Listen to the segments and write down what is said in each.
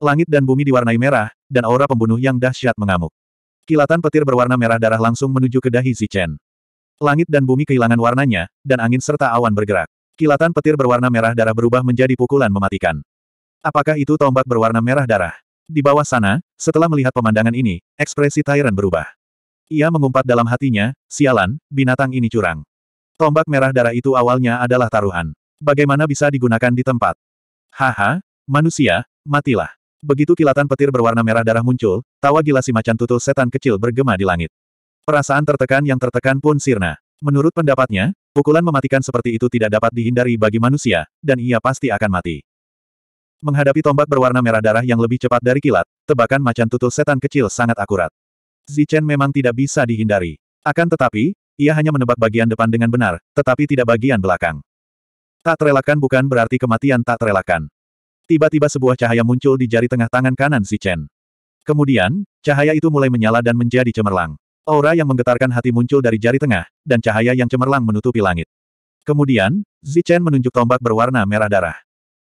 Langit dan bumi diwarnai merah, dan aura pembunuh yang dahsyat mengamuk. Kilatan petir berwarna merah darah langsung menuju ke dahi Zichen. Langit dan bumi kehilangan warnanya, dan angin serta awan bergerak. Kilatan petir berwarna merah darah berubah menjadi pukulan mematikan. Apakah itu tombak berwarna merah darah? Di bawah sana, setelah melihat pemandangan ini, ekspresi Tyrant berubah. Ia mengumpat dalam hatinya, sialan, binatang ini curang. Tombak merah darah itu awalnya adalah taruhan. Bagaimana bisa digunakan di tempat? Haha, manusia, matilah. Begitu kilatan petir berwarna merah darah muncul, tawa gila si macan tutul setan kecil bergema di langit. Perasaan tertekan yang tertekan pun sirna. Menurut pendapatnya, pukulan mematikan seperti itu tidak dapat dihindari bagi manusia, dan ia pasti akan mati. Menghadapi tombak berwarna merah darah yang lebih cepat dari kilat, tebakan macan tutul setan kecil sangat akurat. Zichen memang tidak bisa dihindari. Akan tetapi, ia hanya menebak bagian depan dengan benar, tetapi tidak bagian belakang. Tak terelakkan bukan berarti kematian tak terelakkan. Tiba-tiba sebuah cahaya muncul di jari tengah tangan kanan si Chen. Kemudian, cahaya itu mulai menyala dan menjadi cemerlang. Aura yang menggetarkan hati muncul dari jari tengah, dan cahaya yang cemerlang menutupi langit. Kemudian, Zichen menunjuk tombak berwarna merah darah.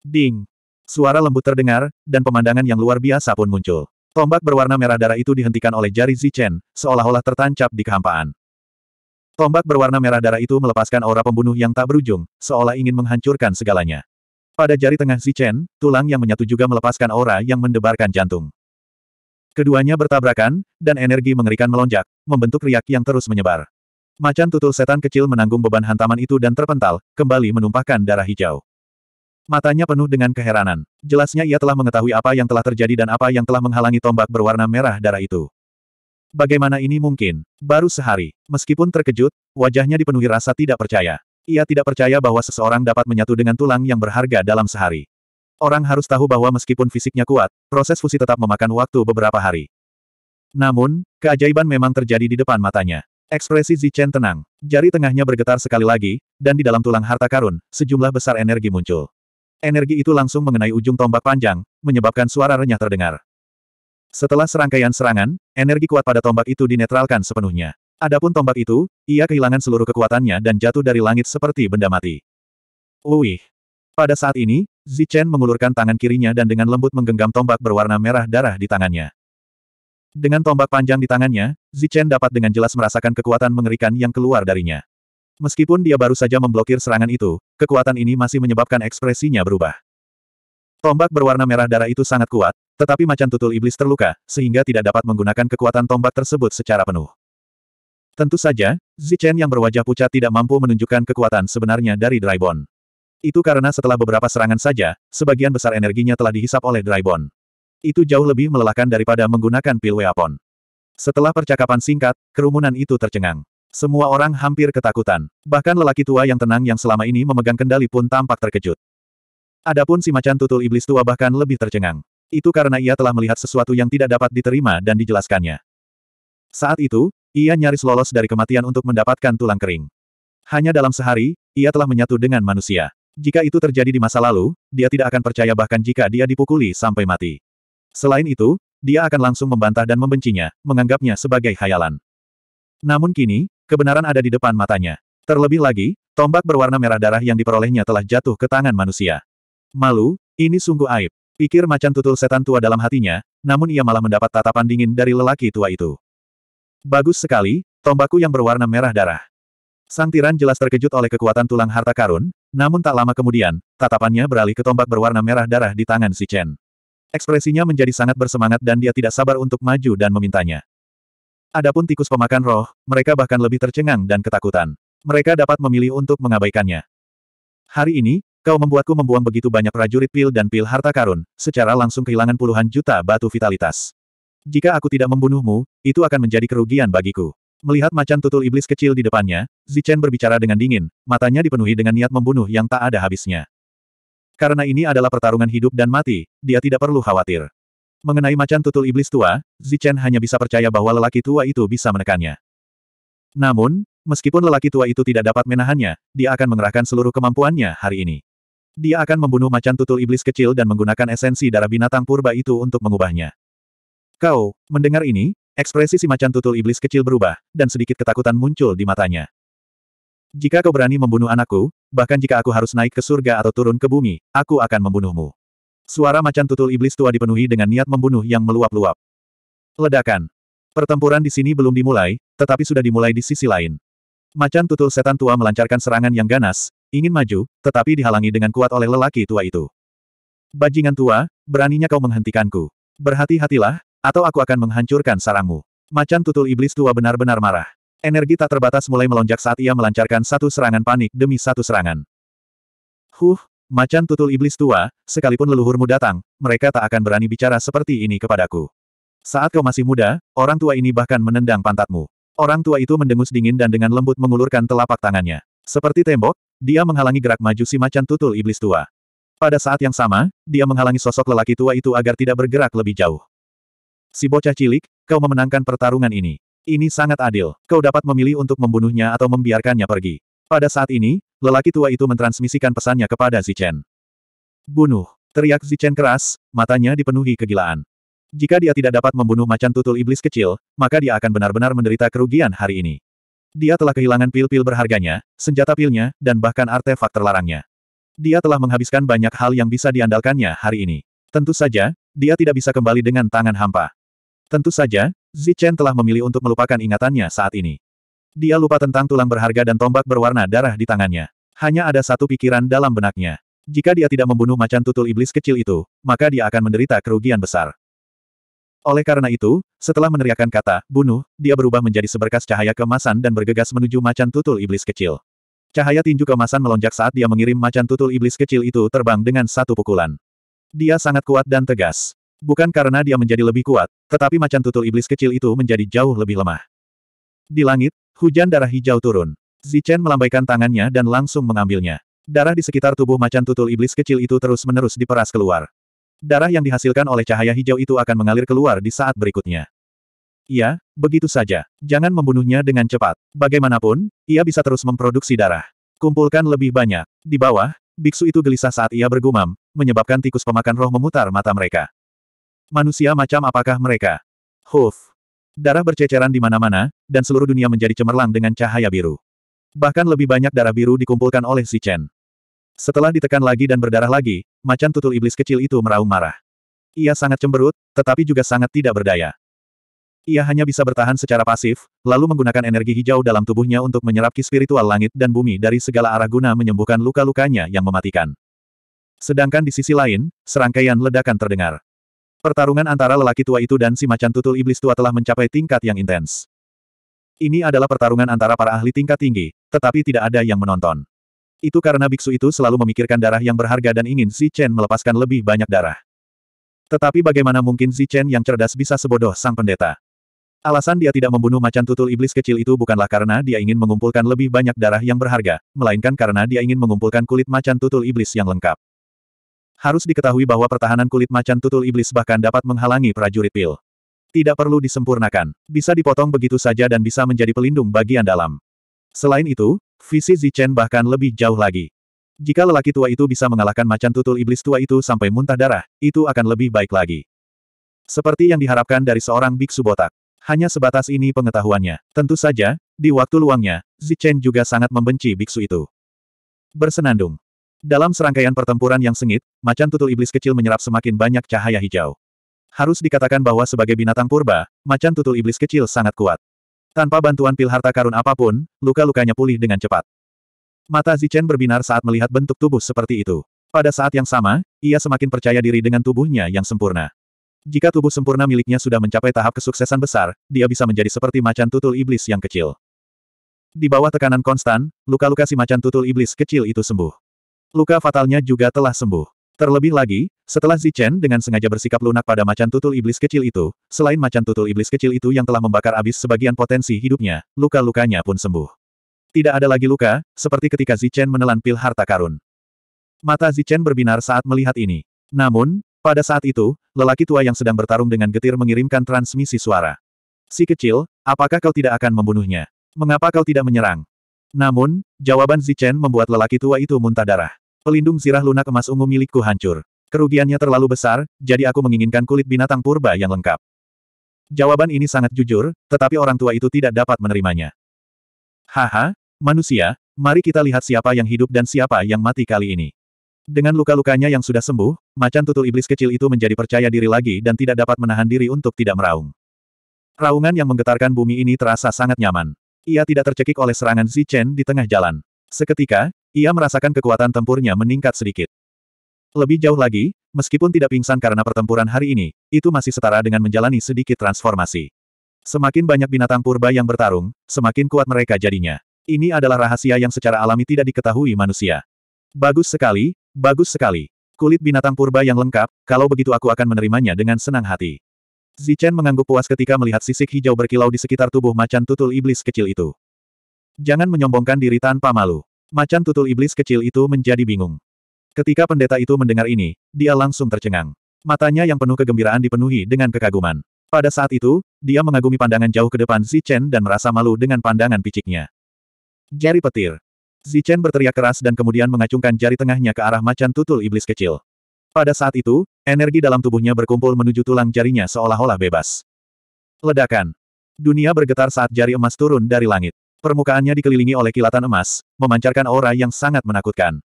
Ding! Suara lembut terdengar, dan pemandangan yang luar biasa pun muncul. Tombak berwarna merah darah itu dihentikan oleh jari Zichen, seolah-olah tertancap di kehampaan. Tombak berwarna merah darah itu melepaskan aura pembunuh yang tak berujung, seolah ingin menghancurkan segalanya. Pada jari tengah Chen, tulang yang menyatu juga melepaskan aura yang mendebarkan jantung. Keduanya bertabrakan, dan energi mengerikan melonjak, membentuk riak yang terus menyebar. Macan tutul setan kecil menanggung beban hantaman itu dan terpental, kembali menumpahkan darah hijau. Matanya penuh dengan keheranan. Jelasnya ia telah mengetahui apa yang telah terjadi dan apa yang telah menghalangi tombak berwarna merah darah itu. Bagaimana ini mungkin? Baru sehari. Meskipun terkejut, wajahnya dipenuhi rasa tidak percaya. Ia tidak percaya bahwa seseorang dapat menyatu dengan tulang yang berharga dalam sehari. Orang harus tahu bahwa meskipun fisiknya kuat, proses fusi tetap memakan waktu beberapa hari. Namun, keajaiban memang terjadi di depan matanya. Ekspresi Zichen tenang, jari tengahnya bergetar sekali lagi, dan di dalam tulang harta karun, sejumlah besar energi muncul. Energi itu langsung mengenai ujung tombak panjang, menyebabkan suara renyah terdengar. Setelah serangkaian serangan, energi kuat pada tombak itu dinetralkan sepenuhnya. Adapun tombak itu, ia kehilangan seluruh kekuatannya dan jatuh dari langit seperti benda mati. Uih! Pada saat ini, Zichen mengulurkan tangan kirinya dan dengan lembut menggenggam tombak berwarna merah darah di tangannya. Dengan tombak panjang di tangannya, Zichen dapat dengan jelas merasakan kekuatan mengerikan yang keluar darinya. Meskipun dia baru saja memblokir serangan itu, kekuatan ini masih menyebabkan ekspresinya berubah. Tombak berwarna merah darah itu sangat kuat, tetapi macan tutul iblis terluka, sehingga tidak dapat menggunakan kekuatan tombak tersebut secara penuh. Tentu saja, Zichen yang berwajah pucat tidak mampu menunjukkan kekuatan sebenarnya dari Drybone. Itu karena setelah beberapa serangan saja, sebagian besar energinya telah dihisap oleh Drybone. Itu jauh lebih melelahkan daripada menggunakan pil weapon. Setelah percakapan singkat, kerumunan itu tercengang. Semua orang hampir ketakutan. Bahkan lelaki tua yang tenang yang selama ini memegang kendali pun tampak terkejut. Adapun si macan tutul iblis tua bahkan lebih tercengang. Itu karena ia telah melihat sesuatu yang tidak dapat diterima dan dijelaskannya. Saat itu, ia nyaris lolos dari kematian untuk mendapatkan tulang kering. Hanya dalam sehari, ia telah menyatu dengan manusia. Jika itu terjadi di masa lalu, dia tidak akan percaya bahkan jika dia dipukuli sampai mati. Selain itu, dia akan langsung membantah dan membencinya, menganggapnya sebagai khayalan. Namun kini, kebenaran ada di depan matanya. Terlebih lagi, tombak berwarna merah darah yang diperolehnya telah jatuh ke tangan manusia. Malu, ini sungguh aib. Pikir macan tutul setan tua dalam hatinya, namun ia malah mendapat tatapan dingin dari lelaki tua itu. Bagus sekali, tombakku yang berwarna merah darah. Sang tiran jelas terkejut oleh kekuatan tulang harta karun, namun tak lama kemudian, tatapannya beralih ke tombak berwarna merah darah di tangan si Chen. Ekspresinya menjadi sangat bersemangat dan dia tidak sabar untuk maju dan memintanya. Adapun tikus pemakan roh, mereka bahkan lebih tercengang dan ketakutan. Mereka dapat memilih untuk mengabaikannya. Hari ini, kau membuatku membuang begitu banyak prajurit pil dan pil harta karun, secara langsung kehilangan puluhan juta batu vitalitas. Jika aku tidak membunuhmu, itu akan menjadi kerugian bagiku. Melihat macan tutul iblis kecil di depannya, Zichen berbicara dengan dingin, matanya dipenuhi dengan niat membunuh yang tak ada habisnya. Karena ini adalah pertarungan hidup dan mati, dia tidak perlu khawatir. Mengenai macan tutul iblis tua, Zichen hanya bisa percaya bahwa lelaki tua itu bisa menekannya. Namun, meskipun lelaki tua itu tidak dapat menahannya, dia akan mengerahkan seluruh kemampuannya hari ini. Dia akan membunuh macan tutul iblis kecil dan menggunakan esensi darah binatang purba itu untuk mengubahnya. Kau, mendengar ini, ekspresi si macan tutul iblis kecil berubah, dan sedikit ketakutan muncul di matanya. Jika kau berani membunuh anakku, bahkan jika aku harus naik ke surga atau turun ke bumi, aku akan membunuhmu. Suara macan tutul iblis tua dipenuhi dengan niat membunuh yang meluap-luap. Ledakan. Pertempuran di sini belum dimulai, tetapi sudah dimulai di sisi lain. Macan tutul setan tua melancarkan serangan yang ganas, ingin maju, tetapi dihalangi dengan kuat oleh lelaki tua itu. Bajingan tua, beraninya kau menghentikanku. Berhati-hatilah, atau aku akan menghancurkan sarangmu. Macan tutul iblis tua benar-benar marah. Energi tak terbatas mulai melonjak saat ia melancarkan satu serangan panik demi satu serangan. Huh, macan tutul iblis tua, sekalipun leluhurmu datang, mereka tak akan berani bicara seperti ini kepadaku. Saat kau masih muda, orang tua ini bahkan menendang pantatmu. Orang tua itu mendengus dingin dan dengan lembut mengulurkan telapak tangannya. Seperti tembok, dia menghalangi gerak maju si macan tutul iblis tua. Pada saat yang sama, dia menghalangi sosok lelaki tua itu agar tidak bergerak lebih jauh. Si bocah cilik, kau memenangkan pertarungan ini. Ini sangat adil. Kau dapat memilih untuk membunuhnya atau membiarkannya pergi. Pada saat ini, lelaki tua itu mentransmisikan pesannya kepada Zichen. Bunuh! Teriak Zichen keras, matanya dipenuhi kegilaan. Jika dia tidak dapat membunuh macan tutul iblis kecil, maka dia akan benar-benar menderita kerugian hari ini. Dia telah kehilangan pil-pil berharganya, senjata pilnya, dan bahkan artefak terlarangnya. Dia telah menghabiskan banyak hal yang bisa diandalkannya hari ini. Tentu saja, dia tidak bisa kembali dengan tangan hampa. Tentu saja, Zichen telah memilih untuk melupakan ingatannya saat ini. Dia lupa tentang tulang berharga dan tombak berwarna darah di tangannya. Hanya ada satu pikiran dalam benaknya. Jika dia tidak membunuh macan tutul iblis kecil itu, maka dia akan menderita kerugian besar. Oleh karena itu, setelah meneriakkan kata, bunuh, dia berubah menjadi seberkas cahaya kemasan dan bergegas menuju macan tutul iblis kecil. Cahaya tinju kemasan melonjak saat dia mengirim macan tutul iblis kecil itu terbang dengan satu pukulan. Dia sangat kuat dan tegas. Bukan karena dia menjadi lebih kuat, tetapi macan tutul iblis kecil itu menjadi jauh lebih lemah. Di langit, hujan darah hijau turun. Zichen melambaikan tangannya dan langsung mengambilnya. Darah di sekitar tubuh macan tutul iblis kecil itu terus-menerus diperas keluar. Darah yang dihasilkan oleh cahaya hijau itu akan mengalir keluar di saat berikutnya. Iya, begitu saja. Jangan membunuhnya dengan cepat. Bagaimanapun, ia bisa terus memproduksi darah. Kumpulkan lebih banyak. Di bawah, biksu itu gelisah saat ia bergumam, menyebabkan tikus pemakan roh memutar mata mereka. Manusia macam apakah mereka? Huf. Darah berceceran di mana-mana, dan seluruh dunia menjadi cemerlang dengan cahaya biru. Bahkan lebih banyak darah biru dikumpulkan oleh si Chen. Setelah ditekan lagi dan berdarah lagi, macan tutul iblis kecil itu meraung marah. Ia sangat cemberut, tetapi juga sangat tidak berdaya. Ia hanya bisa bertahan secara pasif, lalu menggunakan energi hijau dalam tubuhnya untuk menyerap ki spiritual langit dan bumi dari segala arah guna menyembuhkan luka-lukanya yang mematikan. Sedangkan di sisi lain, serangkaian ledakan terdengar. Pertarungan antara lelaki tua itu dan si macan tutul iblis tua telah mencapai tingkat yang intens. Ini adalah pertarungan antara para ahli tingkat tinggi, tetapi tidak ada yang menonton. Itu karena biksu itu selalu memikirkan darah yang berharga dan ingin Si Chen melepaskan lebih banyak darah. Tetapi bagaimana mungkin Si Chen yang cerdas bisa sebodoh sang pendeta? Alasan dia tidak membunuh macan tutul iblis kecil itu bukanlah karena dia ingin mengumpulkan lebih banyak darah yang berharga, melainkan karena dia ingin mengumpulkan kulit macan tutul iblis yang lengkap. Harus diketahui bahwa pertahanan kulit macan tutul iblis bahkan dapat menghalangi prajurit pil. Tidak perlu disempurnakan. Bisa dipotong begitu saja dan bisa menjadi pelindung bagian dalam. Selain itu, visi Zichen bahkan lebih jauh lagi. Jika lelaki tua itu bisa mengalahkan macan tutul iblis tua itu sampai muntah darah, itu akan lebih baik lagi. Seperti yang diharapkan dari seorang biksu botak. Hanya sebatas ini pengetahuannya. Tentu saja, di waktu luangnya, Zichen juga sangat membenci biksu itu. Bersenandung. Dalam serangkaian pertempuran yang sengit, macan tutul iblis kecil menyerap semakin banyak cahaya hijau. Harus dikatakan bahwa sebagai binatang purba, macan tutul iblis kecil sangat kuat. Tanpa bantuan pil harta karun apapun, luka-lukanya pulih dengan cepat. Mata Zichen berbinar saat melihat bentuk tubuh seperti itu. Pada saat yang sama, ia semakin percaya diri dengan tubuhnya yang sempurna. Jika tubuh sempurna miliknya sudah mencapai tahap kesuksesan besar, dia bisa menjadi seperti macan tutul iblis yang kecil. Di bawah tekanan konstan, luka-luka si macan tutul iblis kecil itu sembuh. Luka fatalnya juga telah sembuh. Terlebih lagi, setelah Zichen dengan sengaja bersikap lunak pada macan tutul iblis kecil itu, selain macan tutul iblis kecil itu yang telah membakar abis sebagian potensi hidupnya, luka-lukanya pun sembuh. Tidak ada lagi luka, seperti ketika Zichen menelan pil harta karun. Mata Zichen berbinar saat melihat ini. Namun, pada saat itu, lelaki tua yang sedang bertarung dengan getir mengirimkan transmisi suara. Si kecil, apakah kau tidak akan membunuhnya? Mengapa kau tidak menyerang? Namun, jawaban Zichen membuat lelaki tua itu muntah darah. Pelindung sirah lunak emas ungu milikku hancur. Kerugiannya terlalu besar, jadi aku menginginkan kulit binatang purba yang lengkap. Jawaban ini sangat jujur, tetapi orang tua itu tidak dapat menerimanya. Haha, manusia, mari kita lihat siapa yang hidup dan siapa yang mati kali ini. Dengan luka-lukanya yang sudah sembuh, macan tutul iblis kecil itu menjadi percaya diri lagi dan tidak dapat menahan diri untuk tidak meraung. Raungan yang menggetarkan bumi ini terasa sangat nyaman. Ia tidak tercekik oleh serangan Chen di tengah jalan. Seketika, ia merasakan kekuatan tempurnya meningkat sedikit. Lebih jauh lagi, meskipun tidak pingsan karena pertempuran hari ini, itu masih setara dengan menjalani sedikit transformasi. Semakin banyak binatang purba yang bertarung, semakin kuat mereka jadinya. Ini adalah rahasia yang secara alami tidak diketahui manusia. Bagus sekali, bagus sekali. Kulit binatang purba yang lengkap, kalau begitu aku akan menerimanya dengan senang hati. Zichen mengangguk puas ketika melihat sisik hijau berkilau di sekitar tubuh macan tutul iblis kecil itu. Jangan menyombongkan diri tanpa malu. Macan tutul iblis kecil itu menjadi bingung. Ketika pendeta itu mendengar ini, dia langsung tercengang. Matanya yang penuh kegembiraan dipenuhi dengan kekaguman. Pada saat itu, dia mengagumi pandangan jauh ke depan Zichen dan merasa malu dengan pandangan piciknya. Jari petir. Zichen berteriak keras dan kemudian mengacungkan jari tengahnya ke arah macan tutul iblis kecil. Pada saat itu, energi dalam tubuhnya berkumpul menuju tulang jarinya seolah-olah bebas. Ledakan. Dunia bergetar saat jari emas turun dari langit. Permukaannya dikelilingi oleh kilatan emas, memancarkan aura yang sangat menakutkan.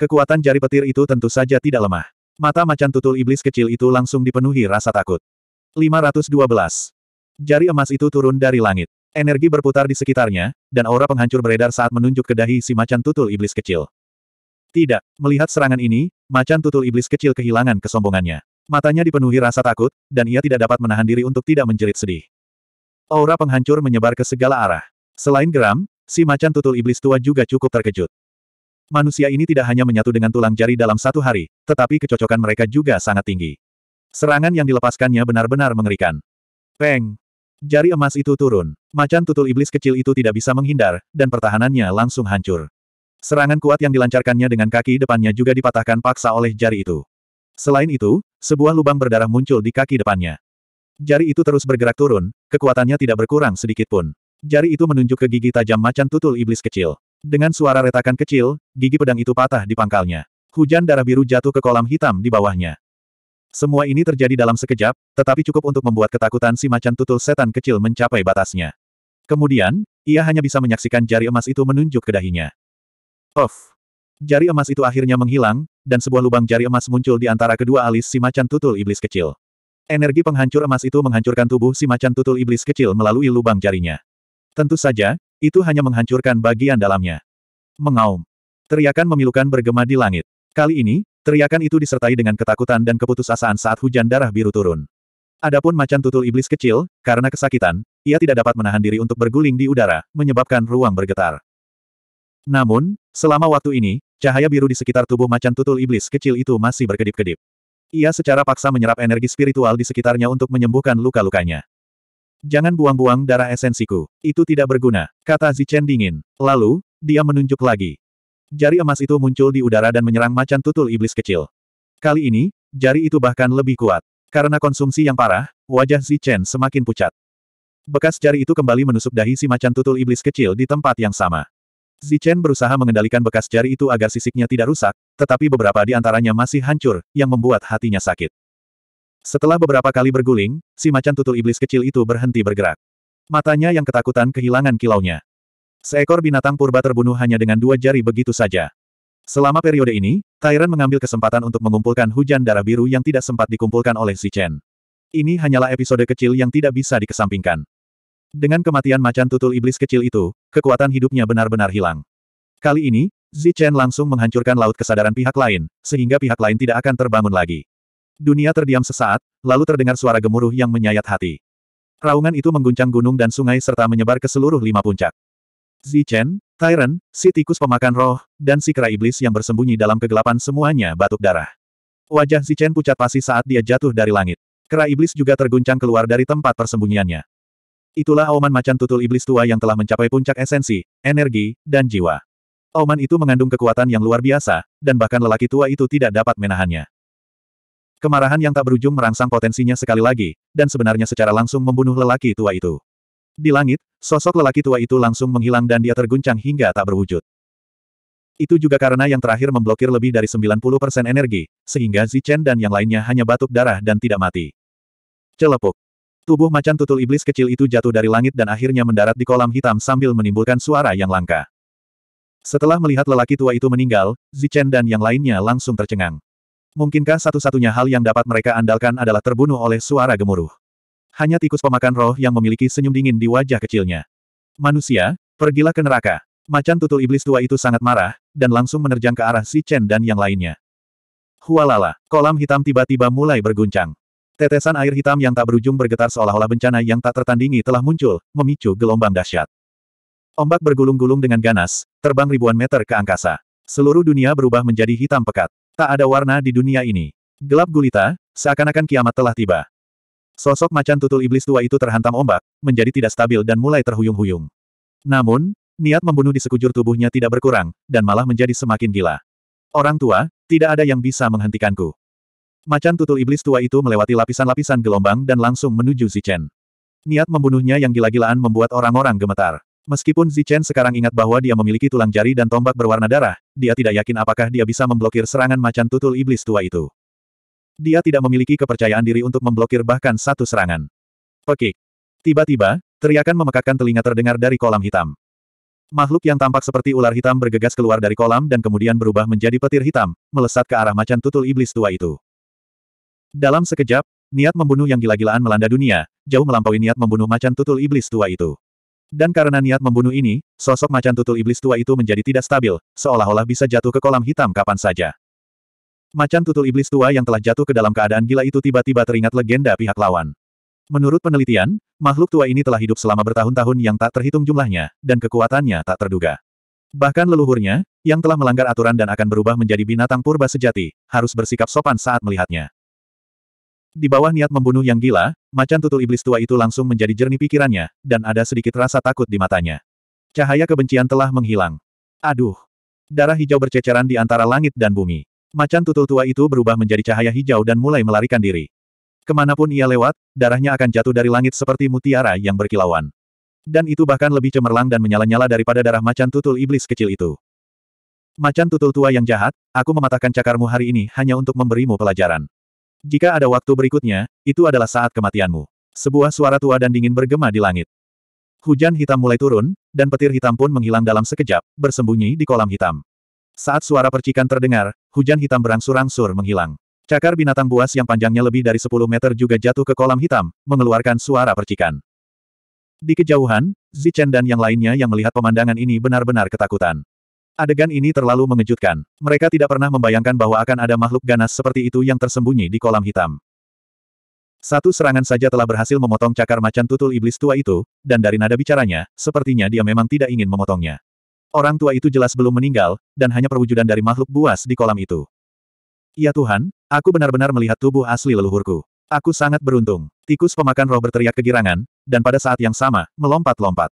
Kekuatan jari petir itu tentu saja tidak lemah. Mata macan tutul iblis kecil itu langsung dipenuhi rasa takut. 512. Jari emas itu turun dari langit. Energi berputar di sekitarnya, dan aura penghancur beredar saat menunjuk ke dahi si macan tutul iblis kecil. Tidak, melihat serangan ini, macan tutul iblis kecil kehilangan kesombongannya. Matanya dipenuhi rasa takut, dan ia tidak dapat menahan diri untuk tidak menjerit sedih. Aura penghancur menyebar ke segala arah. Selain geram, si macan tutul iblis tua juga cukup terkejut. Manusia ini tidak hanya menyatu dengan tulang jari dalam satu hari, tetapi kecocokan mereka juga sangat tinggi. Serangan yang dilepaskannya benar-benar mengerikan. Peng! Jari emas itu turun. Macan tutul iblis kecil itu tidak bisa menghindar, dan pertahanannya langsung hancur. Serangan kuat yang dilancarkannya dengan kaki depannya juga dipatahkan paksa oleh jari itu. Selain itu, sebuah lubang berdarah muncul di kaki depannya. Jari itu terus bergerak turun, kekuatannya tidak berkurang sedikit pun. Jari itu menunjuk ke gigi tajam macan tutul iblis kecil. Dengan suara retakan kecil, gigi pedang itu patah di pangkalnya. Hujan darah biru jatuh ke kolam hitam di bawahnya. Semua ini terjadi dalam sekejap, tetapi cukup untuk membuat ketakutan si macan tutul setan kecil mencapai batasnya. Kemudian, ia hanya bisa menyaksikan jari emas itu menunjuk ke dahinya. Of, Jari emas itu akhirnya menghilang, dan sebuah lubang jari emas muncul di antara kedua alis si macan tutul iblis kecil. Energi penghancur emas itu menghancurkan tubuh si macan tutul iblis kecil melalui lubang jarinya. Tentu saja, itu hanya menghancurkan bagian dalamnya. Mengaum. Teriakan memilukan bergema di langit. Kali ini, teriakan itu disertai dengan ketakutan dan keputusasaan saat hujan darah biru turun. Adapun macan tutul iblis kecil, karena kesakitan, ia tidak dapat menahan diri untuk berguling di udara, menyebabkan ruang bergetar. Namun, Selama waktu ini, cahaya biru di sekitar tubuh macan tutul iblis kecil itu masih berkedip-kedip. Ia secara paksa menyerap energi spiritual di sekitarnya untuk menyembuhkan luka-lukanya. Jangan buang-buang darah esensiku. Itu tidak berguna, kata Zichen dingin. Lalu, dia menunjuk lagi. Jari emas itu muncul di udara dan menyerang macan tutul iblis kecil. Kali ini, jari itu bahkan lebih kuat. Karena konsumsi yang parah, wajah Zichen semakin pucat. Bekas jari itu kembali menusuk dahi si macan tutul iblis kecil di tempat yang sama. Zichen berusaha mengendalikan bekas jari itu agar sisiknya tidak rusak, tetapi beberapa di antaranya masih hancur, yang membuat hatinya sakit. Setelah beberapa kali berguling, si macan tutul iblis kecil itu berhenti bergerak. Matanya yang ketakutan kehilangan kilaunya. Seekor binatang purba terbunuh hanya dengan dua jari begitu saja. Selama periode ini, Tyrant mengambil kesempatan untuk mengumpulkan hujan darah biru yang tidak sempat dikumpulkan oleh Zichen. Ini hanyalah episode kecil yang tidak bisa dikesampingkan. Dengan kematian macan tutul iblis kecil itu, kekuatan hidupnya benar-benar hilang. Kali ini, Zichen langsung menghancurkan laut kesadaran pihak lain, sehingga pihak lain tidak akan terbangun lagi. Dunia terdiam sesaat, lalu terdengar suara gemuruh yang menyayat hati. Raungan itu mengguncang gunung dan sungai serta menyebar ke seluruh lima puncak. Zichen, Chen, Tyrant, si tikus pemakan roh, dan si kera iblis yang bersembunyi dalam kegelapan semuanya batuk darah. Wajah Zichen pucat pasi saat dia jatuh dari langit. Kera iblis juga terguncang keluar dari tempat persembunyiannya. Itulah auman macan tutul iblis tua yang telah mencapai puncak esensi, energi, dan jiwa. Auman itu mengandung kekuatan yang luar biasa, dan bahkan lelaki tua itu tidak dapat menahannya. Kemarahan yang tak berujung merangsang potensinya sekali lagi, dan sebenarnya secara langsung membunuh lelaki tua itu. Di langit, sosok lelaki tua itu langsung menghilang dan dia terguncang hingga tak berwujud. Itu juga karena yang terakhir memblokir lebih dari 90% energi, sehingga Zichen dan yang lainnya hanya batuk darah dan tidak mati. Celepuk. Tubuh macan tutul iblis kecil itu jatuh dari langit dan akhirnya mendarat di kolam hitam sambil menimbulkan suara yang langka. Setelah melihat lelaki tua itu meninggal, Zichen dan yang lainnya langsung tercengang. Mungkinkah satu-satunya hal yang dapat mereka andalkan adalah terbunuh oleh suara gemuruh? Hanya tikus pemakan roh yang memiliki senyum dingin di wajah kecilnya. Manusia, pergilah ke neraka. Macan tutul iblis tua itu sangat marah, dan langsung menerjang ke arah zichen dan yang lainnya. Hualala, kolam hitam tiba-tiba mulai berguncang. Tetesan air hitam yang tak berujung bergetar seolah-olah bencana yang tak tertandingi telah muncul, memicu gelombang dahsyat. Ombak bergulung-gulung dengan ganas, terbang ribuan meter ke angkasa. Seluruh dunia berubah menjadi hitam pekat. Tak ada warna di dunia ini. Gelap gulita, seakan-akan kiamat telah tiba. Sosok macan tutul iblis tua itu terhantam ombak, menjadi tidak stabil dan mulai terhuyung-huyung. Namun, niat membunuh di sekujur tubuhnya tidak berkurang, dan malah menjadi semakin gila. Orang tua, tidak ada yang bisa menghentikanku. Macan tutul iblis tua itu melewati lapisan-lapisan gelombang dan langsung menuju Zichen. Niat membunuhnya yang gila-gilaan membuat orang-orang gemetar. Meskipun Zichen sekarang ingat bahwa dia memiliki tulang jari dan tombak berwarna darah, dia tidak yakin apakah dia bisa memblokir serangan macan tutul iblis tua itu. Dia tidak memiliki kepercayaan diri untuk memblokir bahkan satu serangan. Pekik. Tiba-tiba, teriakan memekakkan telinga terdengar dari kolam hitam. Makhluk yang tampak seperti ular hitam bergegas keluar dari kolam dan kemudian berubah menjadi petir hitam, melesat ke arah macan tutul iblis tua itu. Dalam sekejap, niat membunuh yang gila-gilaan melanda dunia, jauh melampaui niat membunuh macan tutul iblis tua itu. Dan karena niat membunuh ini, sosok macan tutul iblis tua itu menjadi tidak stabil, seolah-olah bisa jatuh ke kolam hitam kapan saja. Macan tutul iblis tua yang telah jatuh ke dalam keadaan gila itu tiba-tiba teringat legenda pihak lawan. Menurut penelitian, makhluk tua ini telah hidup selama bertahun-tahun yang tak terhitung jumlahnya, dan kekuatannya tak terduga. Bahkan leluhurnya, yang telah melanggar aturan dan akan berubah menjadi binatang purba sejati, harus bersikap sopan saat melihatnya. Di bawah niat membunuh yang gila, macan tutul iblis tua itu langsung menjadi jernih pikirannya, dan ada sedikit rasa takut di matanya. Cahaya kebencian telah menghilang. Aduh! Darah hijau berceceran di antara langit dan bumi. Macan tutul tua itu berubah menjadi cahaya hijau dan mulai melarikan diri. Kemanapun ia lewat, darahnya akan jatuh dari langit seperti mutiara yang berkilauan. Dan itu bahkan lebih cemerlang dan menyala-nyala daripada darah macan tutul iblis kecil itu. Macan tutul tua yang jahat, aku mematahkan cakarmu hari ini hanya untuk memberimu pelajaran. Jika ada waktu berikutnya, itu adalah saat kematianmu. Sebuah suara tua dan dingin bergema di langit. Hujan hitam mulai turun, dan petir hitam pun menghilang dalam sekejap, bersembunyi di kolam hitam. Saat suara percikan terdengar, hujan hitam berangsur-angsur menghilang. Cakar binatang buas yang panjangnya lebih dari 10 meter juga jatuh ke kolam hitam, mengeluarkan suara percikan. Di kejauhan, Zichen dan yang lainnya yang melihat pemandangan ini benar-benar ketakutan. Adegan ini terlalu mengejutkan. Mereka tidak pernah membayangkan bahwa akan ada makhluk ganas seperti itu yang tersembunyi di kolam hitam. Satu serangan saja telah berhasil memotong cakar macan tutul iblis tua itu, dan dari nada bicaranya, sepertinya dia memang tidak ingin memotongnya. Orang tua itu jelas belum meninggal, dan hanya perwujudan dari makhluk buas di kolam itu. Ya Tuhan, aku benar-benar melihat tubuh asli leluhurku. Aku sangat beruntung. Tikus pemakan roh berteriak kegirangan, dan pada saat yang sama, melompat-lompat.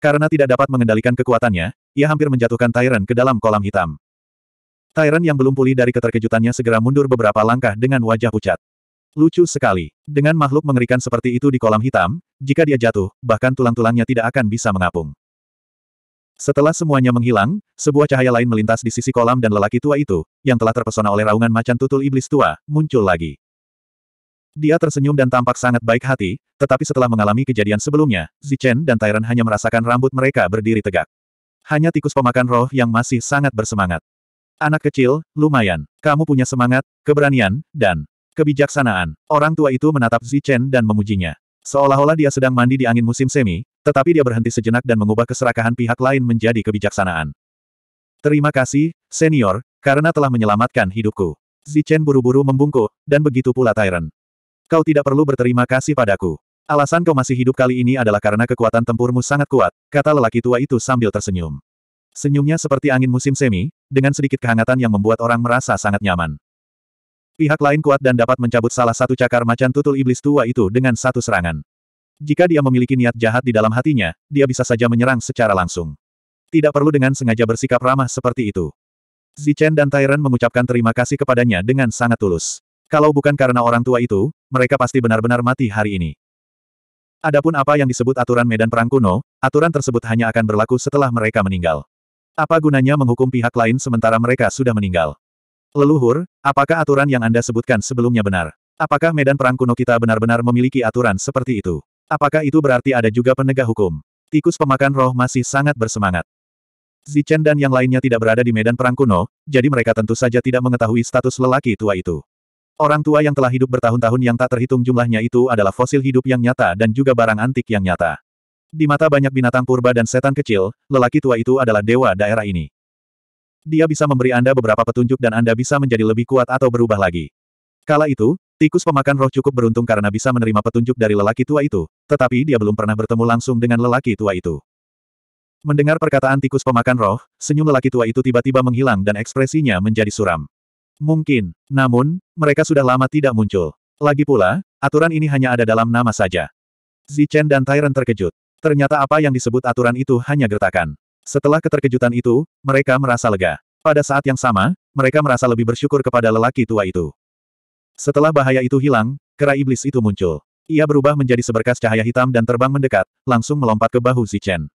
Karena tidak dapat mengendalikan kekuatannya, ia hampir menjatuhkan Tyrant ke dalam kolam hitam. Tyrant yang belum pulih dari keterkejutannya segera mundur beberapa langkah dengan wajah pucat. Lucu sekali. Dengan makhluk mengerikan seperti itu di kolam hitam, jika dia jatuh, bahkan tulang-tulangnya tidak akan bisa mengapung. Setelah semuanya menghilang, sebuah cahaya lain melintas di sisi kolam dan lelaki tua itu, yang telah terpesona oleh raungan macan tutul iblis tua, muncul lagi. Dia tersenyum dan tampak sangat baik hati, tetapi setelah mengalami kejadian sebelumnya, Zichen dan Tyrant hanya merasakan rambut mereka berdiri tegak. Hanya tikus pemakan roh yang masih sangat bersemangat. Anak kecil, lumayan. Kamu punya semangat, keberanian, dan kebijaksanaan. Orang tua itu menatap Zichen dan memujinya. Seolah-olah dia sedang mandi di angin musim semi, tetapi dia berhenti sejenak dan mengubah keserakahan pihak lain menjadi kebijaksanaan. Terima kasih, senior, karena telah menyelamatkan hidupku. Zichen buru-buru membungkuk, dan begitu pula Tyrant. Kau tidak perlu berterima kasih padaku. Alasan kau masih hidup kali ini adalah karena kekuatan tempurmu sangat kuat, kata lelaki tua itu sambil tersenyum. Senyumnya seperti angin musim semi, dengan sedikit kehangatan yang membuat orang merasa sangat nyaman. Pihak lain kuat dan dapat mencabut salah satu cakar macan tutul iblis tua itu dengan satu serangan. Jika dia memiliki niat jahat di dalam hatinya, dia bisa saja menyerang secara langsung. Tidak perlu dengan sengaja bersikap ramah seperti itu. Zichen dan Tyrant mengucapkan terima kasih kepadanya dengan sangat tulus. Kalau bukan karena orang tua itu, mereka pasti benar-benar mati hari ini. Adapun apa yang disebut aturan medan perang kuno, aturan tersebut hanya akan berlaku setelah mereka meninggal. Apa gunanya menghukum pihak lain sementara mereka sudah meninggal? Leluhur, apakah aturan yang Anda sebutkan sebelumnya benar? Apakah medan perang kuno kita benar-benar memiliki aturan seperti itu? Apakah itu berarti ada juga penegak hukum? Tikus pemakan roh masih sangat bersemangat. Zichen dan yang lainnya tidak berada di medan perang kuno, jadi mereka tentu saja tidak mengetahui status lelaki tua itu. Orang tua yang telah hidup bertahun-tahun yang tak terhitung jumlahnya itu adalah fosil hidup yang nyata dan juga barang antik yang nyata. Di mata banyak binatang purba dan setan kecil, lelaki tua itu adalah dewa daerah ini. Dia bisa memberi Anda beberapa petunjuk dan Anda bisa menjadi lebih kuat atau berubah lagi. Kala itu, tikus pemakan roh cukup beruntung karena bisa menerima petunjuk dari lelaki tua itu, tetapi dia belum pernah bertemu langsung dengan lelaki tua itu. Mendengar perkataan tikus pemakan roh, senyum lelaki tua itu tiba-tiba menghilang dan ekspresinya menjadi suram. Mungkin. Namun, mereka sudah lama tidak muncul. Lagi pula, aturan ini hanya ada dalam nama saja. Zichen dan Tyrant terkejut. Ternyata apa yang disebut aturan itu hanya gertakan. Setelah keterkejutan itu, mereka merasa lega. Pada saat yang sama, mereka merasa lebih bersyukur kepada lelaki tua itu. Setelah bahaya itu hilang, kera iblis itu muncul. Ia berubah menjadi seberkas cahaya hitam dan terbang mendekat, langsung melompat ke bahu Zichen.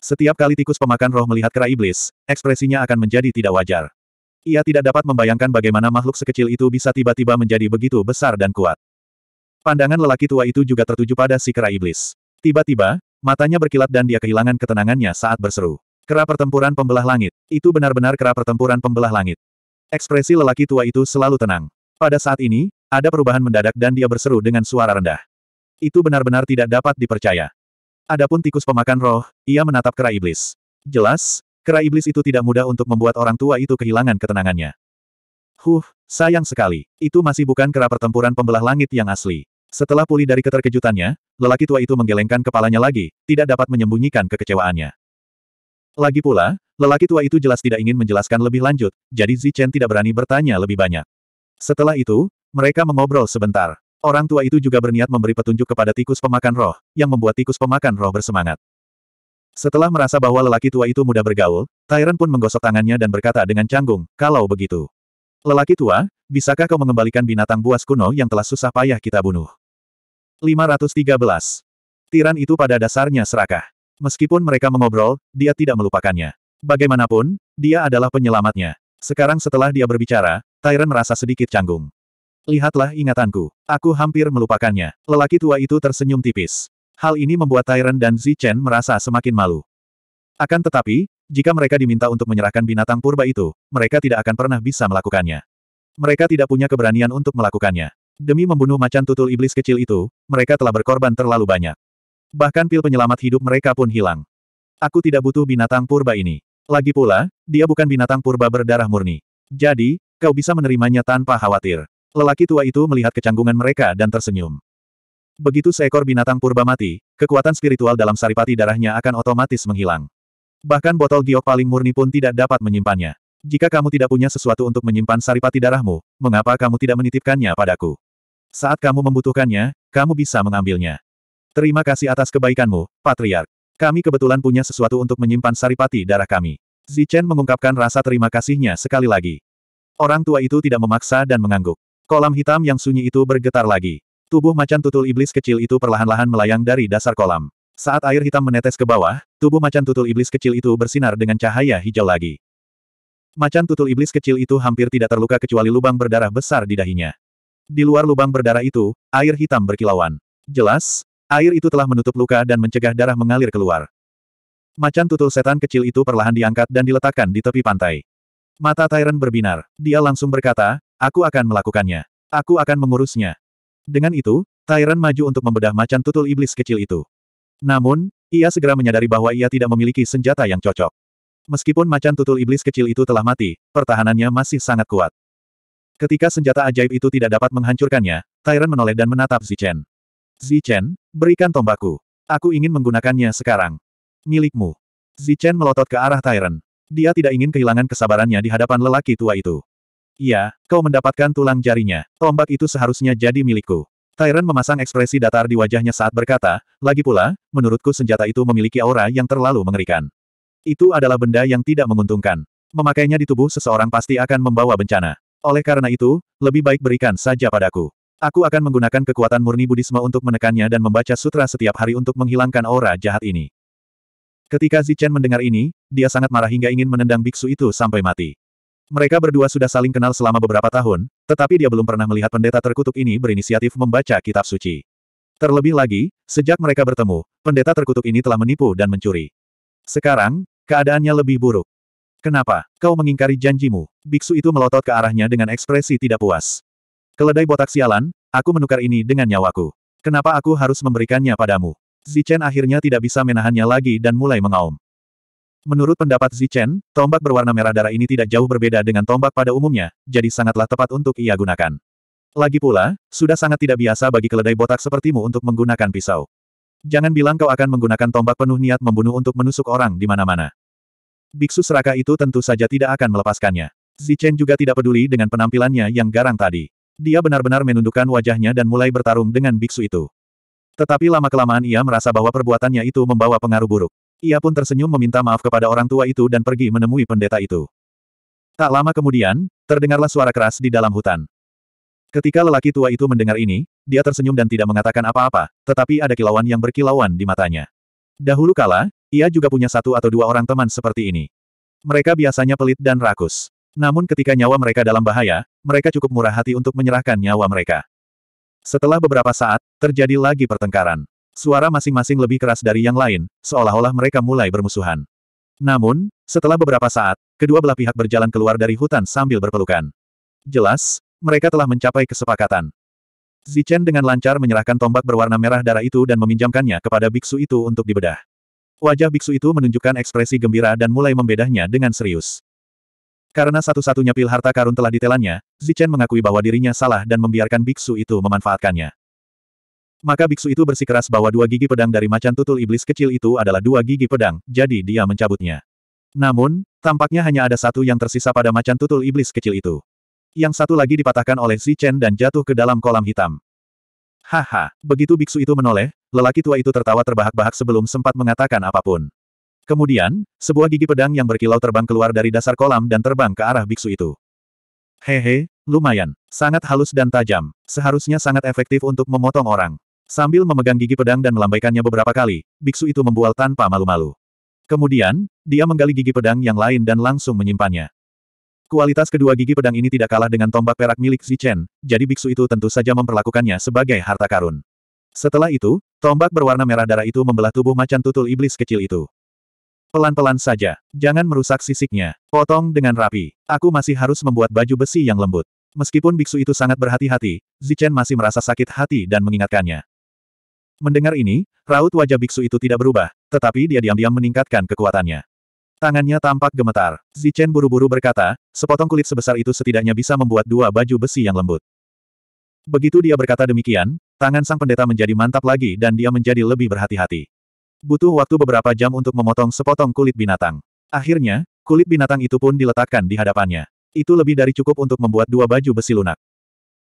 Setiap kali tikus pemakan roh melihat kera iblis, ekspresinya akan menjadi tidak wajar. Ia tidak dapat membayangkan bagaimana makhluk sekecil itu bisa tiba-tiba menjadi begitu besar dan kuat. Pandangan lelaki tua itu juga tertuju pada si kera iblis. Tiba-tiba, matanya berkilat dan dia kehilangan ketenangannya saat berseru. Kera pertempuran pembelah langit. Itu benar-benar kera pertempuran pembelah langit. Ekspresi lelaki tua itu selalu tenang. Pada saat ini, ada perubahan mendadak dan dia berseru dengan suara rendah. Itu benar-benar tidak dapat dipercaya. Adapun tikus pemakan roh, ia menatap kera iblis. Jelas, Kera iblis itu tidak mudah untuk membuat orang tua itu kehilangan ketenangannya. Huh, sayang sekali. Itu masih bukan kera pertempuran pembelah langit yang asli. Setelah pulih dari keterkejutannya, lelaki tua itu menggelengkan kepalanya lagi, tidak dapat menyembunyikan kekecewaannya. Lagi pula, lelaki tua itu jelas tidak ingin menjelaskan lebih lanjut, jadi Zichen tidak berani bertanya lebih banyak. Setelah itu, mereka mengobrol sebentar. Orang tua itu juga berniat memberi petunjuk kepada tikus pemakan roh, yang membuat tikus pemakan roh bersemangat. Setelah merasa bahwa lelaki tua itu mudah bergaul, Tyrant pun menggosok tangannya dan berkata dengan canggung, kalau begitu. Lelaki tua, bisakah kau mengembalikan binatang buas kuno yang telah susah payah kita bunuh? 513. Tiran itu pada dasarnya serakah. Meskipun mereka mengobrol, dia tidak melupakannya. Bagaimanapun, dia adalah penyelamatnya. Sekarang setelah dia berbicara, Tyrant merasa sedikit canggung. Lihatlah ingatanku. Aku hampir melupakannya. Lelaki tua itu tersenyum tipis. Hal ini membuat Tyrant dan Zichen merasa semakin malu. Akan tetapi, jika mereka diminta untuk menyerahkan binatang purba itu, mereka tidak akan pernah bisa melakukannya. Mereka tidak punya keberanian untuk melakukannya. Demi membunuh macan tutul iblis kecil itu, mereka telah berkorban terlalu banyak. Bahkan pil penyelamat hidup mereka pun hilang. Aku tidak butuh binatang purba ini. Lagi pula, dia bukan binatang purba berdarah murni. Jadi, kau bisa menerimanya tanpa khawatir. Lelaki tua itu melihat kecanggungan mereka dan tersenyum. Begitu seekor binatang purba mati, kekuatan spiritual dalam saripati darahnya akan otomatis menghilang. Bahkan botol giok paling murni pun tidak dapat menyimpannya. Jika kamu tidak punya sesuatu untuk menyimpan saripati darahmu, mengapa kamu tidak menitipkannya padaku? Saat kamu membutuhkannya, kamu bisa mengambilnya. Terima kasih atas kebaikanmu, Patriark. Kami kebetulan punya sesuatu untuk menyimpan saripati darah kami. Zichen mengungkapkan rasa terima kasihnya sekali lagi. Orang tua itu tidak memaksa dan mengangguk. Kolam hitam yang sunyi itu bergetar lagi. Tubuh macan tutul iblis kecil itu perlahan-lahan melayang dari dasar kolam. Saat air hitam menetes ke bawah, tubuh macan tutul iblis kecil itu bersinar dengan cahaya hijau lagi. Macan tutul iblis kecil itu hampir tidak terluka kecuali lubang berdarah besar di dahinya. Di luar lubang berdarah itu, air hitam berkilauan. Jelas, air itu telah menutup luka dan mencegah darah mengalir keluar. Macan tutul setan kecil itu perlahan diangkat dan diletakkan di tepi pantai. Mata Tyrant berbinar. Dia langsung berkata, aku akan melakukannya. Aku akan mengurusnya. Dengan itu, Tyrant maju untuk membedah macan tutul iblis kecil itu. Namun, ia segera menyadari bahwa ia tidak memiliki senjata yang cocok. Meskipun macan tutul iblis kecil itu telah mati, pertahanannya masih sangat kuat. Ketika senjata ajaib itu tidak dapat menghancurkannya, Tyrant menoleh dan menatap Zichen. Zichen, berikan tombakku. Aku ingin menggunakannya sekarang. Milikmu. Zichen melotot ke arah Tyrant. Dia tidak ingin kehilangan kesabarannya di hadapan lelaki tua itu. Iya, kau mendapatkan tulang jarinya. Tombak itu seharusnya jadi milikku. Tyron memasang ekspresi datar di wajahnya saat berkata, lagi pula, menurutku senjata itu memiliki aura yang terlalu mengerikan. Itu adalah benda yang tidak menguntungkan. Memakainya di tubuh seseorang pasti akan membawa bencana. Oleh karena itu, lebih baik berikan saja padaku. Aku akan menggunakan kekuatan murni buddhisme untuk menekannya dan membaca sutra setiap hari untuk menghilangkan aura jahat ini. Ketika Zichen mendengar ini, dia sangat marah hingga ingin menendang biksu itu sampai mati. Mereka berdua sudah saling kenal selama beberapa tahun, tetapi dia belum pernah melihat pendeta terkutuk ini berinisiatif membaca kitab suci. Terlebih lagi, sejak mereka bertemu, pendeta terkutuk ini telah menipu dan mencuri. Sekarang, keadaannya lebih buruk. Kenapa? Kau mengingkari janjimu. Biksu itu melotot ke arahnya dengan ekspresi tidak puas. Keledai botak sialan, aku menukar ini dengan nyawaku. Kenapa aku harus memberikannya padamu? Zichen akhirnya tidak bisa menahannya lagi dan mulai mengaum. Menurut pendapat Zichen, tombak berwarna merah darah ini tidak jauh berbeda dengan tombak pada umumnya, jadi sangatlah tepat untuk ia gunakan. Lagi pula, sudah sangat tidak biasa bagi keledai botak sepertimu untuk menggunakan pisau. Jangan bilang kau akan menggunakan tombak penuh niat membunuh untuk menusuk orang di mana-mana. Biksu seraka itu tentu saja tidak akan melepaskannya. Zichen juga tidak peduli dengan penampilannya yang garang tadi. Dia benar-benar menundukkan wajahnya dan mulai bertarung dengan biksu itu. Tetapi lama-kelamaan ia merasa bahwa perbuatannya itu membawa pengaruh buruk. Ia pun tersenyum meminta maaf kepada orang tua itu dan pergi menemui pendeta itu. Tak lama kemudian, terdengarlah suara keras di dalam hutan. Ketika lelaki tua itu mendengar ini, dia tersenyum dan tidak mengatakan apa-apa, tetapi ada kilauan yang berkilauan di matanya. Dahulu kala, ia juga punya satu atau dua orang teman seperti ini. Mereka biasanya pelit dan rakus. Namun ketika nyawa mereka dalam bahaya, mereka cukup murah hati untuk menyerahkan nyawa mereka. Setelah beberapa saat, terjadi lagi pertengkaran. Suara masing-masing lebih keras dari yang lain, seolah-olah mereka mulai bermusuhan. Namun, setelah beberapa saat, kedua belah pihak berjalan keluar dari hutan sambil berpelukan. Jelas, mereka telah mencapai kesepakatan. Zichen dengan lancar menyerahkan tombak berwarna merah darah itu dan meminjamkannya kepada biksu itu untuk dibedah. Wajah biksu itu menunjukkan ekspresi gembira dan mulai membedahnya dengan serius. Karena satu-satunya pil harta karun telah ditelannya, Zichen mengakui bahwa dirinya salah dan membiarkan biksu itu memanfaatkannya. Maka biksu itu bersikeras bahwa dua gigi pedang dari macan tutul iblis kecil itu adalah dua gigi pedang, jadi dia mencabutnya. Namun, tampaknya hanya ada satu yang tersisa pada macan tutul iblis kecil itu. Yang satu lagi dipatahkan oleh Chen dan jatuh ke dalam kolam hitam. Haha, begitu biksu itu menoleh, lelaki tua itu tertawa terbahak-bahak sebelum sempat mengatakan apapun. Kemudian, sebuah gigi pedang yang berkilau terbang keluar dari dasar kolam dan terbang ke arah biksu itu. Hehe, lumayan. Sangat halus dan tajam. Seharusnya sangat efektif untuk memotong orang. Sambil memegang gigi pedang dan melambaikannya beberapa kali, biksu itu membual tanpa malu-malu. Kemudian, dia menggali gigi pedang yang lain dan langsung menyimpannya. Kualitas kedua gigi pedang ini tidak kalah dengan tombak perak milik Zichen, jadi biksu itu tentu saja memperlakukannya sebagai harta karun. Setelah itu, tombak berwarna merah darah itu membelah tubuh macan tutul iblis kecil itu. Pelan-pelan saja, jangan merusak sisiknya. Potong dengan rapi. Aku masih harus membuat baju besi yang lembut. Meskipun biksu itu sangat berhati-hati, Zichen masih merasa sakit hati dan mengingatkannya. Mendengar ini, raut wajah biksu itu tidak berubah, tetapi dia diam-diam meningkatkan kekuatannya. Tangannya tampak gemetar. Zichen buru-buru berkata, sepotong kulit sebesar itu setidaknya bisa membuat dua baju besi yang lembut. Begitu dia berkata demikian, tangan sang pendeta menjadi mantap lagi dan dia menjadi lebih berhati-hati. Butuh waktu beberapa jam untuk memotong sepotong kulit binatang. Akhirnya, kulit binatang itu pun diletakkan di hadapannya. Itu lebih dari cukup untuk membuat dua baju besi lunak.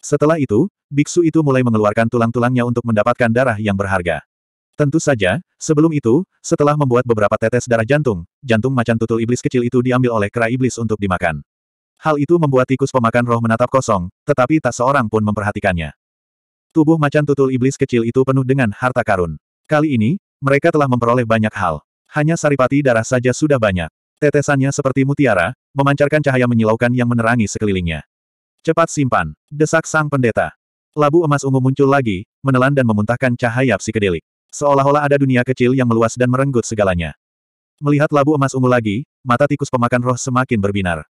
Setelah itu, biksu itu mulai mengeluarkan tulang-tulangnya untuk mendapatkan darah yang berharga. Tentu saja, sebelum itu, setelah membuat beberapa tetes darah jantung, jantung macan tutul iblis kecil itu diambil oleh kera iblis untuk dimakan. Hal itu membuat tikus pemakan roh menatap kosong, tetapi tak seorang pun memperhatikannya. Tubuh macan tutul iblis kecil itu penuh dengan harta karun. Kali ini, mereka telah memperoleh banyak hal. Hanya saripati darah saja sudah banyak. Tetesannya seperti mutiara, memancarkan cahaya menyilaukan yang menerangi sekelilingnya. Cepat simpan, desak sang pendeta. Labu emas ungu muncul lagi, menelan dan memuntahkan cahaya psikedelik. Seolah-olah ada dunia kecil yang meluas dan merenggut segalanya. Melihat labu emas ungu lagi, mata tikus pemakan roh semakin berbinar.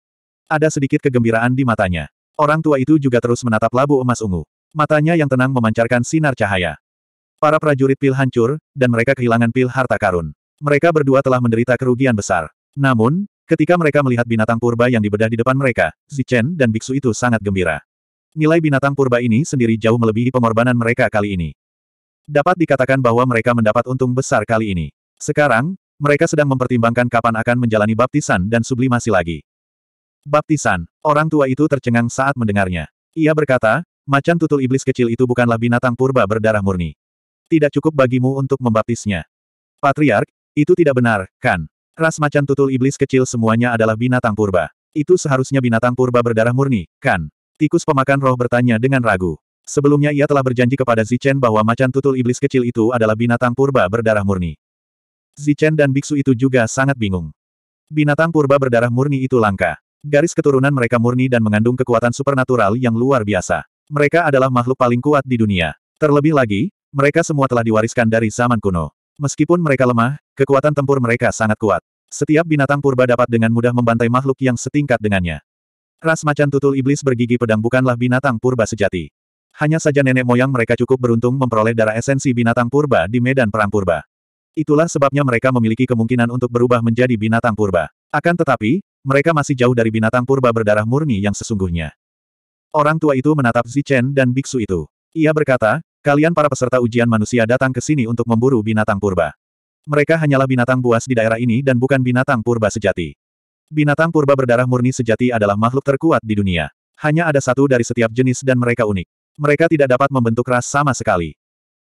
Ada sedikit kegembiraan di matanya. Orang tua itu juga terus menatap labu emas ungu. Matanya yang tenang memancarkan sinar cahaya. Para prajurit pil hancur, dan mereka kehilangan pil harta karun. Mereka berdua telah menderita kerugian besar. Namun, Ketika mereka melihat binatang purba yang dibedah di depan mereka, Zichen dan biksu itu sangat gembira. Nilai binatang purba ini sendiri jauh melebihi pengorbanan mereka kali ini. Dapat dikatakan bahwa mereka mendapat untung besar kali ini. Sekarang, mereka sedang mempertimbangkan kapan akan menjalani baptisan dan sublimasi lagi. Baptisan, orang tua itu tercengang saat mendengarnya. Ia berkata, macan tutul iblis kecil itu bukanlah binatang purba berdarah murni. Tidak cukup bagimu untuk membaptisnya. Patriark, itu tidak benar, kan? Ras macan tutul iblis kecil semuanya adalah binatang purba. Itu seharusnya binatang purba berdarah murni, kan? Tikus pemakan roh bertanya dengan ragu. Sebelumnya ia telah berjanji kepada Zichen bahwa macan tutul iblis kecil itu adalah binatang purba berdarah murni. Zichen dan biksu itu juga sangat bingung. Binatang purba berdarah murni itu langka. Garis keturunan mereka murni dan mengandung kekuatan supernatural yang luar biasa. Mereka adalah makhluk paling kuat di dunia. Terlebih lagi, mereka semua telah diwariskan dari zaman kuno. Meskipun mereka lemah, kekuatan tempur mereka sangat kuat. Setiap binatang purba dapat dengan mudah membantai makhluk yang setingkat dengannya. Ras macan tutul iblis bergigi pedang bukanlah binatang purba sejati. Hanya saja nenek moyang mereka cukup beruntung memperoleh darah esensi binatang purba di medan perang purba. Itulah sebabnya mereka memiliki kemungkinan untuk berubah menjadi binatang purba. Akan tetapi, mereka masih jauh dari binatang purba berdarah murni yang sesungguhnya. Orang tua itu menatap Zichen dan biksu itu. Ia berkata, kalian para peserta ujian manusia datang ke sini untuk memburu binatang purba. Mereka hanyalah binatang buas di daerah ini dan bukan binatang purba sejati. Binatang purba berdarah murni sejati adalah makhluk terkuat di dunia. Hanya ada satu dari setiap jenis dan mereka unik. Mereka tidak dapat membentuk ras sama sekali.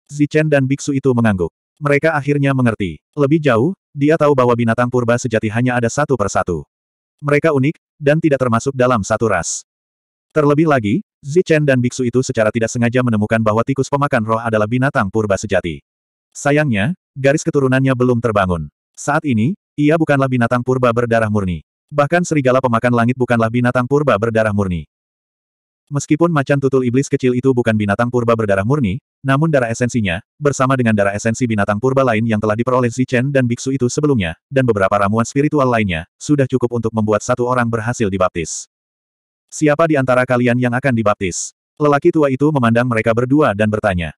Zichen dan biksu itu mengangguk. Mereka akhirnya mengerti. Lebih jauh, dia tahu bahwa binatang purba sejati hanya ada satu per satu. Mereka unik, dan tidak termasuk dalam satu ras. Terlebih lagi, Zichen dan biksu itu secara tidak sengaja menemukan bahwa tikus pemakan roh adalah binatang purba sejati. Sayangnya, garis keturunannya belum terbangun. Saat ini, ia bukanlah binatang purba berdarah murni. Bahkan serigala pemakan langit bukanlah binatang purba berdarah murni. Meskipun macan tutul iblis kecil itu bukan binatang purba berdarah murni, namun darah esensinya, bersama dengan darah esensi binatang purba lain yang telah diperoleh Zichen dan biksu itu sebelumnya, dan beberapa ramuan spiritual lainnya, sudah cukup untuk membuat satu orang berhasil dibaptis. Siapa di antara kalian yang akan dibaptis? Lelaki tua itu memandang mereka berdua dan bertanya.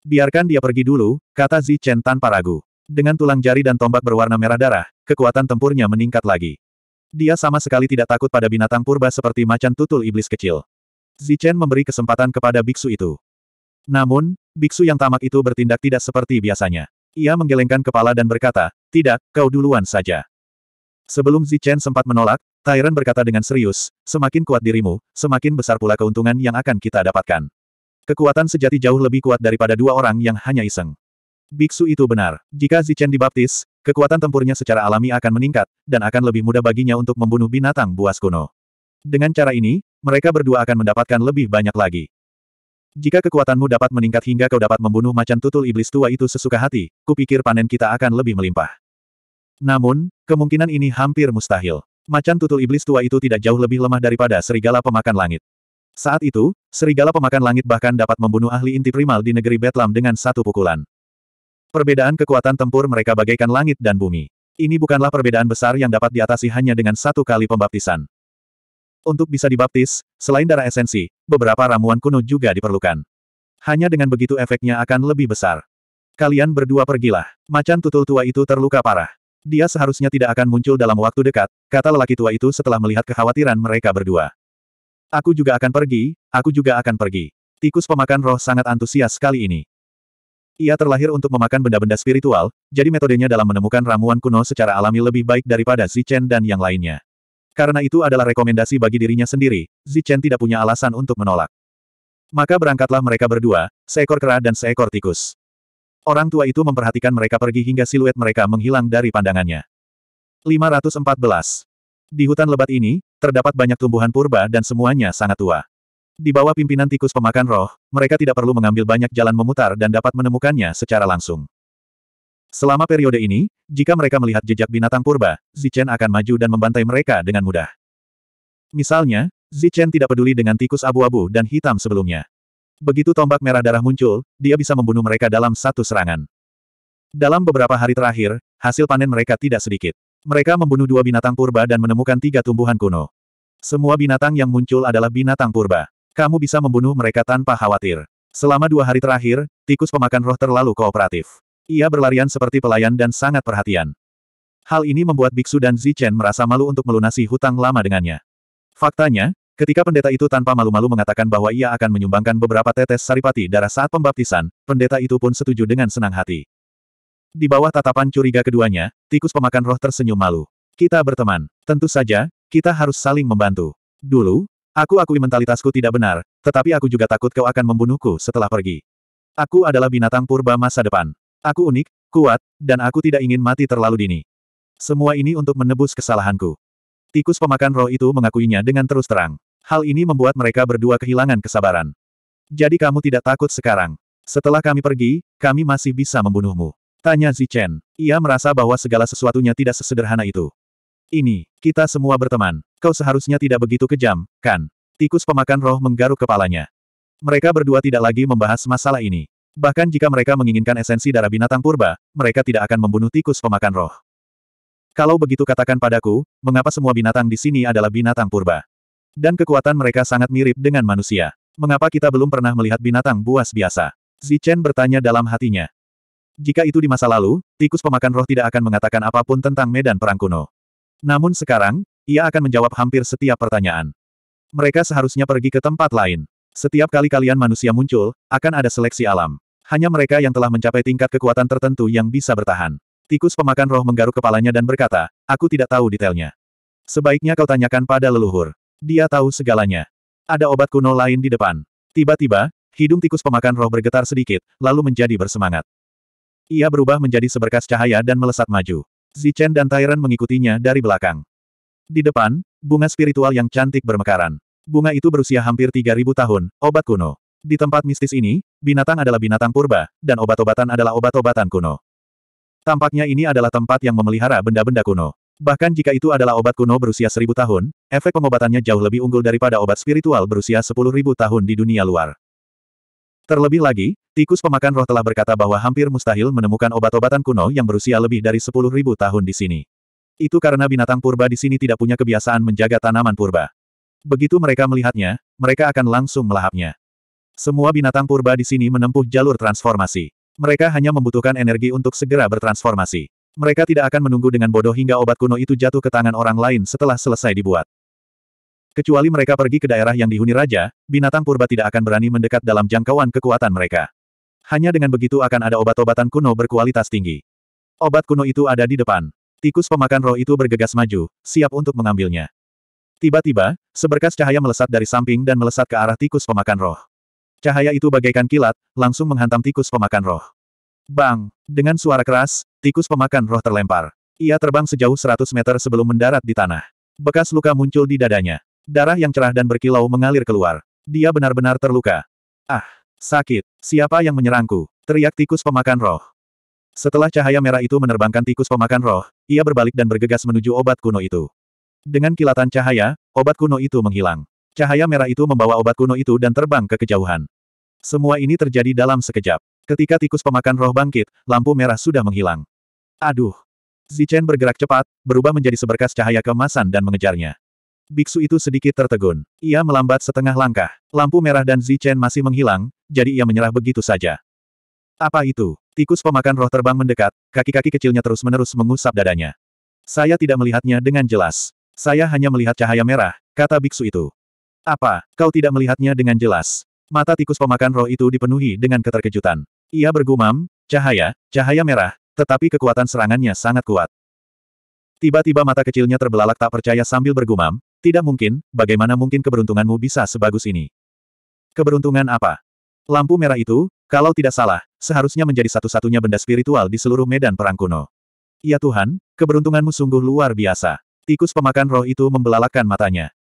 Biarkan dia pergi dulu, kata Zi Chen tanpa ragu. Dengan tulang jari dan tombak berwarna merah darah, kekuatan tempurnya meningkat lagi. Dia sama sekali tidak takut pada binatang purba seperti macan tutul iblis kecil. Zi Chen memberi kesempatan kepada biksu itu. Namun, biksu yang tamak itu bertindak tidak seperti biasanya. Ia menggelengkan kepala dan berkata, tidak, kau duluan saja. Sebelum Zichen sempat menolak, Tyrant berkata dengan serius, semakin kuat dirimu, semakin besar pula keuntungan yang akan kita dapatkan. Kekuatan sejati jauh lebih kuat daripada dua orang yang hanya iseng. Biksu itu benar. Jika Zichen dibaptis, kekuatan tempurnya secara alami akan meningkat, dan akan lebih mudah baginya untuk membunuh binatang buas kuno. Dengan cara ini, mereka berdua akan mendapatkan lebih banyak lagi. Jika kekuatanmu dapat meningkat hingga kau dapat membunuh macan tutul iblis tua itu sesuka hati, kupikir panen kita akan lebih melimpah. Namun, kemungkinan ini hampir mustahil. Macan tutul iblis tua itu tidak jauh lebih lemah daripada serigala pemakan langit. Saat itu, serigala pemakan langit bahkan dapat membunuh ahli inti primal di negeri Betlam dengan satu pukulan. Perbedaan kekuatan tempur mereka bagaikan langit dan bumi. Ini bukanlah perbedaan besar yang dapat diatasi hanya dengan satu kali pembaptisan. Untuk bisa dibaptis, selain darah esensi, beberapa ramuan kuno juga diperlukan. Hanya dengan begitu efeknya akan lebih besar. Kalian berdua pergilah. Macan tutul tua itu terluka parah. Dia seharusnya tidak akan muncul dalam waktu dekat, kata lelaki tua itu setelah melihat kekhawatiran mereka berdua. Aku juga akan pergi, aku juga akan pergi. Tikus pemakan roh sangat antusias kali ini. Ia terlahir untuk memakan benda-benda spiritual, jadi metodenya dalam menemukan ramuan kuno secara alami lebih baik daripada Zichen dan yang lainnya. Karena itu adalah rekomendasi bagi dirinya sendiri, Zichen tidak punya alasan untuk menolak. Maka berangkatlah mereka berdua, seekor kera dan seekor tikus. Orang tua itu memperhatikan mereka pergi hingga siluet mereka menghilang dari pandangannya. 514. Di hutan lebat ini, Terdapat banyak tumbuhan purba dan semuanya sangat tua. Di bawah pimpinan tikus pemakan roh, mereka tidak perlu mengambil banyak jalan memutar dan dapat menemukannya secara langsung. Selama periode ini, jika mereka melihat jejak binatang purba, Zichen akan maju dan membantai mereka dengan mudah. Misalnya, Zichen tidak peduli dengan tikus abu-abu dan hitam sebelumnya. Begitu tombak merah darah muncul, dia bisa membunuh mereka dalam satu serangan. Dalam beberapa hari terakhir, hasil panen mereka tidak sedikit. Mereka membunuh dua binatang purba dan menemukan tiga tumbuhan kuno. Semua binatang yang muncul adalah binatang purba. Kamu bisa membunuh mereka tanpa khawatir. Selama dua hari terakhir, tikus pemakan roh terlalu kooperatif. Ia berlarian seperti pelayan dan sangat perhatian. Hal ini membuat Biksu dan Zichen merasa malu untuk melunasi hutang lama dengannya. Faktanya, ketika pendeta itu tanpa malu-malu mengatakan bahwa ia akan menyumbangkan beberapa tetes saripati darah saat pembaptisan, pendeta itu pun setuju dengan senang hati. Di bawah tatapan curiga keduanya, tikus pemakan roh tersenyum malu. Kita berteman. Tentu saja, kita harus saling membantu. Dulu, aku akui mentalitasku tidak benar, tetapi aku juga takut kau akan membunuhku setelah pergi. Aku adalah binatang purba masa depan. Aku unik, kuat, dan aku tidak ingin mati terlalu dini. Semua ini untuk menebus kesalahanku. Tikus pemakan roh itu mengakuinya dengan terus terang. Hal ini membuat mereka berdua kehilangan kesabaran. Jadi kamu tidak takut sekarang. Setelah kami pergi, kami masih bisa membunuhmu. Tanya Zichen. Ia merasa bahwa segala sesuatunya tidak sesederhana itu. Ini, kita semua berteman. Kau seharusnya tidak begitu kejam, kan? Tikus pemakan roh menggaruk kepalanya. Mereka berdua tidak lagi membahas masalah ini. Bahkan jika mereka menginginkan esensi darah binatang purba, mereka tidak akan membunuh tikus pemakan roh. Kalau begitu katakan padaku, mengapa semua binatang di sini adalah binatang purba? Dan kekuatan mereka sangat mirip dengan manusia. Mengapa kita belum pernah melihat binatang buas biasa? Zichen bertanya dalam hatinya. Jika itu di masa lalu, tikus pemakan roh tidak akan mengatakan apapun tentang medan perang kuno. Namun sekarang, ia akan menjawab hampir setiap pertanyaan. Mereka seharusnya pergi ke tempat lain. Setiap kali kalian manusia muncul, akan ada seleksi alam. Hanya mereka yang telah mencapai tingkat kekuatan tertentu yang bisa bertahan. Tikus pemakan roh menggaruk kepalanya dan berkata, aku tidak tahu detailnya. Sebaiknya kau tanyakan pada leluhur. Dia tahu segalanya. Ada obat kuno lain di depan. Tiba-tiba, hidung tikus pemakan roh bergetar sedikit, lalu menjadi bersemangat. Ia berubah menjadi seberkas cahaya dan melesat maju. Zichen dan Tairan mengikutinya dari belakang. Di depan, bunga spiritual yang cantik bermekaran. Bunga itu berusia hampir 3000 tahun, obat kuno. Di tempat mistis ini, binatang adalah binatang purba, dan obat-obatan adalah obat-obatan kuno. Tampaknya ini adalah tempat yang memelihara benda-benda kuno. Bahkan jika itu adalah obat kuno berusia seribu tahun, efek pengobatannya jauh lebih unggul daripada obat spiritual berusia sepuluh ribu tahun di dunia luar. Terlebih lagi, tikus pemakan roh telah berkata bahwa hampir mustahil menemukan obat-obatan kuno yang berusia lebih dari 10.000 tahun di sini. Itu karena binatang purba di sini tidak punya kebiasaan menjaga tanaman purba. Begitu mereka melihatnya, mereka akan langsung melahapnya. Semua binatang purba di sini menempuh jalur transformasi. Mereka hanya membutuhkan energi untuk segera bertransformasi. Mereka tidak akan menunggu dengan bodoh hingga obat kuno itu jatuh ke tangan orang lain setelah selesai dibuat. Kecuali mereka pergi ke daerah yang dihuni raja, binatang purba tidak akan berani mendekat dalam jangkauan kekuatan mereka. Hanya dengan begitu akan ada obat-obatan kuno berkualitas tinggi. Obat kuno itu ada di depan. Tikus pemakan roh itu bergegas maju, siap untuk mengambilnya. Tiba-tiba, seberkas cahaya melesat dari samping dan melesat ke arah tikus pemakan roh. Cahaya itu bagaikan kilat, langsung menghantam tikus pemakan roh. Bang! Dengan suara keras, tikus pemakan roh terlempar. Ia terbang sejauh 100 meter sebelum mendarat di tanah. Bekas luka muncul di dadanya. Darah yang cerah dan berkilau mengalir keluar. Dia benar-benar terluka. Ah, sakit. Siapa yang menyerangku? Teriak tikus pemakan roh. Setelah cahaya merah itu menerbangkan tikus pemakan roh, ia berbalik dan bergegas menuju obat kuno itu. Dengan kilatan cahaya, obat kuno itu menghilang. Cahaya merah itu membawa obat kuno itu dan terbang ke kejauhan. Semua ini terjadi dalam sekejap. Ketika tikus pemakan roh bangkit, lampu merah sudah menghilang. Aduh! Zichen bergerak cepat, berubah menjadi seberkas cahaya kemasan dan mengejarnya. Biksu itu sedikit tertegun. Ia melambat setengah langkah. Lampu merah dan Zichen masih menghilang, jadi ia menyerah begitu saja. Apa itu? Tikus pemakan roh terbang mendekat, kaki-kaki kecilnya terus-menerus mengusap dadanya. Saya tidak melihatnya dengan jelas. Saya hanya melihat cahaya merah, kata biksu itu. Apa, kau tidak melihatnya dengan jelas? Mata tikus pemakan roh itu dipenuhi dengan keterkejutan. Ia bergumam, cahaya, cahaya merah, tetapi kekuatan serangannya sangat kuat. Tiba-tiba mata kecilnya terbelalak tak percaya sambil bergumam, tidak mungkin, bagaimana mungkin keberuntunganmu bisa sebagus ini? Keberuntungan apa? Lampu merah itu, kalau tidak salah, seharusnya menjadi satu-satunya benda spiritual di seluruh medan perang kuno. Ya Tuhan, keberuntunganmu sungguh luar biasa. Tikus pemakan roh itu membelalakan matanya.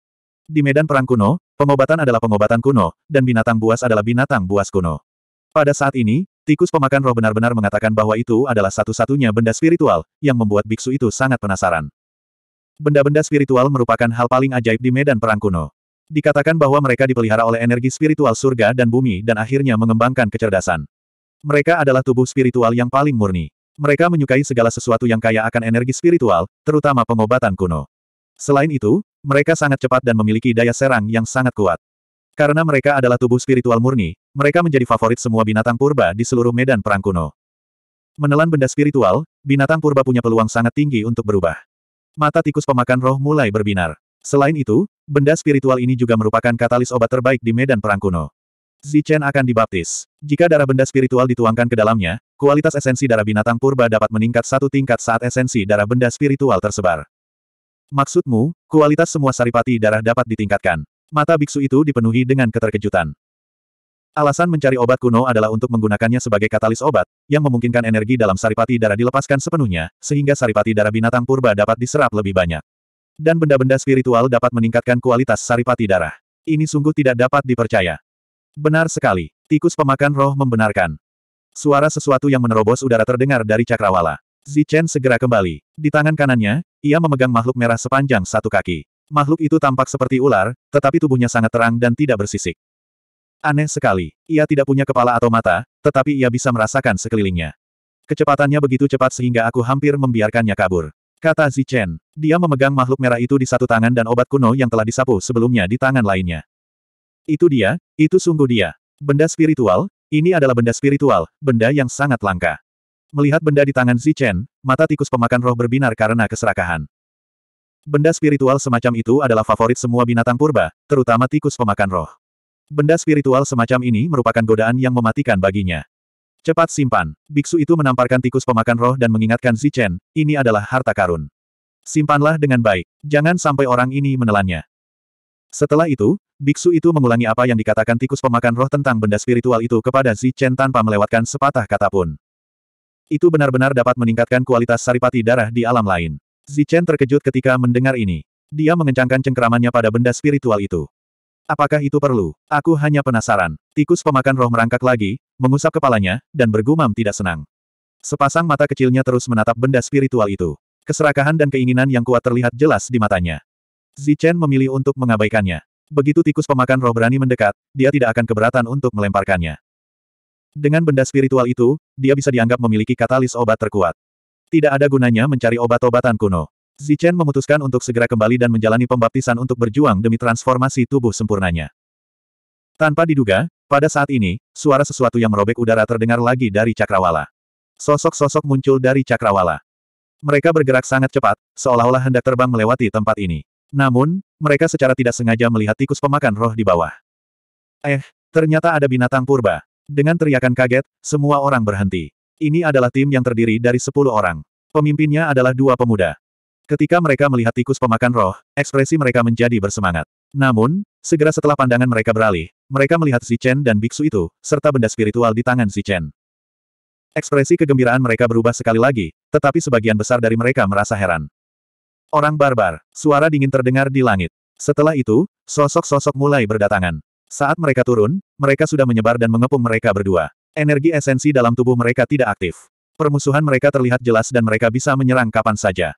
Di medan perang kuno, pengobatan adalah pengobatan kuno, dan binatang buas adalah binatang buas kuno. Pada saat ini, tikus pemakan roh benar-benar mengatakan bahwa itu adalah satu-satunya benda spiritual, yang membuat biksu itu sangat penasaran. Benda-benda spiritual merupakan hal paling ajaib di medan perang kuno. Dikatakan bahwa mereka dipelihara oleh energi spiritual surga dan bumi dan akhirnya mengembangkan kecerdasan. Mereka adalah tubuh spiritual yang paling murni. Mereka menyukai segala sesuatu yang kaya akan energi spiritual, terutama pengobatan kuno. Selain itu, mereka sangat cepat dan memiliki daya serang yang sangat kuat. Karena mereka adalah tubuh spiritual murni, mereka menjadi favorit semua binatang purba di seluruh medan perang kuno. Menelan benda spiritual, binatang purba punya peluang sangat tinggi untuk berubah. Mata tikus pemakan roh mulai berbinar. Selain itu, benda spiritual ini juga merupakan katalis obat terbaik di medan perang kuno. Zichen akan dibaptis. Jika darah benda spiritual dituangkan ke dalamnya, kualitas esensi darah binatang purba dapat meningkat satu tingkat saat esensi darah benda spiritual tersebar. Maksudmu, kualitas semua saripati darah dapat ditingkatkan. Mata biksu itu dipenuhi dengan keterkejutan. Alasan mencari obat kuno adalah untuk menggunakannya sebagai katalis obat, yang memungkinkan energi dalam saripati darah dilepaskan sepenuhnya, sehingga saripati darah binatang purba dapat diserap lebih banyak. Dan benda-benda spiritual dapat meningkatkan kualitas saripati darah. Ini sungguh tidak dapat dipercaya. Benar sekali, tikus pemakan roh membenarkan. Suara sesuatu yang menerobos udara terdengar dari cakrawala. Zichen segera kembali. Di tangan kanannya, ia memegang makhluk merah sepanjang satu kaki. Makhluk itu tampak seperti ular, tetapi tubuhnya sangat terang dan tidak bersisik. Aneh sekali, ia tidak punya kepala atau mata, tetapi ia bisa merasakan sekelilingnya. Kecepatannya begitu cepat sehingga aku hampir membiarkannya kabur. Kata Zichen, dia memegang makhluk merah itu di satu tangan dan obat kuno yang telah disapu sebelumnya di tangan lainnya. Itu dia, itu sungguh dia. Benda spiritual, ini adalah benda spiritual, benda yang sangat langka. Melihat benda di tangan Zichen, mata tikus pemakan roh berbinar karena keserakahan. Benda spiritual semacam itu adalah favorit semua binatang purba, terutama tikus pemakan roh. Benda spiritual semacam ini merupakan godaan yang mematikan baginya. Cepat simpan. Biksu itu menamparkan tikus pemakan roh dan mengingatkan Zichen, ini adalah harta karun. Simpanlah dengan baik. Jangan sampai orang ini menelannya. Setelah itu, biksu itu mengulangi apa yang dikatakan tikus pemakan roh tentang benda spiritual itu kepada Zichen tanpa melewatkan sepatah kata pun. Itu benar-benar dapat meningkatkan kualitas saripati darah di alam lain. Zichen terkejut ketika mendengar ini. Dia mengencangkan cengkeramannya pada benda spiritual itu. Apakah itu perlu? Aku hanya penasaran. Tikus pemakan roh merangkak lagi, mengusap kepalanya, dan bergumam tidak senang. Sepasang mata kecilnya terus menatap benda spiritual itu. Keserakahan dan keinginan yang kuat terlihat jelas di matanya. Zichen memilih untuk mengabaikannya. Begitu tikus pemakan roh berani mendekat, dia tidak akan keberatan untuk melemparkannya. Dengan benda spiritual itu, dia bisa dianggap memiliki katalis obat terkuat. Tidak ada gunanya mencari obat-obatan kuno. Zichen memutuskan untuk segera kembali dan menjalani pembaptisan untuk berjuang demi transformasi tubuh sempurnanya. Tanpa diduga, pada saat ini, suara sesuatu yang merobek udara terdengar lagi dari cakrawala. Sosok-sosok muncul dari cakrawala. Mereka bergerak sangat cepat, seolah-olah hendak terbang melewati tempat ini. Namun, mereka secara tidak sengaja melihat tikus pemakan roh di bawah. Eh, ternyata ada binatang purba. Dengan teriakan kaget, semua orang berhenti. Ini adalah tim yang terdiri dari sepuluh orang. Pemimpinnya adalah dua pemuda. Ketika mereka melihat tikus pemakan roh, ekspresi mereka menjadi bersemangat. Namun, segera setelah pandangan mereka beralih, mereka melihat Si Chen dan biksu itu, serta benda spiritual di tangan Si Chen. Ekspresi kegembiraan mereka berubah sekali lagi, tetapi sebagian besar dari mereka merasa heran. Orang barbar, suara dingin terdengar di langit. Setelah itu, sosok-sosok mulai berdatangan. Saat mereka turun, mereka sudah menyebar dan mengepung mereka berdua. Energi esensi dalam tubuh mereka tidak aktif. Permusuhan mereka terlihat jelas dan mereka bisa menyerang kapan saja.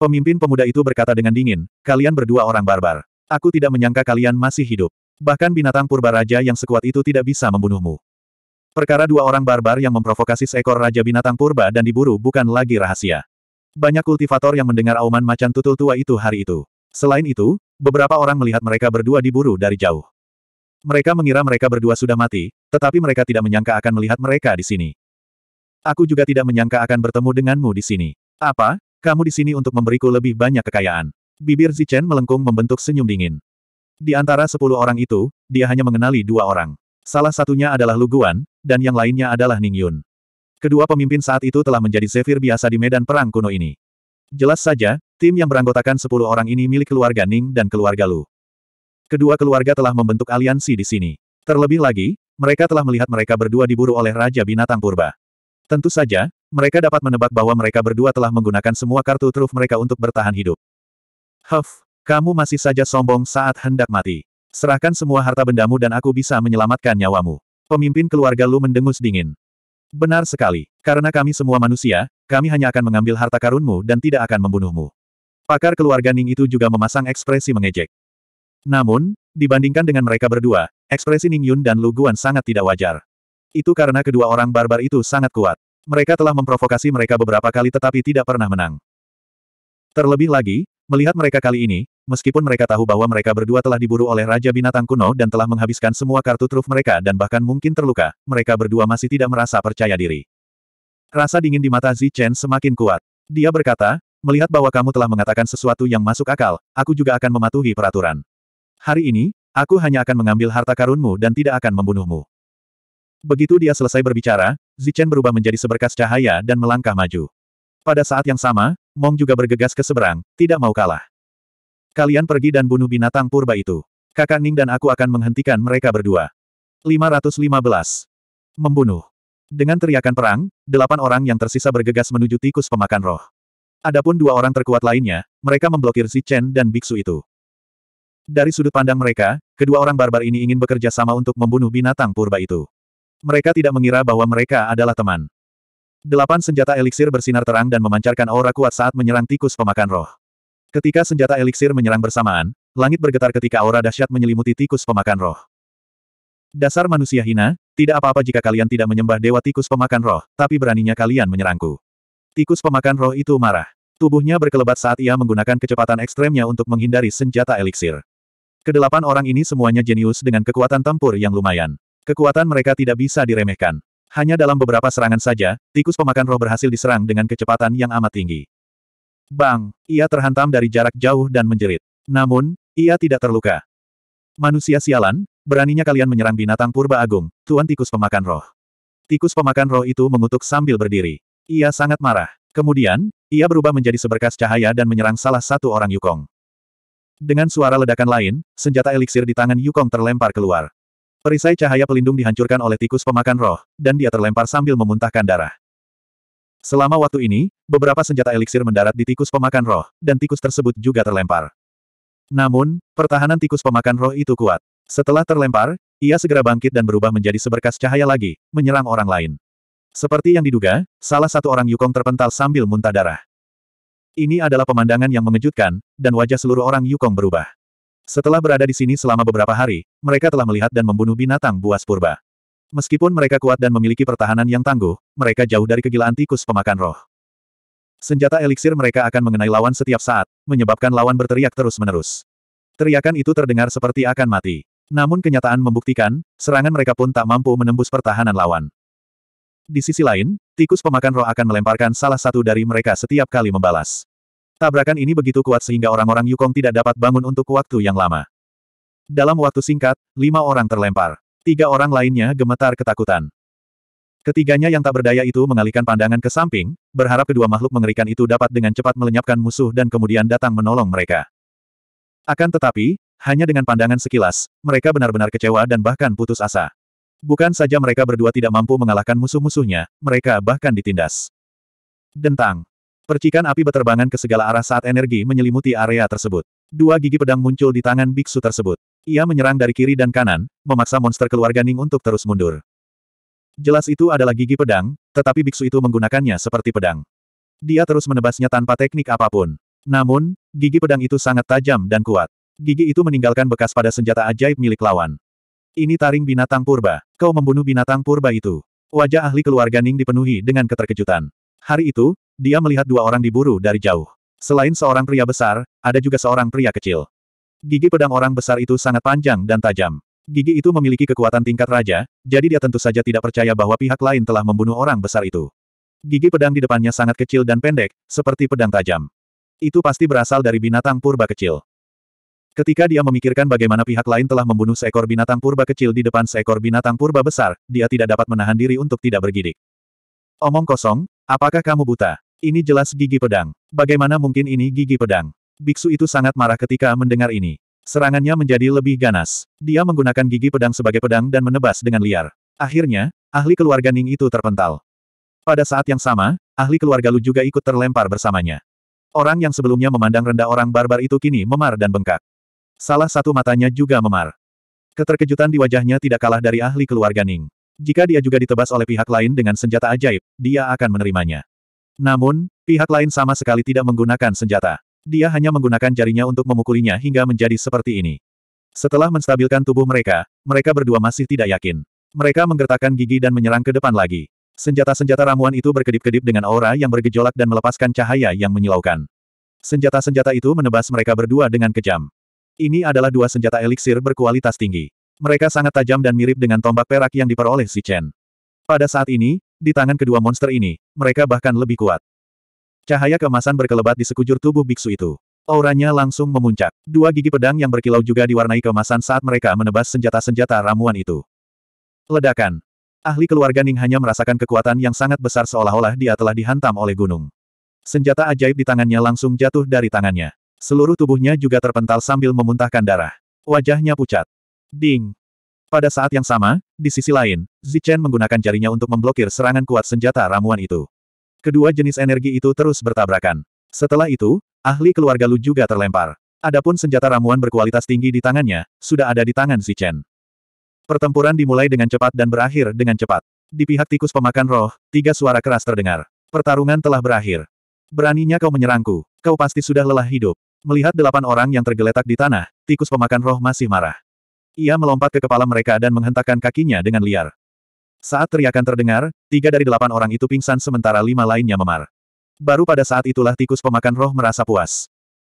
Pemimpin pemuda itu berkata dengan dingin, kalian berdua orang barbar. Aku tidak menyangka kalian masih hidup. Bahkan binatang purba raja yang sekuat itu tidak bisa membunuhmu. Perkara dua orang barbar yang memprovokasi seekor raja binatang purba dan diburu bukan lagi rahasia. Banyak kultivator yang mendengar auman macan tutul tua itu hari itu. Selain itu, beberapa orang melihat mereka berdua diburu dari jauh. Mereka mengira mereka berdua sudah mati, tetapi mereka tidak menyangka akan melihat mereka di sini. Aku juga tidak menyangka akan bertemu denganmu di sini. Apa? Kamu di sini untuk memberiku lebih banyak kekayaan. Bibir Zichen melengkung membentuk senyum dingin. Di antara sepuluh orang itu, dia hanya mengenali dua orang. Salah satunya adalah Luguan, dan yang lainnya adalah Ning Yun. Kedua pemimpin saat itu telah menjadi Zephyr biasa di medan perang kuno ini. Jelas saja, tim yang beranggotakan sepuluh orang ini milik keluarga Ning dan keluarga Lu. Kedua keluarga telah membentuk aliansi di sini. Terlebih lagi, mereka telah melihat mereka berdua diburu oleh Raja Binatang Purba. Tentu saja, mereka dapat menebak bahwa mereka berdua telah menggunakan semua kartu truf mereka untuk bertahan hidup. Huff, kamu masih saja sombong saat hendak mati. Serahkan semua harta bendamu dan aku bisa menyelamatkan nyawamu. Pemimpin keluarga Lu mendengus dingin. Benar sekali. Karena kami semua manusia, kami hanya akan mengambil harta karunmu dan tidak akan membunuhmu. Pakar keluarga Ning itu juga memasang ekspresi mengejek. Namun, dibandingkan dengan mereka berdua, ekspresi Ning Yun dan Lu Guan sangat tidak wajar. Itu karena kedua orang barbar itu sangat kuat. Mereka telah memprovokasi mereka beberapa kali tetapi tidak pernah menang. Terlebih lagi, melihat mereka kali ini, meskipun mereka tahu bahwa mereka berdua telah diburu oleh Raja Binatang Kuno dan telah menghabiskan semua kartu truf mereka dan bahkan mungkin terluka, mereka berdua masih tidak merasa percaya diri. Rasa dingin di mata Chen semakin kuat. Dia berkata, melihat bahwa kamu telah mengatakan sesuatu yang masuk akal, aku juga akan mematuhi peraturan. Hari ini, aku hanya akan mengambil harta karunmu dan tidak akan membunuhmu. Begitu dia selesai berbicara, Zichen berubah menjadi seberkas cahaya dan melangkah maju. Pada saat yang sama, Mong juga bergegas ke seberang, tidak mau kalah. Kalian pergi dan bunuh binatang purba itu. Kakak Ning dan aku akan menghentikan mereka berdua. 515. Membunuh. Dengan teriakan perang, delapan orang yang tersisa bergegas menuju tikus pemakan roh. Adapun dua orang terkuat lainnya, mereka memblokir Zichen dan biksu itu. Dari sudut pandang mereka, kedua orang barbar ini ingin bekerja sama untuk membunuh binatang purba itu. Mereka tidak mengira bahwa mereka adalah teman. Delapan senjata eliksir bersinar terang dan memancarkan aura kuat saat menyerang tikus pemakan roh. Ketika senjata eliksir menyerang bersamaan, langit bergetar ketika aura dahsyat menyelimuti tikus pemakan roh. Dasar manusia hina, tidak apa-apa jika kalian tidak menyembah dewa tikus pemakan roh, tapi beraninya kalian menyerangku. Tikus pemakan roh itu marah. Tubuhnya berkelebat saat ia menggunakan kecepatan ekstremnya untuk menghindari senjata eliksir. Kedelapan orang ini semuanya jenius dengan kekuatan tempur yang lumayan. Kekuatan mereka tidak bisa diremehkan. Hanya dalam beberapa serangan saja, tikus pemakan roh berhasil diserang dengan kecepatan yang amat tinggi. Bang! Ia terhantam dari jarak jauh dan menjerit. Namun, ia tidak terluka. Manusia sialan, beraninya kalian menyerang binatang purba agung, tuan tikus pemakan roh. Tikus pemakan roh itu mengutuk sambil berdiri. Ia sangat marah. Kemudian, ia berubah menjadi seberkas cahaya dan menyerang salah satu orang Yukong. Dengan suara ledakan lain, senjata eliksir di tangan Yukong terlempar keluar. Perisai cahaya pelindung dihancurkan oleh tikus pemakan roh, dan dia terlempar sambil memuntahkan darah. Selama waktu ini, beberapa senjata eliksir mendarat di tikus pemakan roh, dan tikus tersebut juga terlempar. Namun, pertahanan tikus pemakan roh itu kuat. Setelah terlempar, ia segera bangkit dan berubah menjadi seberkas cahaya lagi, menyerang orang lain. Seperti yang diduga, salah satu orang Yukong terpental sambil muntah darah. Ini adalah pemandangan yang mengejutkan, dan wajah seluruh orang Yukong berubah. Setelah berada di sini selama beberapa hari, mereka telah melihat dan membunuh binatang buas purba. Meskipun mereka kuat dan memiliki pertahanan yang tangguh, mereka jauh dari kegilaan tikus pemakan roh. Senjata eliksir mereka akan mengenai lawan setiap saat, menyebabkan lawan berteriak terus-menerus. Teriakan itu terdengar seperti akan mati. Namun kenyataan membuktikan, serangan mereka pun tak mampu menembus pertahanan lawan. Di sisi lain, tikus pemakan roh akan melemparkan salah satu dari mereka setiap kali membalas. Tabrakan ini begitu kuat sehingga orang-orang Yukong tidak dapat bangun untuk waktu yang lama. Dalam waktu singkat, lima orang terlempar. Tiga orang lainnya gemetar ketakutan. Ketiganya yang tak berdaya itu mengalihkan pandangan ke samping, berharap kedua makhluk mengerikan itu dapat dengan cepat melenyapkan musuh dan kemudian datang menolong mereka. Akan tetapi, hanya dengan pandangan sekilas, mereka benar-benar kecewa dan bahkan putus asa. Bukan saja mereka berdua tidak mampu mengalahkan musuh-musuhnya, mereka bahkan ditindas. Dentang. Percikan api berterbangan ke segala arah saat energi menyelimuti area tersebut. Dua gigi pedang muncul di tangan biksu tersebut. Ia menyerang dari kiri dan kanan, memaksa monster keluarga Ning untuk terus mundur. Jelas itu adalah gigi pedang, tetapi biksu itu menggunakannya seperti pedang. Dia terus menebasnya tanpa teknik apapun. Namun, gigi pedang itu sangat tajam dan kuat. Gigi itu meninggalkan bekas pada senjata ajaib milik lawan. Ini taring binatang purba. Kau membunuh binatang purba itu. Wajah ahli keluarga Ning dipenuhi dengan keterkejutan. Hari itu, dia melihat dua orang diburu dari jauh. Selain seorang pria besar, ada juga seorang pria kecil. Gigi pedang orang besar itu sangat panjang dan tajam. Gigi itu memiliki kekuatan tingkat raja, jadi dia tentu saja tidak percaya bahwa pihak lain telah membunuh orang besar itu. Gigi pedang di depannya sangat kecil dan pendek, seperti pedang tajam. Itu pasti berasal dari binatang purba kecil. Ketika dia memikirkan bagaimana pihak lain telah membunuh seekor binatang purba kecil di depan seekor binatang purba besar, dia tidak dapat menahan diri untuk tidak bergidik. Omong kosong, apakah kamu buta? Ini jelas gigi pedang. Bagaimana mungkin ini gigi pedang? Biksu itu sangat marah ketika mendengar ini. Serangannya menjadi lebih ganas. Dia menggunakan gigi pedang sebagai pedang dan menebas dengan liar. Akhirnya, ahli keluarga Ning itu terpental. Pada saat yang sama, ahli keluarga Lu juga ikut terlempar bersamanya. Orang yang sebelumnya memandang rendah orang barbar itu kini memar dan bengkak. Salah satu matanya juga memar. Keterkejutan di wajahnya tidak kalah dari ahli keluarga Ning. Jika dia juga ditebas oleh pihak lain dengan senjata ajaib, dia akan menerimanya. Namun, pihak lain sama sekali tidak menggunakan senjata. Dia hanya menggunakan jarinya untuk memukulinya hingga menjadi seperti ini. Setelah menstabilkan tubuh mereka, mereka berdua masih tidak yakin. Mereka menggertakkan gigi dan menyerang ke depan lagi. Senjata-senjata ramuan itu berkedip-kedip dengan aura yang bergejolak dan melepaskan cahaya yang menyilaukan. Senjata-senjata itu menebas mereka berdua dengan kejam. Ini adalah dua senjata eliksir berkualitas tinggi. Mereka sangat tajam dan mirip dengan tombak perak yang diperoleh si Chen. Pada saat ini, di tangan kedua monster ini, mereka bahkan lebih kuat. Cahaya kemasan berkelebat di sekujur tubuh biksu itu. Auranya langsung memuncak. Dua gigi pedang yang berkilau juga diwarnai kemasan saat mereka menebas senjata-senjata ramuan itu. Ledakan. Ahli keluarga Ning hanya merasakan kekuatan yang sangat besar seolah-olah dia telah dihantam oleh gunung. Senjata ajaib di tangannya langsung jatuh dari tangannya. Seluruh tubuhnya juga terpental sambil memuntahkan darah. Wajahnya pucat. Ding! Pada saat yang sama, di sisi lain, Zichen menggunakan jarinya untuk memblokir serangan kuat senjata ramuan itu. Kedua jenis energi itu terus bertabrakan. Setelah itu, ahli keluarga Lu juga terlempar. Adapun senjata ramuan berkualitas tinggi di tangannya, sudah ada di tangan Zichen. Pertempuran dimulai dengan cepat dan berakhir dengan cepat. Di pihak tikus pemakan roh, tiga suara keras terdengar. Pertarungan telah berakhir. Beraninya kau menyerangku. Kau pasti sudah lelah hidup. Melihat delapan orang yang tergeletak di tanah, tikus pemakan roh masih marah. Ia melompat ke kepala mereka dan menghentakkan kakinya dengan liar. Saat teriakan terdengar, tiga dari delapan orang itu pingsan sementara lima lainnya memar. Baru pada saat itulah tikus pemakan roh merasa puas.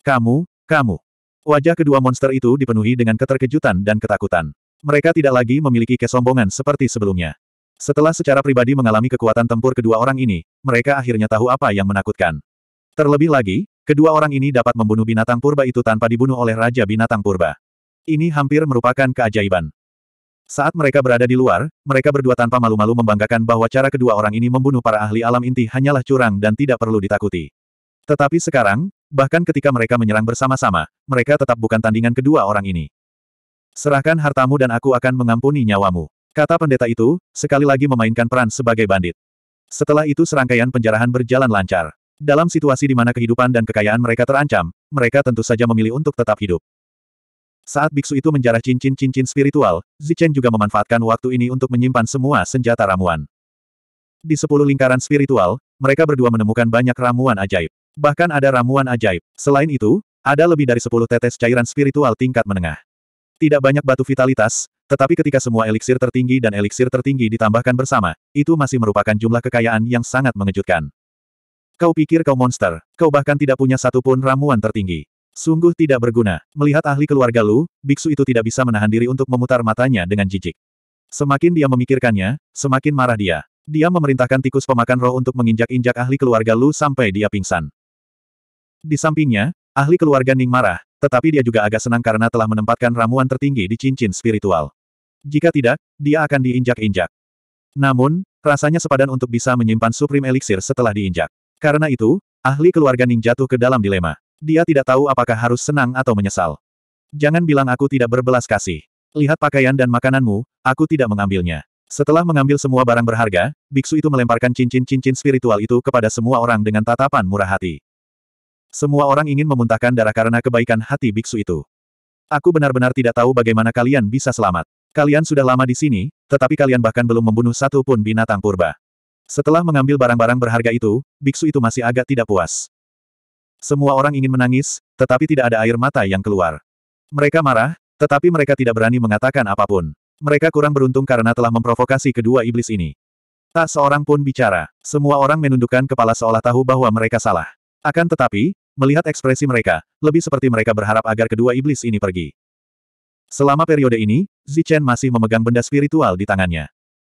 Kamu, kamu. Wajah kedua monster itu dipenuhi dengan keterkejutan dan ketakutan. Mereka tidak lagi memiliki kesombongan seperti sebelumnya. Setelah secara pribadi mengalami kekuatan tempur kedua orang ini, mereka akhirnya tahu apa yang menakutkan. Terlebih lagi, kedua orang ini dapat membunuh binatang purba itu tanpa dibunuh oleh Raja Binatang Purba. Ini hampir merupakan keajaiban. Saat mereka berada di luar, mereka berdua tanpa malu-malu membanggakan bahwa cara kedua orang ini membunuh para ahli alam inti hanyalah curang dan tidak perlu ditakuti. Tetapi sekarang, bahkan ketika mereka menyerang bersama-sama, mereka tetap bukan tandingan kedua orang ini. Serahkan hartamu dan aku akan mengampuni nyawamu. Kata pendeta itu, sekali lagi memainkan peran sebagai bandit. Setelah itu serangkaian penjarahan berjalan lancar. Dalam situasi di mana kehidupan dan kekayaan mereka terancam, mereka tentu saja memilih untuk tetap hidup. Saat biksu itu menjarah cincin-cincin spiritual, Zichen juga memanfaatkan waktu ini untuk menyimpan semua senjata ramuan. Di sepuluh lingkaran spiritual, mereka berdua menemukan banyak ramuan ajaib. Bahkan ada ramuan ajaib. Selain itu, ada lebih dari sepuluh tetes cairan spiritual tingkat menengah. Tidak banyak batu vitalitas, tetapi ketika semua eliksir tertinggi dan eliksir tertinggi ditambahkan bersama, itu masih merupakan jumlah kekayaan yang sangat mengejutkan. Kau pikir kau monster, kau bahkan tidak punya satupun ramuan tertinggi. Sungguh tidak berguna. Melihat ahli keluarga Lu, biksu itu tidak bisa menahan diri untuk memutar matanya dengan jijik. Semakin dia memikirkannya, semakin marah dia. Dia memerintahkan tikus pemakan roh untuk menginjak-injak ahli keluarga Lu sampai dia pingsan. Di sampingnya, ahli keluarga Ning marah, tetapi dia juga agak senang karena telah menempatkan ramuan tertinggi di cincin spiritual. Jika tidak, dia akan diinjak-injak. Namun, rasanya sepadan untuk bisa menyimpan Supreme Elixir setelah diinjak. Karena itu, ahli keluarga Ning jatuh ke dalam dilema. Dia tidak tahu apakah harus senang atau menyesal. Jangan bilang aku tidak berbelas kasih. Lihat pakaian dan makananmu, aku tidak mengambilnya. Setelah mengambil semua barang berharga, biksu itu melemparkan cincin-cincin spiritual itu kepada semua orang dengan tatapan murah hati. Semua orang ingin memuntahkan darah karena kebaikan hati biksu itu. Aku benar-benar tidak tahu bagaimana kalian bisa selamat. Kalian sudah lama di sini, tetapi kalian bahkan belum membunuh satu pun binatang purba. Setelah mengambil barang-barang berharga itu, biksu itu masih agak tidak puas. Semua orang ingin menangis, tetapi tidak ada air mata yang keluar. Mereka marah, tetapi mereka tidak berani mengatakan apapun. Mereka kurang beruntung karena telah memprovokasi kedua iblis ini. Tak seorang pun bicara. Semua orang menundukkan kepala seolah tahu bahwa mereka salah. Akan tetapi, melihat ekspresi mereka, lebih seperti mereka berharap agar kedua iblis ini pergi. Selama periode ini, Zichen masih memegang benda spiritual di tangannya.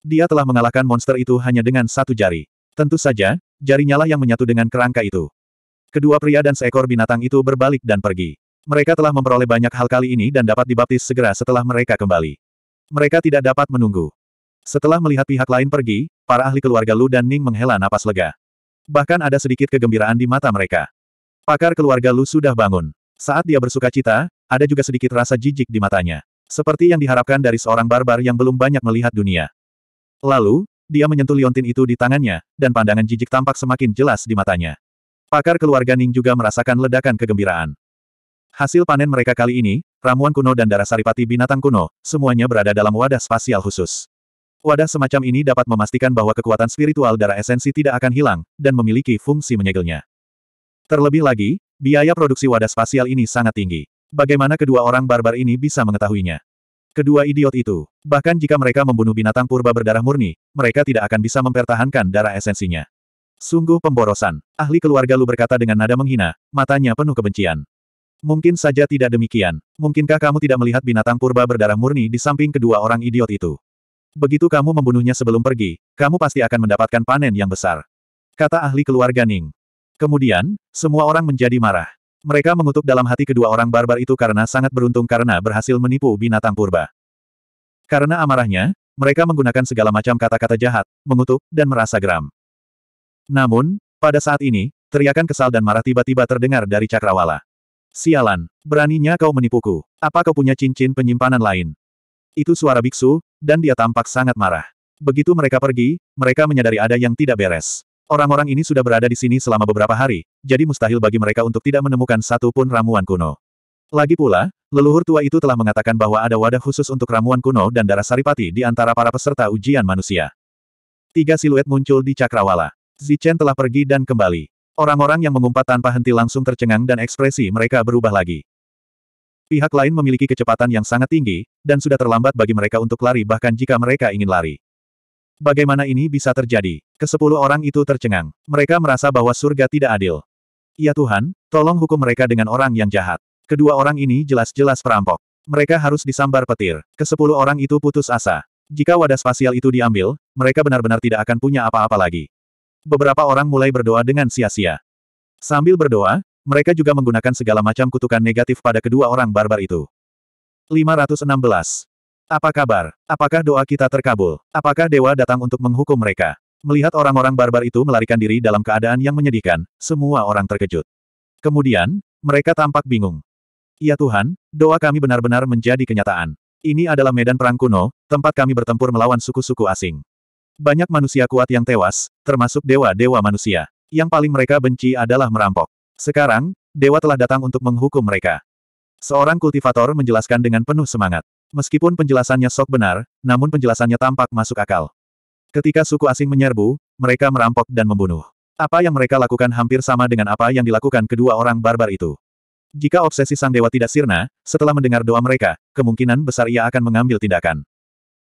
Dia telah mengalahkan monster itu hanya dengan satu jari. Tentu saja, jarinya lah yang menyatu dengan kerangka itu. Kedua pria dan seekor binatang itu berbalik dan pergi. Mereka telah memperoleh banyak hal kali ini dan dapat dibaptis segera setelah mereka kembali. Mereka tidak dapat menunggu. Setelah melihat pihak lain pergi, para ahli keluarga Lu dan Ning menghela napas lega. Bahkan ada sedikit kegembiraan di mata mereka. Pakar keluarga Lu sudah bangun. Saat dia bersuka cita, ada juga sedikit rasa jijik di matanya. Seperti yang diharapkan dari seorang barbar yang belum banyak melihat dunia. Lalu, dia menyentuh liontin itu di tangannya, dan pandangan jijik tampak semakin jelas di matanya. Pakar keluarga Ning juga merasakan ledakan kegembiraan. Hasil panen mereka kali ini, ramuan kuno dan darah saripati binatang kuno, semuanya berada dalam wadah spasial khusus. Wadah semacam ini dapat memastikan bahwa kekuatan spiritual darah esensi tidak akan hilang, dan memiliki fungsi menyegelnya. Terlebih lagi, biaya produksi wadah spasial ini sangat tinggi. Bagaimana kedua orang barbar ini bisa mengetahuinya? Kedua idiot itu, bahkan jika mereka membunuh binatang purba berdarah murni, mereka tidak akan bisa mempertahankan darah esensinya. Sungguh pemborosan. Ahli keluarga Lu berkata dengan nada menghina, matanya penuh kebencian. Mungkin saja tidak demikian. Mungkinkah kamu tidak melihat binatang purba berdarah murni di samping kedua orang idiot itu? Begitu kamu membunuhnya sebelum pergi, kamu pasti akan mendapatkan panen yang besar. Kata ahli keluarga Ning. Kemudian, semua orang menjadi marah. Mereka mengutuk dalam hati kedua orang barbar itu karena sangat beruntung karena berhasil menipu binatang purba. Karena amarahnya, mereka menggunakan segala macam kata-kata jahat, mengutuk, dan merasa geram. Namun, pada saat ini, teriakan kesal dan marah tiba-tiba terdengar dari Cakrawala. Sialan, beraninya kau menipuku. Apa kau punya cincin penyimpanan lain? Itu suara biksu, dan dia tampak sangat marah. Begitu mereka pergi, mereka menyadari ada yang tidak beres. Orang-orang ini sudah berada di sini selama beberapa hari, jadi mustahil bagi mereka untuk tidak menemukan satu pun ramuan kuno. Lagi pula, leluhur tua itu telah mengatakan bahwa ada wadah khusus untuk ramuan kuno dan darah saripati di antara para peserta ujian manusia. Tiga siluet muncul di Cakrawala. Zichen telah pergi dan kembali. Orang-orang yang mengumpat tanpa henti langsung tercengang dan ekspresi mereka berubah lagi. Pihak lain memiliki kecepatan yang sangat tinggi, dan sudah terlambat bagi mereka untuk lari bahkan jika mereka ingin lari. Bagaimana ini bisa terjadi? Kesepuluh orang itu tercengang. Mereka merasa bahwa surga tidak adil. Ya Tuhan, tolong hukum mereka dengan orang yang jahat. Kedua orang ini jelas-jelas perampok. Mereka harus disambar petir. Kesepuluh orang itu putus asa. Jika wadah spasial itu diambil, mereka benar-benar tidak akan punya apa-apa lagi. Beberapa orang mulai berdoa dengan sia-sia. Sambil berdoa, mereka juga menggunakan segala macam kutukan negatif pada kedua orang barbar itu. 516. Apa kabar? Apakah doa kita terkabul? Apakah dewa datang untuk menghukum mereka? Melihat orang-orang barbar itu melarikan diri dalam keadaan yang menyedihkan, semua orang terkejut. Kemudian, mereka tampak bingung. Ya Tuhan, doa kami benar-benar menjadi kenyataan. Ini adalah medan perang kuno, tempat kami bertempur melawan suku-suku asing. Banyak manusia kuat yang tewas, termasuk dewa-dewa manusia. Yang paling mereka benci adalah merampok. Sekarang, dewa telah datang untuk menghukum mereka. Seorang kultivator menjelaskan dengan penuh semangat. Meskipun penjelasannya sok benar, namun penjelasannya tampak masuk akal. Ketika suku asing menyerbu, mereka merampok dan membunuh. Apa yang mereka lakukan hampir sama dengan apa yang dilakukan kedua orang barbar itu. Jika obsesi sang dewa tidak sirna, setelah mendengar doa mereka, kemungkinan besar ia akan mengambil tindakan.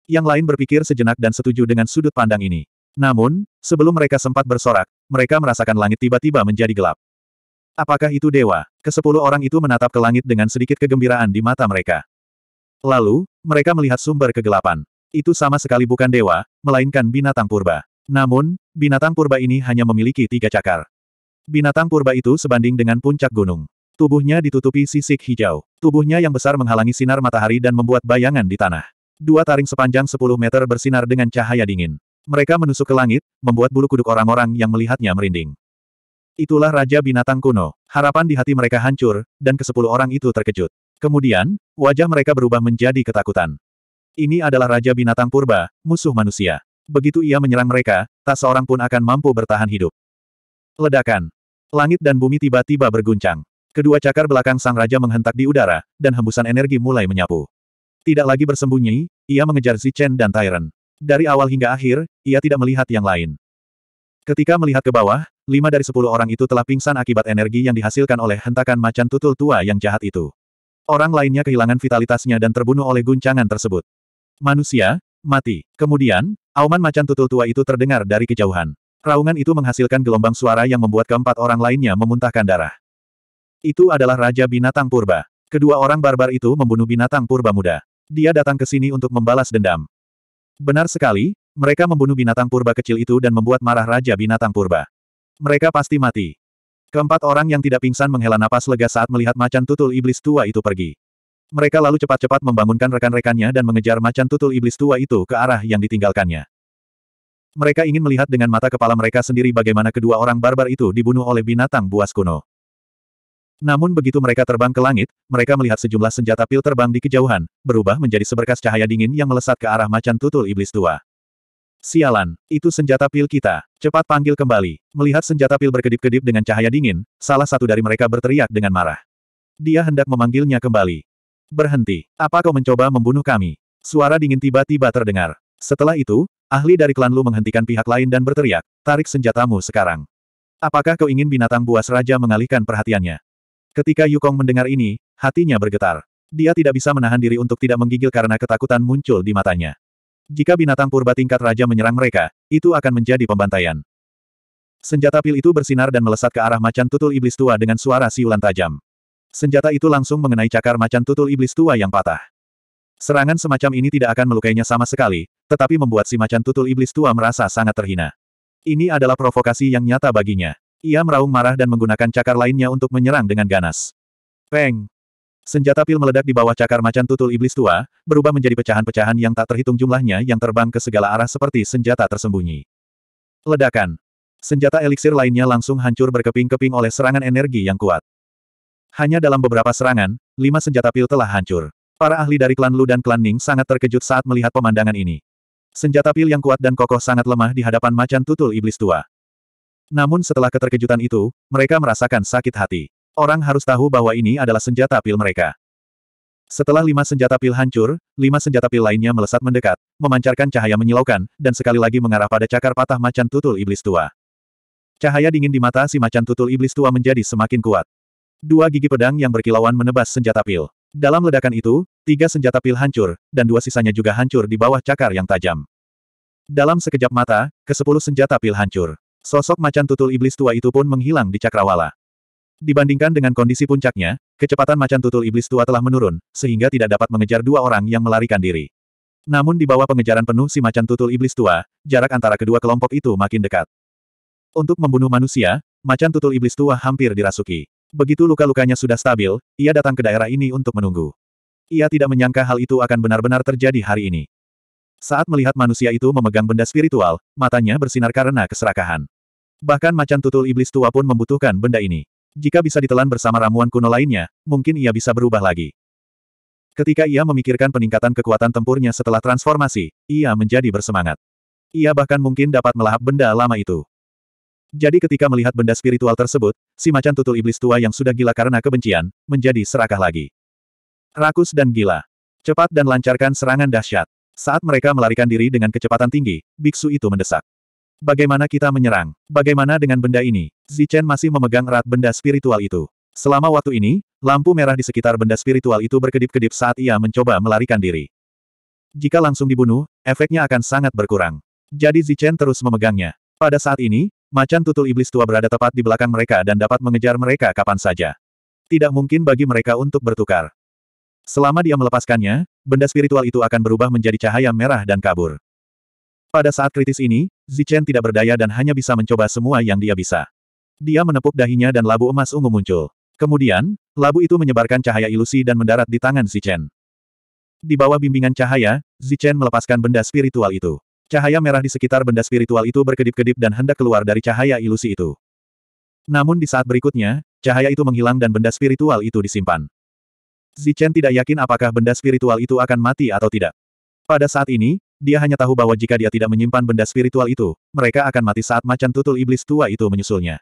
Yang lain berpikir sejenak dan setuju dengan sudut pandang ini. Namun, sebelum mereka sempat bersorak, mereka merasakan langit tiba-tiba menjadi gelap. Apakah itu dewa? Kesepuluh orang itu menatap ke langit dengan sedikit kegembiraan di mata mereka. Lalu, mereka melihat sumber kegelapan. Itu sama sekali bukan dewa, melainkan binatang purba. Namun, binatang purba ini hanya memiliki tiga cakar. Binatang purba itu sebanding dengan puncak gunung. Tubuhnya ditutupi sisik hijau. Tubuhnya yang besar menghalangi sinar matahari dan membuat bayangan di tanah. Dua taring sepanjang 10 meter bersinar dengan cahaya dingin. Mereka menusuk ke langit, membuat bulu kuduk orang-orang yang melihatnya merinding. Itulah Raja Binatang Kuno. Harapan di hati mereka hancur, dan kesepuluh orang itu terkejut. Kemudian, wajah mereka berubah menjadi ketakutan. Ini adalah Raja Binatang Purba, musuh manusia. Begitu ia menyerang mereka, tak seorang pun akan mampu bertahan hidup. Ledakan. Langit dan bumi tiba-tiba berguncang. Kedua cakar belakang sang raja menghentak di udara, dan hembusan energi mulai menyapu. Tidak lagi bersembunyi, ia mengejar Zichen dan Tyrant. Dari awal hingga akhir, ia tidak melihat yang lain. Ketika melihat ke bawah, lima dari sepuluh orang itu telah pingsan akibat energi yang dihasilkan oleh hentakan macan tutul tua yang jahat itu. Orang lainnya kehilangan vitalitasnya dan terbunuh oleh guncangan tersebut. Manusia, mati. Kemudian, auman macan tutul tua itu terdengar dari kejauhan. Raungan itu menghasilkan gelombang suara yang membuat keempat orang lainnya memuntahkan darah. Itu adalah Raja Binatang Purba. Kedua orang barbar itu membunuh binatang purba muda. Dia datang ke sini untuk membalas dendam. Benar sekali, mereka membunuh binatang purba kecil itu dan membuat marah Raja Binatang Purba. Mereka pasti mati. Keempat orang yang tidak pingsan menghela napas lega saat melihat macan tutul iblis tua itu pergi. Mereka lalu cepat-cepat membangunkan rekan-rekannya dan mengejar macan tutul iblis tua itu ke arah yang ditinggalkannya. Mereka ingin melihat dengan mata kepala mereka sendiri bagaimana kedua orang barbar itu dibunuh oleh binatang buas kuno. Namun begitu mereka terbang ke langit, mereka melihat sejumlah senjata pil terbang di kejauhan, berubah menjadi seberkas cahaya dingin yang melesat ke arah macan tutul iblis tua. Sialan, itu senjata pil kita. Cepat panggil kembali. Melihat senjata pil berkedip-kedip dengan cahaya dingin, salah satu dari mereka berteriak dengan marah. Dia hendak memanggilnya kembali. Berhenti. Apa kau mencoba membunuh kami? Suara dingin tiba-tiba terdengar. Setelah itu, ahli dari klan Lu menghentikan pihak lain dan berteriak, tarik senjatamu sekarang. Apakah kau ingin binatang buas raja mengalihkan perhatiannya? Ketika Yukong mendengar ini, hatinya bergetar. Dia tidak bisa menahan diri untuk tidak menggigil karena ketakutan muncul di matanya. Jika binatang purba tingkat raja menyerang mereka, itu akan menjadi pembantaian. Senjata pil itu bersinar dan melesat ke arah macan tutul iblis tua dengan suara siulan tajam. Senjata itu langsung mengenai cakar macan tutul iblis tua yang patah. Serangan semacam ini tidak akan melukainya sama sekali, tetapi membuat si macan tutul iblis tua merasa sangat terhina. Ini adalah provokasi yang nyata baginya. Ia meraung marah dan menggunakan cakar lainnya untuk menyerang dengan ganas. Peng! Senjata pil meledak di bawah cakar macan tutul iblis tua, berubah menjadi pecahan-pecahan yang tak terhitung jumlahnya yang terbang ke segala arah seperti senjata tersembunyi. Ledakan! Senjata eliksir lainnya langsung hancur berkeping-keping oleh serangan energi yang kuat. Hanya dalam beberapa serangan, lima senjata pil telah hancur. Para ahli dari klan Lu dan klan Ning sangat terkejut saat melihat pemandangan ini. Senjata pil yang kuat dan kokoh sangat lemah di hadapan macan tutul iblis tua. Namun setelah keterkejutan itu, mereka merasakan sakit hati. Orang harus tahu bahwa ini adalah senjata pil mereka. Setelah lima senjata pil hancur, lima senjata pil lainnya melesat mendekat, memancarkan cahaya menyilaukan, dan sekali lagi mengarah pada cakar patah macan tutul iblis tua. Cahaya dingin di mata si macan tutul iblis tua menjadi semakin kuat. Dua gigi pedang yang berkilauan menebas senjata pil. Dalam ledakan itu, tiga senjata pil hancur, dan dua sisanya juga hancur di bawah cakar yang tajam. Dalam sekejap mata, kesepuluh senjata pil hancur. Sosok macan tutul iblis tua itu pun menghilang di cakrawala. Dibandingkan dengan kondisi puncaknya, kecepatan macan tutul iblis tua telah menurun, sehingga tidak dapat mengejar dua orang yang melarikan diri. Namun di bawah pengejaran penuh si macan tutul iblis tua, jarak antara kedua kelompok itu makin dekat. Untuk membunuh manusia, macan tutul iblis tua hampir dirasuki. Begitu luka-lukanya sudah stabil, ia datang ke daerah ini untuk menunggu. Ia tidak menyangka hal itu akan benar-benar terjadi hari ini. Saat melihat manusia itu memegang benda spiritual, matanya bersinar karena keserakahan. Bahkan macan tutul iblis tua pun membutuhkan benda ini. Jika bisa ditelan bersama ramuan kuno lainnya, mungkin ia bisa berubah lagi. Ketika ia memikirkan peningkatan kekuatan tempurnya setelah transformasi, ia menjadi bersemangat. Ia bahkan mungkin dapat melahap benda lama itu. Jadi ketika melihat benda spiritual tersebut, si macan tutul iblis tua yang sudah gila karena kebencian, menjadi serakah lagi. Rakus dan gila. Cepat dan lancarkan serangan dahsyat. Saat mereka melarikan diri dengan kecepatan tinggi, biksu itu mendesak. Bagaimana kita menyerang? Bagaimana dengan benda ini? Zichen masih memegang erat benda spiritual itu. Selama waktu ini, lampu merah di sekitar benda spiritual itu berkedip-kedip saat ia mencoba melarikan diri. Jika langsung dibunuh, efeknya akan sangat berkurang. Jadi Zichen terus memegangnya. Pada saat ini, macan tutul iblis tua berada tepat di belakang mereka dan dapat mengejar mereka kapan saja. Tidak mungkin bagi mereka untuk bertukar. Selama dia melepaskannya, benda spiritual itu akan berubah menjadi cahaya merah dan kabur. Pada saat kritis ini, Zichen tidak berdaya dan hanya bisa mencoba semua yang dia bisa. Dia menepuk dahinya dan labu emas ungu muncul. Kemudian, labu itu menyebarkan cahaya ilusi dan mendarat di tangan Zichen. Di bawah bimbingan cahaya, Zichen melepaskan benda spiritual itu. Cahaya merah di sekitar benda spiritual itu berkedip-kedip dan hendak keluar dari cahaya ilusi itu. Namun di saat berikutnya, cahaya itu menghilang dan benda spiritual itu disimpan. Zichen tidak yakin apakah benda spiritual itu akan mati atau tidak. Pada saat ini, dia hanya tahu bahwa jika dia tidak menyimpan benda spiritual itu, mereka akan mati saat macan tutul iblis tua itu menyusulnya.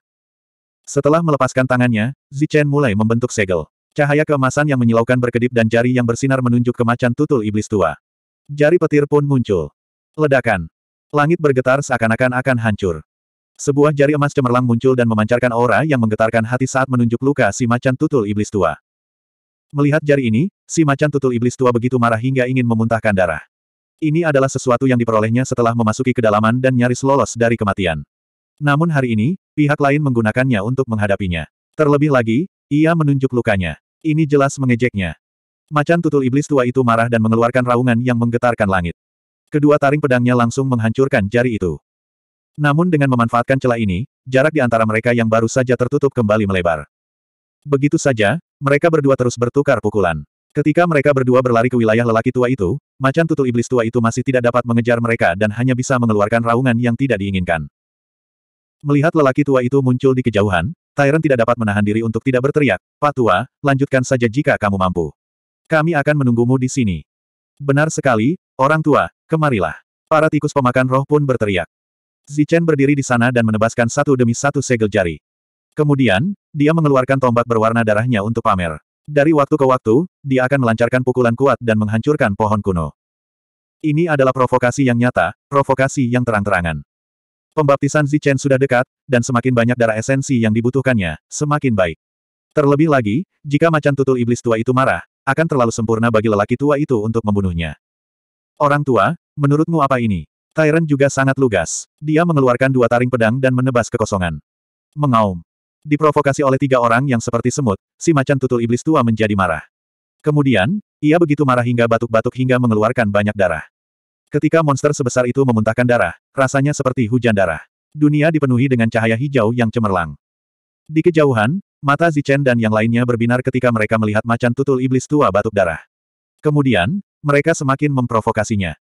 Setelah melepaskan tangannya, Zichen mulai membentuk segel. Cahaya keemasan yang menyilaukan berkedip dan jari yang bersinar menunjuk ke macan tutul iblis tua. Jari petir pun muncul. Ledakan. Langit bergetar seakan-akan akan hancur. Sebuah jari emas cemerlang muncul dan memancarkan aura yang menggetarkan hati saat menunjuk luka si macan tutul iblis tua. Melihat jari ini, si macan tutul iblis tua begitu marah hingga ingin memuntahkan darah. Ini adalah sesuatu yang diperolehnya setelah memasuki kedalaman dan nyaris lolos dari kematian. Namun hari ini, pihak lain menggunakannya untuk menghadapinya. Terlebih lagi, ia menunjuk lukanya. Ini jelas mengejeknya. Macan tutul iblis tua itu marah dan mengeluarkan raungan yang menggetarkan langit. Kedua taring pedangnya langsung menghancurkan jari itu. Namun dengan memanfaatkan celah ini, jarak di antara mereka yang baru saja tertutup kembali melebar. Begitu saja, mereka berdua terus bertukar pukulan. Ketika mereka berdua berlari ke wilayah lelaki tua itu, macan tutul iblis tua itu masih tidak dapat mengejar mereka dan hanya bisa mengeluarkan raungan yang tidak diinginkan. Melihat lelaki tua itu muncul di kejauhan, Tyrant tidak dapat menahan diri untuk tidak berteriak, Pak Tua, lanjutkan saja jika kamu mampu. Kami akan menunggumu di sini. Benar sekali, orang tua, kemarilah. Para tikus pemakan roh pun berteriak. Zichen berdiri di sana dan menebaskan satu demi satu segel jari. Kemudian, dia mengeluarkan tombak berwarna darahnya untuk pamer. Dari waktu ke waktu, dia akan melancarkan pukulan kuat dan menghancurkan pohon kuno. Ini adalah provokasi yang nyata, provokasi yang terang-terangan. Pembaptisan Zichen sudah dekat, dan semakin banyak darah esensi yang dibutuhkannya, semakin baik. Terlebih lagi, jika macan tutul iblis tua itu marah, akan terlalu sempurna bagi lelaki tua itu untuk membunuhnya. Orang tua, menurutmu apa ini? Tyrant juga sangat lugas. Dia mengeluarkan dua taring pedang dan menebas kekosongan. Mengaum. Diprovokasi oleh tiga orang yang seperti semut, si macan tutul iblis tua menjadi marah. Kemudian, ia begitu marah hingga batuk-batuk hingga mengeluarkan banyak darah. Ketika monster sebesar itu memuntahkan darah, rasanya seperti hujan darah. Dunia dipenuhi dengan cahaya hijau yang cemerlang. Di kejauhan, mata Zichen dan yang lainnya berbinar ketika mereka melihat macan tutul iblis tua batuk darah. Kemudian, mereka semakin memprovokasinya.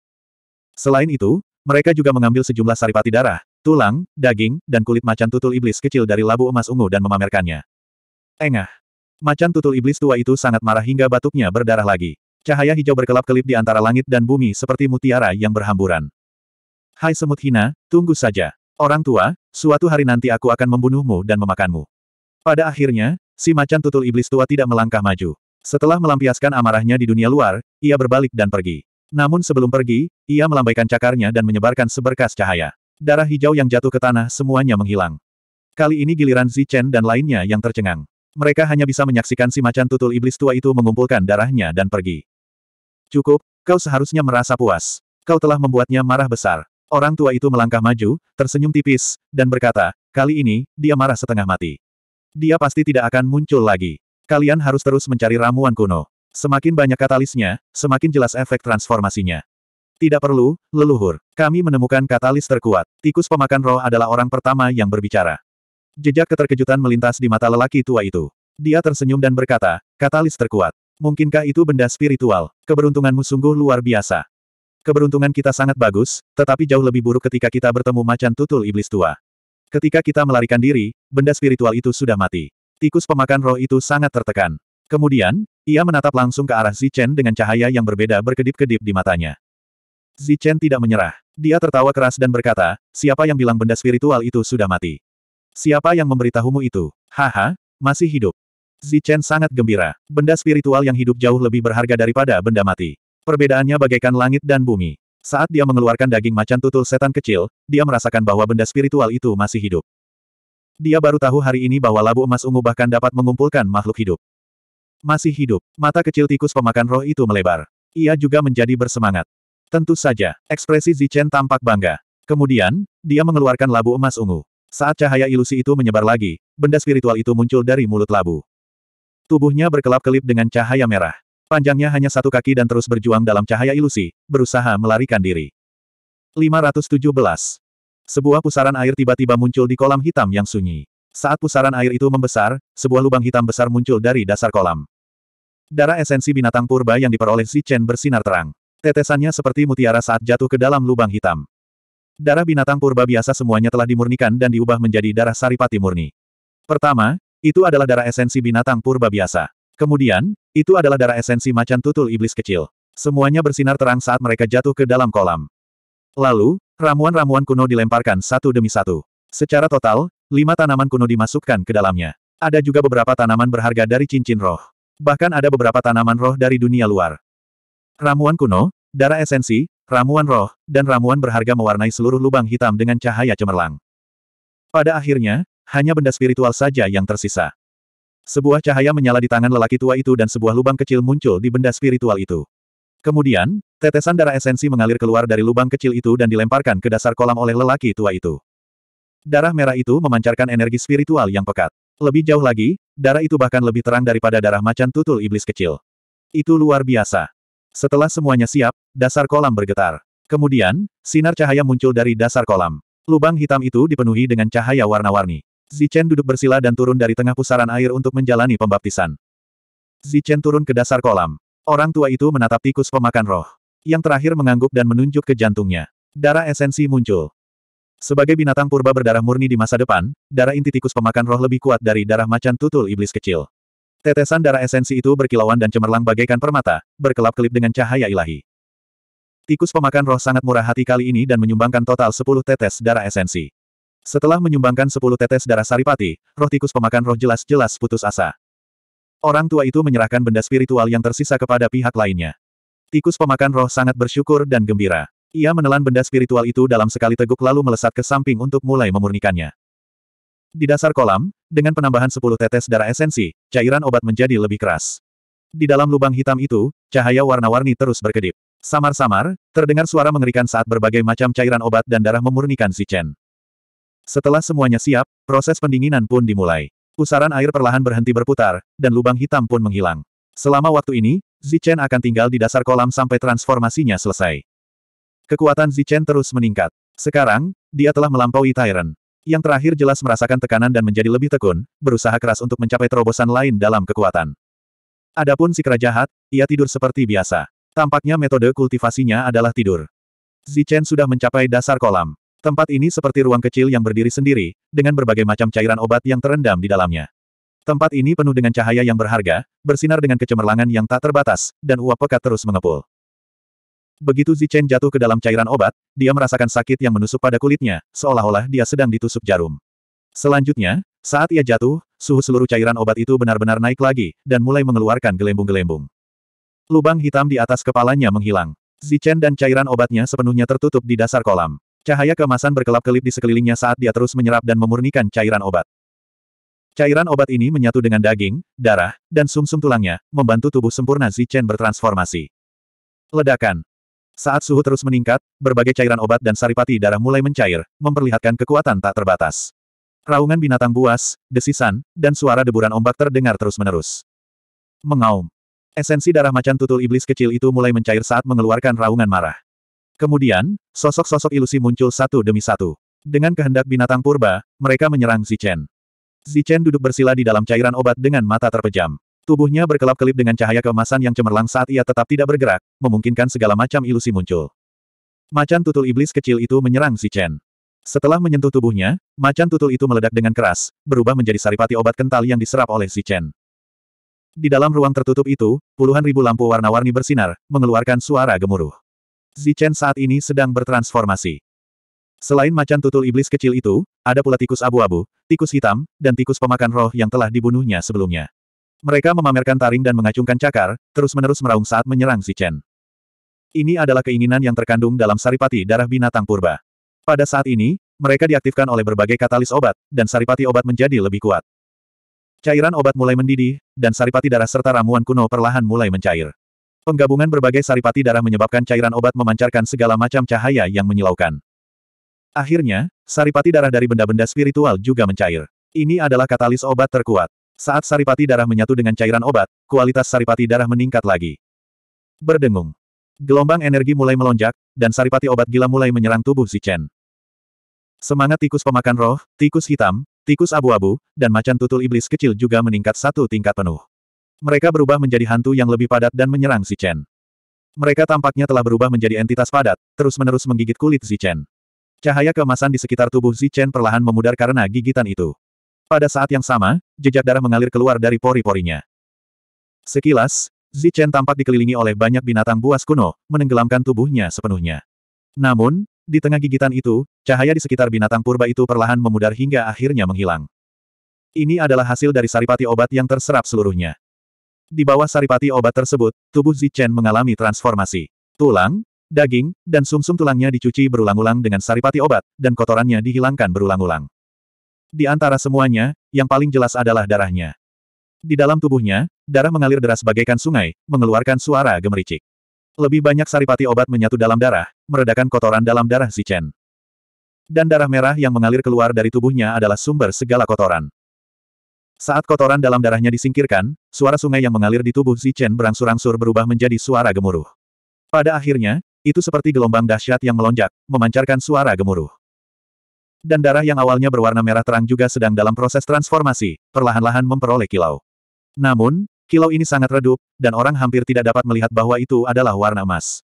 Selain itu, mereka juga mengambil sejumlah saripati darah, tulang, daging, dan kulit macan tutul iblis kecil dari labu emas ungu dan memamerkannya. Engah. Macan tutul iblis tua itu sangat marah hingga batuknya berdarah lagi. Cahaya hijau berkelap-kelip di antara langit dan bumi seperti mutiara yang berhamburan. Hai semut hina, tunggu saja. Orang tua, suatu hari nanti aku akan membunuhmu dan memakanmu. Pada akhirnya, si macan tutul iblis tua tidak melangkah maju. Setelah melampiaskan amarahnya di dunia luar, ia berbalik dan pergi. Namun sebelum pergi, ia melambaikan cakarnya dan menyebarkan seberkas cahaya. Darah hijau yang jatuh ke tanah semuanya menghilang. Kali ini giliran Zi Chen dan lainnya yang tercengang. Mereka hanya bisa menyaksikan si macan tutul iblis tua itu mengumpulkan darahnya dan pergi. Cukup, kau seharusnya merasa puas. Kau telah membuatnya marah besar. Orang tua itu melangkah maju, tersenyum tipis, dan berkata, kali ini, dia marah setengah mati. Dia pasti tidak akan muncul lagi. Kalian harus terus mencari ramuan kuno. Semakin banyak katalisnya, semakin jelas efek transformasinya. Tidak perlu, leluhur. Kami menemukan katalis terkuat. Tikus pemakan roh adalah orang pertama yang berbicara. Jejak keterkejutan melintas di mata lelaki tua itu. Dia tersenyum dan berkata, katalis terkuat. Mungkinkah itu benda spiritual? Keberuntunganmu sungguh luar biasa. Keberuntungan kita sangat bagus, tetapi jauh lebih buruk ketika kita bertemu macan tutul iblis tua. Ketika kita melarikan diri, benda spiritual itu sudah mati. Tikus pemakan roh itu sangat tertekan. Kemudian, ia menatap langsung ke arah Zichen dengan cahaya yang berbeda berkedip-kedip di matanya. Zichen tidak menyerah. Dia tertawa keras dan berkata, siapa yang bilang benda spiritual itu sudah mati? Siapa yang memberitahumu itu? Haha, masih hidup. Zichen sangat gembira. Benda spiritual yang hidup jauh lebih berharga daripada benda mati. Perbedaannya bagaikan langit dan bumi. Saat dia mengeluarkan daging macan tutul setan kecil, dia merasakan bahwa benda spiritual itu masih hidup. Dia baru tahu hari ini bahwa labu emas ungu bahkan dapat mengumpulkan makhluk hidup. Masih hidup, mata kecil tikus pemakan roh itu melebar. Ia juga menjadi bersemangat. Tentu saja, ekspresi Zichen tampak bangga. Kemudian, dia mengeluarkan labu emas ungu. Saat cahaya ilusi itu menyebar lagi, benda spiritual itu muncul dari mulut labu. Tubuhnya berkelap-kelip dengan cahaya merah. Panjangnya hanya satu kaki dan terus berjuang dalam cahaya ilusi, berusaha melarikan diri. 517. Sebuah pusaran air tiba-tiba muncul di kolam hitam yang sunyi. Saat pusaran air itu membesar, sebuah lubang hitam besar muncul dari dasar kolam. Darah esensi binatang purba yang diperoleh si Chen bersinar terang. Tetesannya seperti mutiara saat jatuh ke dalam lubang hitam. Darah binatang purba biasa semuanya telah dimurnikan dan diubah menjadi darah saripati murni. Pertama, itu adalah darah esensi binatang purba biasa. Kemudian, itu adalah darah esensi macan tutul iblis kecil. Semuanya bersinar terang saat mereka jatuh ke dalam kolam. Lalu, ramuan-ramuan kuno dilemparkan satu demi satu. Secara total, lima tanaman kuno dimasukkan ke dalamnya. Ada juga beberapa tanaman berharga dari cincin roh. Bahkan ada beberapa tanaman roh dari dunia luar. Ramuan kuno, Darah esensi, ramuan roh, dan ramuan berharga mewarnai seluruh lubang hitam dengan cahaya cemerlang. Pada akhirnya, hanya benda spiritual saja yang tersisa. Sebuah cahaya menyala di tangan lelaki tua itu dan sebuah lubang kecil muncul di benda spiritual itu. Kemudian, tetesan darah esensi mengalir keluar dari lubang kecil itu dan dilemparkan ke dasar kolam oleh lelaki tua itu. Darah merah itu memancarkan energi spiritual yang pekat. Lebih jauh lagi, darah itu bahkan lebih terang daripada darah macan tutul iblis kecil. Itu luar biasa. Setelah semuanya siap, dasar kolam bergetar. Kemudian, sinar cahaya muncul dari dasar kolam. Lubang hitam itu dipenuhi dengan cahaya warna-warni. Zichen duduk bersila dan turun dari tengah pusaran air untuk menjalani pembaptisan. Zichen turun ke dasar kolam. Orang tua itu menatap tikus pemakan roh. Yang terakhir mengangguk dan menunjuk ke jantungnya. Darah esensi muncul. Sebagai binatang purba berdarah murni di masa depan, darah inti tikus pemakan roh lebih kuat dari darah macan tutul iblis kecil. Tetesan darah esensi itu berkilauan dan cemerlang bagaikan permata, berkelap-kelip dengan cahaya ilahi. Tikus pemakan roh sangat murah hati kali ini dan menyumbangkan total 10 tetes darah esensi. Setelah menyumbangkan 10 tetes darah saripati, roh tikus pemakan roh jelas-jelas putus asa. Orang tua itu menyerahkan benda spiritual yang tersisa kepada pihak lainnya. Tikus pemakan roh sangat bersyukur dan gembira. Ia menelan benda spiritual itu dalam sekali teguk lalu melesat ke samping untuk mulai memurnikannya. Di dasar kolam, dengan penambahan 10 tetes darah esensi, cairan obat menjadi lebih keras. Di dalam lubang hitam itu, cahaya warna-warni terus berkedip. Samar-samar, terdengar suara mengerikan saat berbagai macam cairan obat dan darah memurnikan si Chen. Setelah semuanya siap, proses pendinginan pun dimulai. Pusaran air perlahan berhenti berputar, dan lubang hitam pun menghilang. Selama waktu ini, Zichen akan tinggal di dasar kolam sampai transformasinya selesai. Kekuatan Zichen terus meningkat. Sekarang, dia telah melampaui Tyrant yang terakhir jelas merasakan tekanan dan menjadi lebih tekun, berusaha keras untuk mencapai terobosan lain dalam kekuatan. Adapun si kera jahat, ia tidur seperti biasa. Tampaknya metode kultivasinya adalah tidur. Zichen sudah mencapai dasar kolam. Tempat ini seperti ruang kecil yang berdiri sendiri, dengan berbagai macam cairan obat yang terendam di dalamnya. Tempat ini penuh dengan cahaya yang berharga, bersinar dengan kecemerlangan yang tak terbatas, dan uap pekat terus mengepul. Begitu Zichen jatuh ke dalam cairan obat, dia merasakan sakit yang menusuk pada kulitnya, seolah-olah dia sedang ditusuk jarum. Selanjutnya, saat ia jatuh, suhu seluruh cairan obat itu benar-benar naik lagi, dan mulai mengeluarkan gelembung-gelembung. Lubang hitam di atas kepalanya menghilang. Zichen dan cairan obatnya sepenuhnya tertutup di dasar kolam. Cahaya kemasan berkelap-kelip di sekelilingnya saat dia terus menyerap dan memurnikan cairan obat. Cairan obat ini menyatu dengan daging, darah, dan sumsum -sum tulangnya, membantu tubuh sempurna Zichen bertransformasi. Ledakan. Saat suhu terus meningkat, berbagai cairan obat dan saripati darah mulai mencair, memperlihatkan kekuatan tak terbatas. Raungan binatang buas, desisan, dan suara deburan ombak terdengar terus-menerus. Mengaum. Esensi darah macan tutul iblis kecil itu mulai mencair saat mengeluarkan raungan marah. Kemudian, sosok-sosok ilusi muncul satu demi satu. Dengan kehendak binatang purba, mereka menyerang Zichen. Zichen duduk bersila di dalam cairan obat dengan mata terpejam. Tubuhnya berkelap-kelip dengan cahaya keemasan yang cemerlang saat ia tetap tidak bergerak, memungkinkan segala macam ilusi muncul. Macan tutul iblis kecil itu menyerang si Chen. Setelah menyentuh tubuhnya, macan tutul itu meledak dengan keras, berubah menjadi saripati obat kental yang diserap oleh si Chen. Di dalam ruang tertutup itu, puluhan ribu lampu warna-warni bersinar, mengeluarkan suara gemuruh. Si Chen saat ini sedang bertransformasi. Selain macan tutul iblis kecil itu, ada pula tikus abu-abu, tikus hitam, dan tikus pemakan roh yang telah dibunuhnya sebelumnya. Mereka memamerkan taring dan mengacungkan cakar, terus-menerus meraung saat menyerang si Chen. Ini adalah keinginan yang terkandung dalam saripati darah binatang purba. Pada saat ini, mereka diaktifkan oleh berbagai katalis obat, dan saripati obat menjadi lebih kuat. Cairan obat mulai mendidih, dan saripati darah serta ramuan kuno perlahan mulai mencair. Penggabungan berbagai saripati darah menyebabkan cairan obat memancarkan segala macam cahaya yang menyilaukan. Akhirnya, saripati darah dari benda-benda spiritual juga mencair. Ini adalah katalis obat terkuat. Saat saripati darah menyatu dengan cairan obat, kualitas saripati darah meningkat lagi. Berdengung. Gelombang energi mulai melonjak, dan saripati obat gila mulai menyerang tubuh Zichen. Semangat tikus pemakan roh, tikus hitam, tikus abu-abu, dan macan tutul iblis kecil juga meningkat satu tingkat penuh. Mereka berubah menjadi hantu yang lebih padat dan menyerang Zichen. Mereka tampaknya telah berubah menjadi entitas padat, terus-menerus menggigit kulit Zichen. Cahaya kemasan di sekitar tubuh Zichen perlahan memudar karena gigitan itu. Pada saat yang sama, jejak darah mengalir keluar dari pori-porinya. Sekilas, Zichen tampak dikelilingi oleh banyak binatang buas kuno, menenggelamkan tubuhnya sepenuhnya. Namun, di tengah gigitan itu, cahaya di sekitar binatang purba itu perlahan memudar hingga akhirnya menghilang. Ini adalah hasil dari saripati obat yang terserap seluruhnya. Di bawah saripati obat tersebut, tubuh Zichen mengalami transformasi. Tulang, daging, dan sumsum -sum tulangnya dicuci berulang-ulang dengan saripati obat, dan kotorannya dihilangkan berulang-ulang. Di antara semuanya, yang paling jelas adalah darahnya. Di dalam tubuhnya, darah mengalir deras bagaikan sungai, mengeluarkan suara gemericik. Lebih banyak saripati obat menyatu dalam darah, meredakan kotoran dalam darah Zichen. Dan darah merah yang mengalir keluar dari tubuhnya adalah sumber segala kotoran. Saat kotoran dalam darahnya disingkirkan, suara sungai yang mengalir di tubuh Zichen berangsur-angsur berubah menjadi suara gemuruh. Pada akhirnya, itu seperti gelombang dahsyat yang melonjak, memancarkan suara gemuruh dan darah yang awalnya berwarna merah terang juga sedang dalam proses transformasi, perlahan-lahan memperoleh kilau. Namun, kilau ini sangat redup, dan orang hampir tidak dapat melihat bahwa itu adalah warna emas.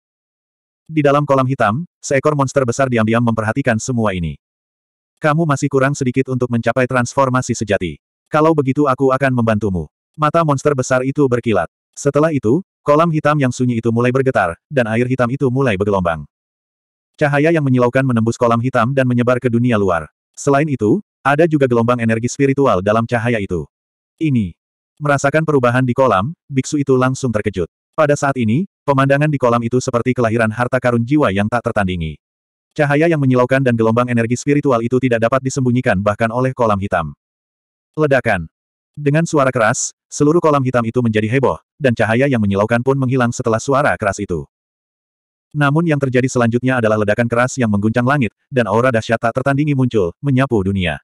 Di dalam kolam hitam, seekor monster besar diam-diam memperhatikan semua ini. Kamu masih kurang sedikit untuk mencapai transformasi sejati. Kalau begitu aku akan membantumu. Mata monster besar itu berkilat. Setelah itu, kolam hitam yang sunyi itu mulai bergetar, dan air hitam itu mulai bergelombang. Cahaya yang menyilaukan menembus kolam hitam dan menyebar ke dunia luar. Selain itu, ada juga gelombang energi spiritual dalam cahaya itu. Ini. Merasakan perubahan di kolam, biksu itu langsung terkejut. Pada saat ini, pemandangan di kolam itu seperti kelahiran harta karun jiwa yang tak tertandingi. Cahaya yang menyilaukan dan gelombang energi spiritual itu tidak dapat disembunyikan bahkan oleh kolam hitam. Ledakan. Dengan suara keras, seluruh kolam hitam itu menjadi heboh, dan cahaya yang menyilaukan pun menghilang setelah suara keras itu. Namun yang terjadi selanjutnya adalah ledakan keras yang mengguncang langit, dan aura dahsyat tak tertandingi muncul, menyapu dunia.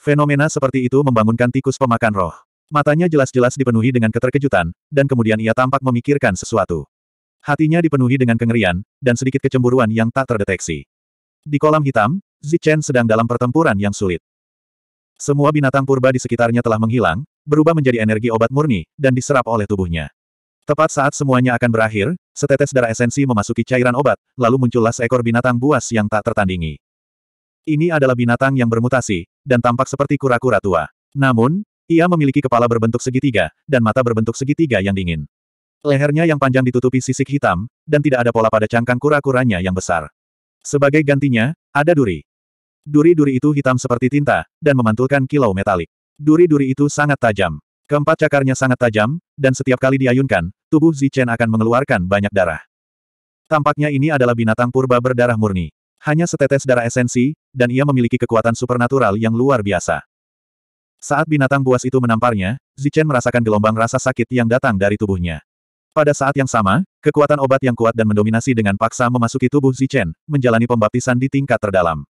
Fenomena seperti itu membangunkan tikus pemakan roh. Matanya jelas-jelas dipenuhi dengan keterkejutan, dan kemudian ia tampak memikirkan sesuatu. Hatinya dipenuhi dengan kengerian, dan sedikit kecemburuan yang tak terdeteksi. Di kolam hitam, Zichen sedang dalam pertempuran yang sulit. Semua binatang purba di sekitarnya telah menghilang, berubah menjadi energi obat murni, dan diserap oleh tubuhnya. Tepat saat semuanya akan berakhir, Setetes darah esensi memasuki cairan obat, lalu muncullah seekor binatang buas yang tak tertandingi. Ini adalah binatang yang bermutasi, dan tampak seperti kura-kura tua. Namun, ia memiliki kepala berbentuk segitiga, dan mata berbentuk segitiga yang dingin. Lehernya yang panjang ditutupi sisik hitam, dan tidak ada pola pada cangkang kura-kuranya yang besar. Sebagai gantinya, ada duri. Duri-duri itu hitam seperti tinta, dan memantulkan kilau metalik. Duri-duri itu sangat tajam. Keempat cakarnya sangat tajam, dan setiap kali diayunkan, tubuh Zichen akan mengeluarkan banyak darah. Tampaknya ini adalah binatang purba berdarah murni. Hanya setetes darah esensi, dan ia memiliki kekuatan supernatural yang luar biasa. Saat binatang buas itu menamparnya, Zichen merasakan gelombang rasa sakit yang datang dari tubuhnya. Pada saat yang sama, kekuatan obat yang kuat dan mendominasi dengan paksa memasuki tubuh Zichen, menjalani pembaptisan di tingkat terdalam.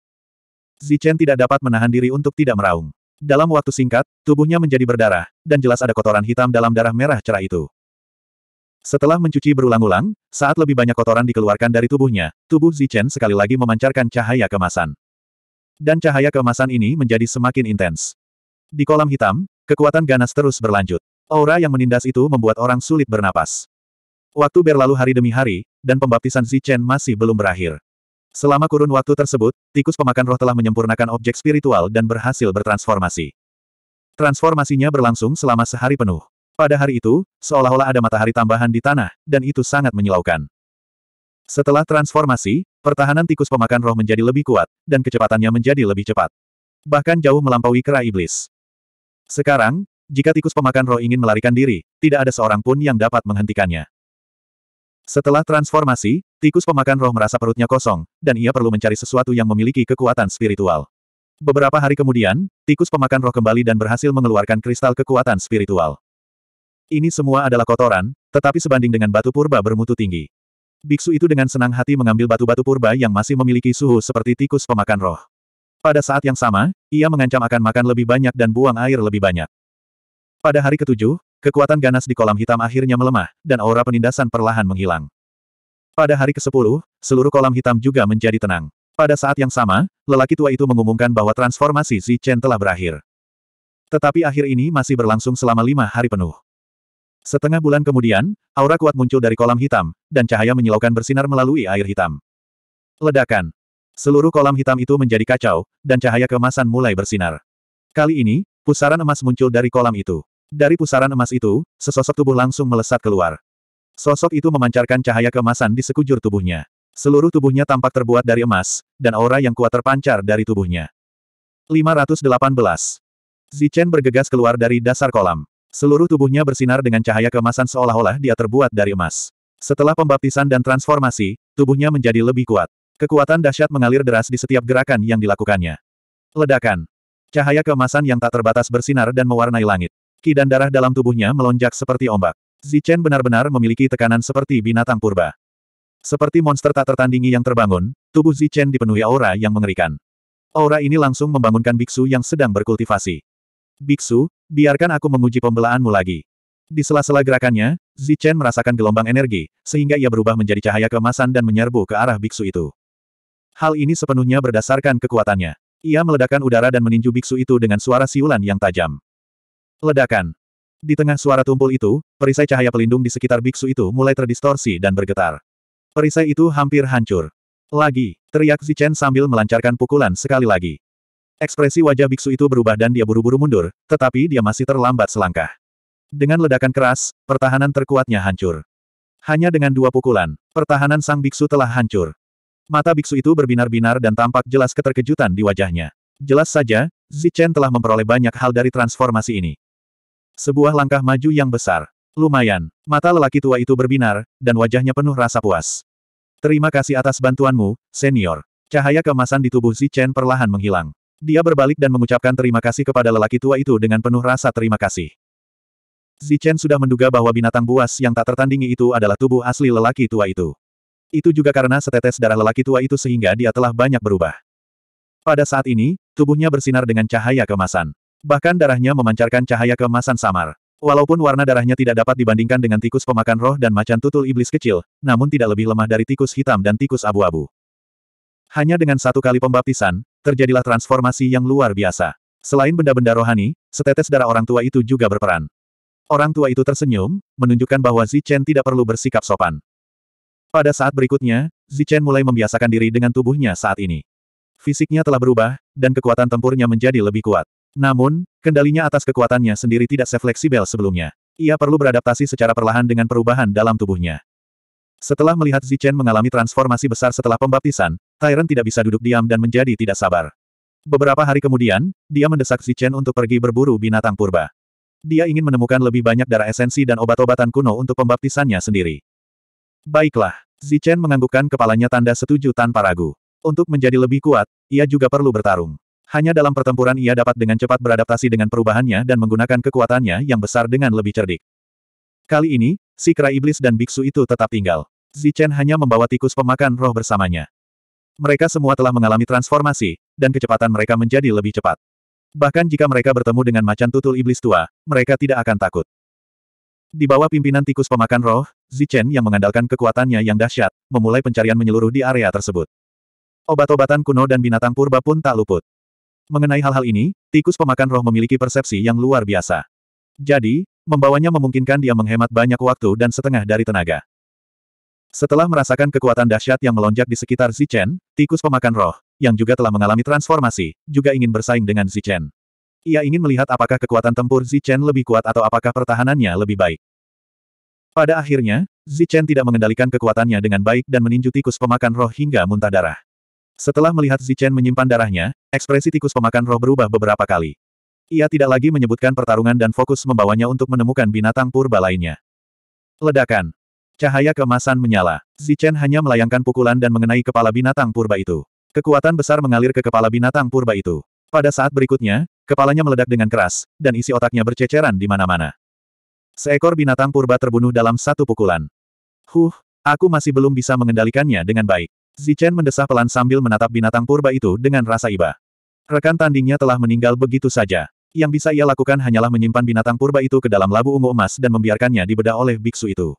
Zichen tidak dapat menahan diri untuk tidak meraung. Dalam waktu singkat, tubuhnya menjadi berdarah, dan jelas ada kotoran hitam dalam darah merah cerah itu. Setelah mencuci berulang-ulang, saat lebih banyak kotoran dikeluarkan dari tubuhnya, tubuh Zichen sekali lagi memancarkan cahaya kemasan. Dan cahaya kemasan ini menjadi semakin intens. Di kolam hitam, kekuatan ganas terus berlanjut. Aura yang menindas itu membuat orang sulit bernapas. Waktu berlalu hari demi hari, dan pembaptisan Zichen masih belum berakhir. Selama kurun waktu tersebut, tikus pemakan roh telah menyempurnakan objek spiritual dan berhasil bertransformasi. Transformasinya berlangsung selama sehari penuh. Pada hari itu, seolah-olah ada matahari tambahan di tanah, dan itu sangat menyilaukan. Setelah transformasi, pertahanan tikus pemakan roh menjadi lebih kuat, dan kecepatannya menjadi lebih cepat. Bahkan jauh melampaui kera iblis. Sekarang, jika tikus pemakan roh ingin melarikan diri, tidak ada seorang pun yang dapat menghentikannya. Setelah transformasi, tikus pemakan roh merasa perutnya kosong, dan ia perlu mencari sesuatu yang memiliki kekuatan spiritual. Beberapa hari kemudian, tikus pemakan roh kembali dan berhasil mengeluarkan kristal kekuatan spiritual. Ini semua adalah kotoran, tetapi sebanding dengan batu purba bermutu tinggi. Biksu itu dengan senang hati mengambil batu-batu purba yang masih memiliki suhu seperti tikus pemakan roh. Pada saat yang sama, ia mengancam akan makan lebih banyak dan buang air lebih banyak. Pada hari ketujuh, kekuatan ganas di kolam hitam akhirnya melemah, dan aura penindasan perlahan menghilang. Pada hari ke-10, seluruh kolam hitam juga menjadi tenang. Pada saat yang sama, lelaki tua itu mengumumkan bahwa transformasi Si Chen telah berakhir. Tetapi akhir ini masih berlangsung selama lima hari penuh. Setengah bulan kemudian, aura kuat muncul dari kolam hitam, dan cahaya menyilaukan bersinar melalui air hitam. Ledakan. Seluruh kolam hitam itu menjadi kacau, dan cahaya kemasan mulai bersinar. Kali ini, pusaran emas muncul dari kolam itu. Dari pusaran emas itu, sesosok tubuh langsung melesat keluar. Sosok itu memancarkan cahaya kemasan di sekujur tubuhnya. Seluruh tubuhnya tampak terbuat dari emas, dan aura yang kuat terpancar dari tubuhnya. 518. Zichen bergegas keluar dari dasar kolam. Seluruh tubuhnya bersinar dengan cahaya kemasan seolah-olah dia terbuat dari emas. Setelah pembaptisan dan transformasi, tubuhnya menjadi lebih kuat. Kekuatan dahsyat mengalir deras di setiap gerakan yang dilakukannya. Ledakan. Cahaya kemasan yang tak terbatas bersinar dan mewarnai langit. Ki dan darah dalam tubuhnya melonjak seperti ombak. Zichen benar-benar memiliki tekanan seperti binatang purba. Seperti monster tak tertandingi yang terbangun, tubuh Zichen dipenuhi aura yang mengerikan. Aura ini langsung membangunkan biksu yang sedang berkultivasi. Biksu, Biarkan aku menguji pembelaanmu lagi. Di sela-sela gerakannya, Zichen merasakan gelombang energi, sehingga ia berubah menjadi cahaya kemasan dan menyerbu ke arah biksu itu. Hal ini sepenuhnya berdasarkan kekuatannya. Ia meledakkan udara dan meninju biksu itu dengan suara siulan yang tajam. Ledakan. Di tengah suara tumpul itu, perisai cahaya pelindung di sekitar biksu itu mulai terdistorsi dan bergetar. Perisai itu hampir hancur. Lagi, teriak Zichen sambil melancarkan pukulan sekali lagi. Ekspresi wajah biksu itu berubah dan dia buru-buru mundur, tetapi dia masih terlambat selangkah. Dengan ledakan keras, pertahanan terkuatnya hancur. Hanya dengan dua pukulan, pertahanan sang biksu telah hancur. Mata biksu itu berbinar-binar dan tampak jelas keterkejutan di wajahnya. Jelas saja, Zichen telah memperoleh banyak hal dari transformasi ini. Sebuah langkah maju yang besar. Lumayan, mata lelaki tua itu berbinar, dan wajahnya penuh rasa puas. Terima kasih atas bantuanmu, senior. Cahaya kemasan di tubuh Zichen perlahan menghilang. Dia berbalik dan mengucapkan terima kasih kepada lelaki tua itu dengan penuh rasa terima kasih. Zichen sudah menduga bahwa binatang buas yang tak tertandingi itu adalah tubuh asli lelaki tua itu. Itu juga karena setetes darah lelaki tua itu sehingga dia telah banyak berubah. Pada saat ini, tubuhnya bersinar dengan cahaya kemasan. Bahkan darahnya memancarkan cahaya kemasan samar. Walaupun warna darahnya tidak dapat dibandingkan dengan tikus pemakan roh dan macan tutul iblis kecil, namun tidak lebih lemah dari tikus hitam dan tikus abu-abu. Hanya dengan satu kali pembaptisan, terjadilah transformasi yang luar biasa. Selain benda-benda rohani, setetes darah orang tua itu juga berperan. Orang tua itu tersenyum, menunjukkan bahwa Zichen tidak perlu bersikap sopan. Pada saat berikutnya, Zichen mulai membiasakan diri dengan tubuhnya saat ini. Fisiknya telah berubah, dan kekuatan tempurnya menjadi lebih kuat. Namun, kendalinya atas kekuatannya sendiri tidak sefleksibel sebelumnya. Ia perlu beradaptasi secara perlahan dengan perubahan dalam tubuhnya. Setelah melihat Zichen mengalami transformasi besar setelah pembaptisan, Tyron tidak bisa duduk diam dan menjadi tidak sabar. Beberapa hari kemudian, dia mendesak Si Chen untuk pergi berburu binatang purba. Dia ingin menemukan lebih banyak darah esensi dan obat-obatan kuno untuk pembaptisannya sendiri. Baiklah, Zichen menganggukkan kepalanya tanda setuju tanpa ragu. Untuk menjadi lebih kuat, ia juga perlu bertarung. Hanya dalam pertempuran ia dapat dengan cepat beradaptasi dengan perubahannya dan menggunakan kekuatannya yang besar dengan lebih cerdik. Kali ini, si kera iblis dan biksu itu tetap tinggal. Zichen hanya membawa tikus pemakan roh bersamanya. Mereka semua telah mengalami transformasi, dan kecepatan mereka menjadi lebih cepat. Bahkan jika mereka bertemu dengan macan tutul iblis tua, mereka tidak akan takut. Di bawah pimpinan tikus pemakan roh, Zichen yang mengandalkan kekuatannya yang dahsyat, memulai pencarian menyeluruh di area tersebut. Obat-obatan kuno dan binatang purba pun tak luput. Mengenai hal-hal ini, tikus pemakan roh memiliki persepsi yang luar biasa. Jadi, membawanya memungkinkan dia menghemat banyak waktu dan setengah dari tenaga. Setelah merasakan kekuatan dahsyat yang melonjak di sekitar Zichen, tikus pemakan roh, yang juga telah mengalami transformasi, juga ingin bersaing dengan Zichen. Ia ingin melihat apakah kekuatan tempur Zichen lebih kuat atau apakah pertahanannya lebih baik. Pada akhirnya, Zichen tidak mengendalikan kekuatannya dengan baik dan meninju tikus pemakan roh hingga muntah darah. Setelah melihat Zichen menyimpan darahnya, ekspresi tikus pemakan roh berubah beberapa kali. Ia tidak lagi menyebutkan pertarungan dan fokus membawanya untuk menemukan binatang purba lainnya. Ledakan Cahaya keemasan menyala. Zichen hanya melayangkan pukulan dan mengenai kepala binatang purba itu. Kekuatan besar mengalir ke kepala binatang purba itu. Pada saat berikutnya, kepalanya meledak dengan keras, dan isi otaknya berceceran di mana-mana. Seekor binatang purba terbunuh dalam satu pukulan. Huh, aku masih belum bisa mengendalikannya dengan baik. Zichen mendesah pelan sambil menatap binatang purba itu dengan rasa iba. Rekan tandingnya telah meninggal begitu saja. Yang bisa ia lakukan hanyalah menyimpan binatang purba itu ke dalam labu ungu emas dan membiarkannya dibedah oleh biksu itu.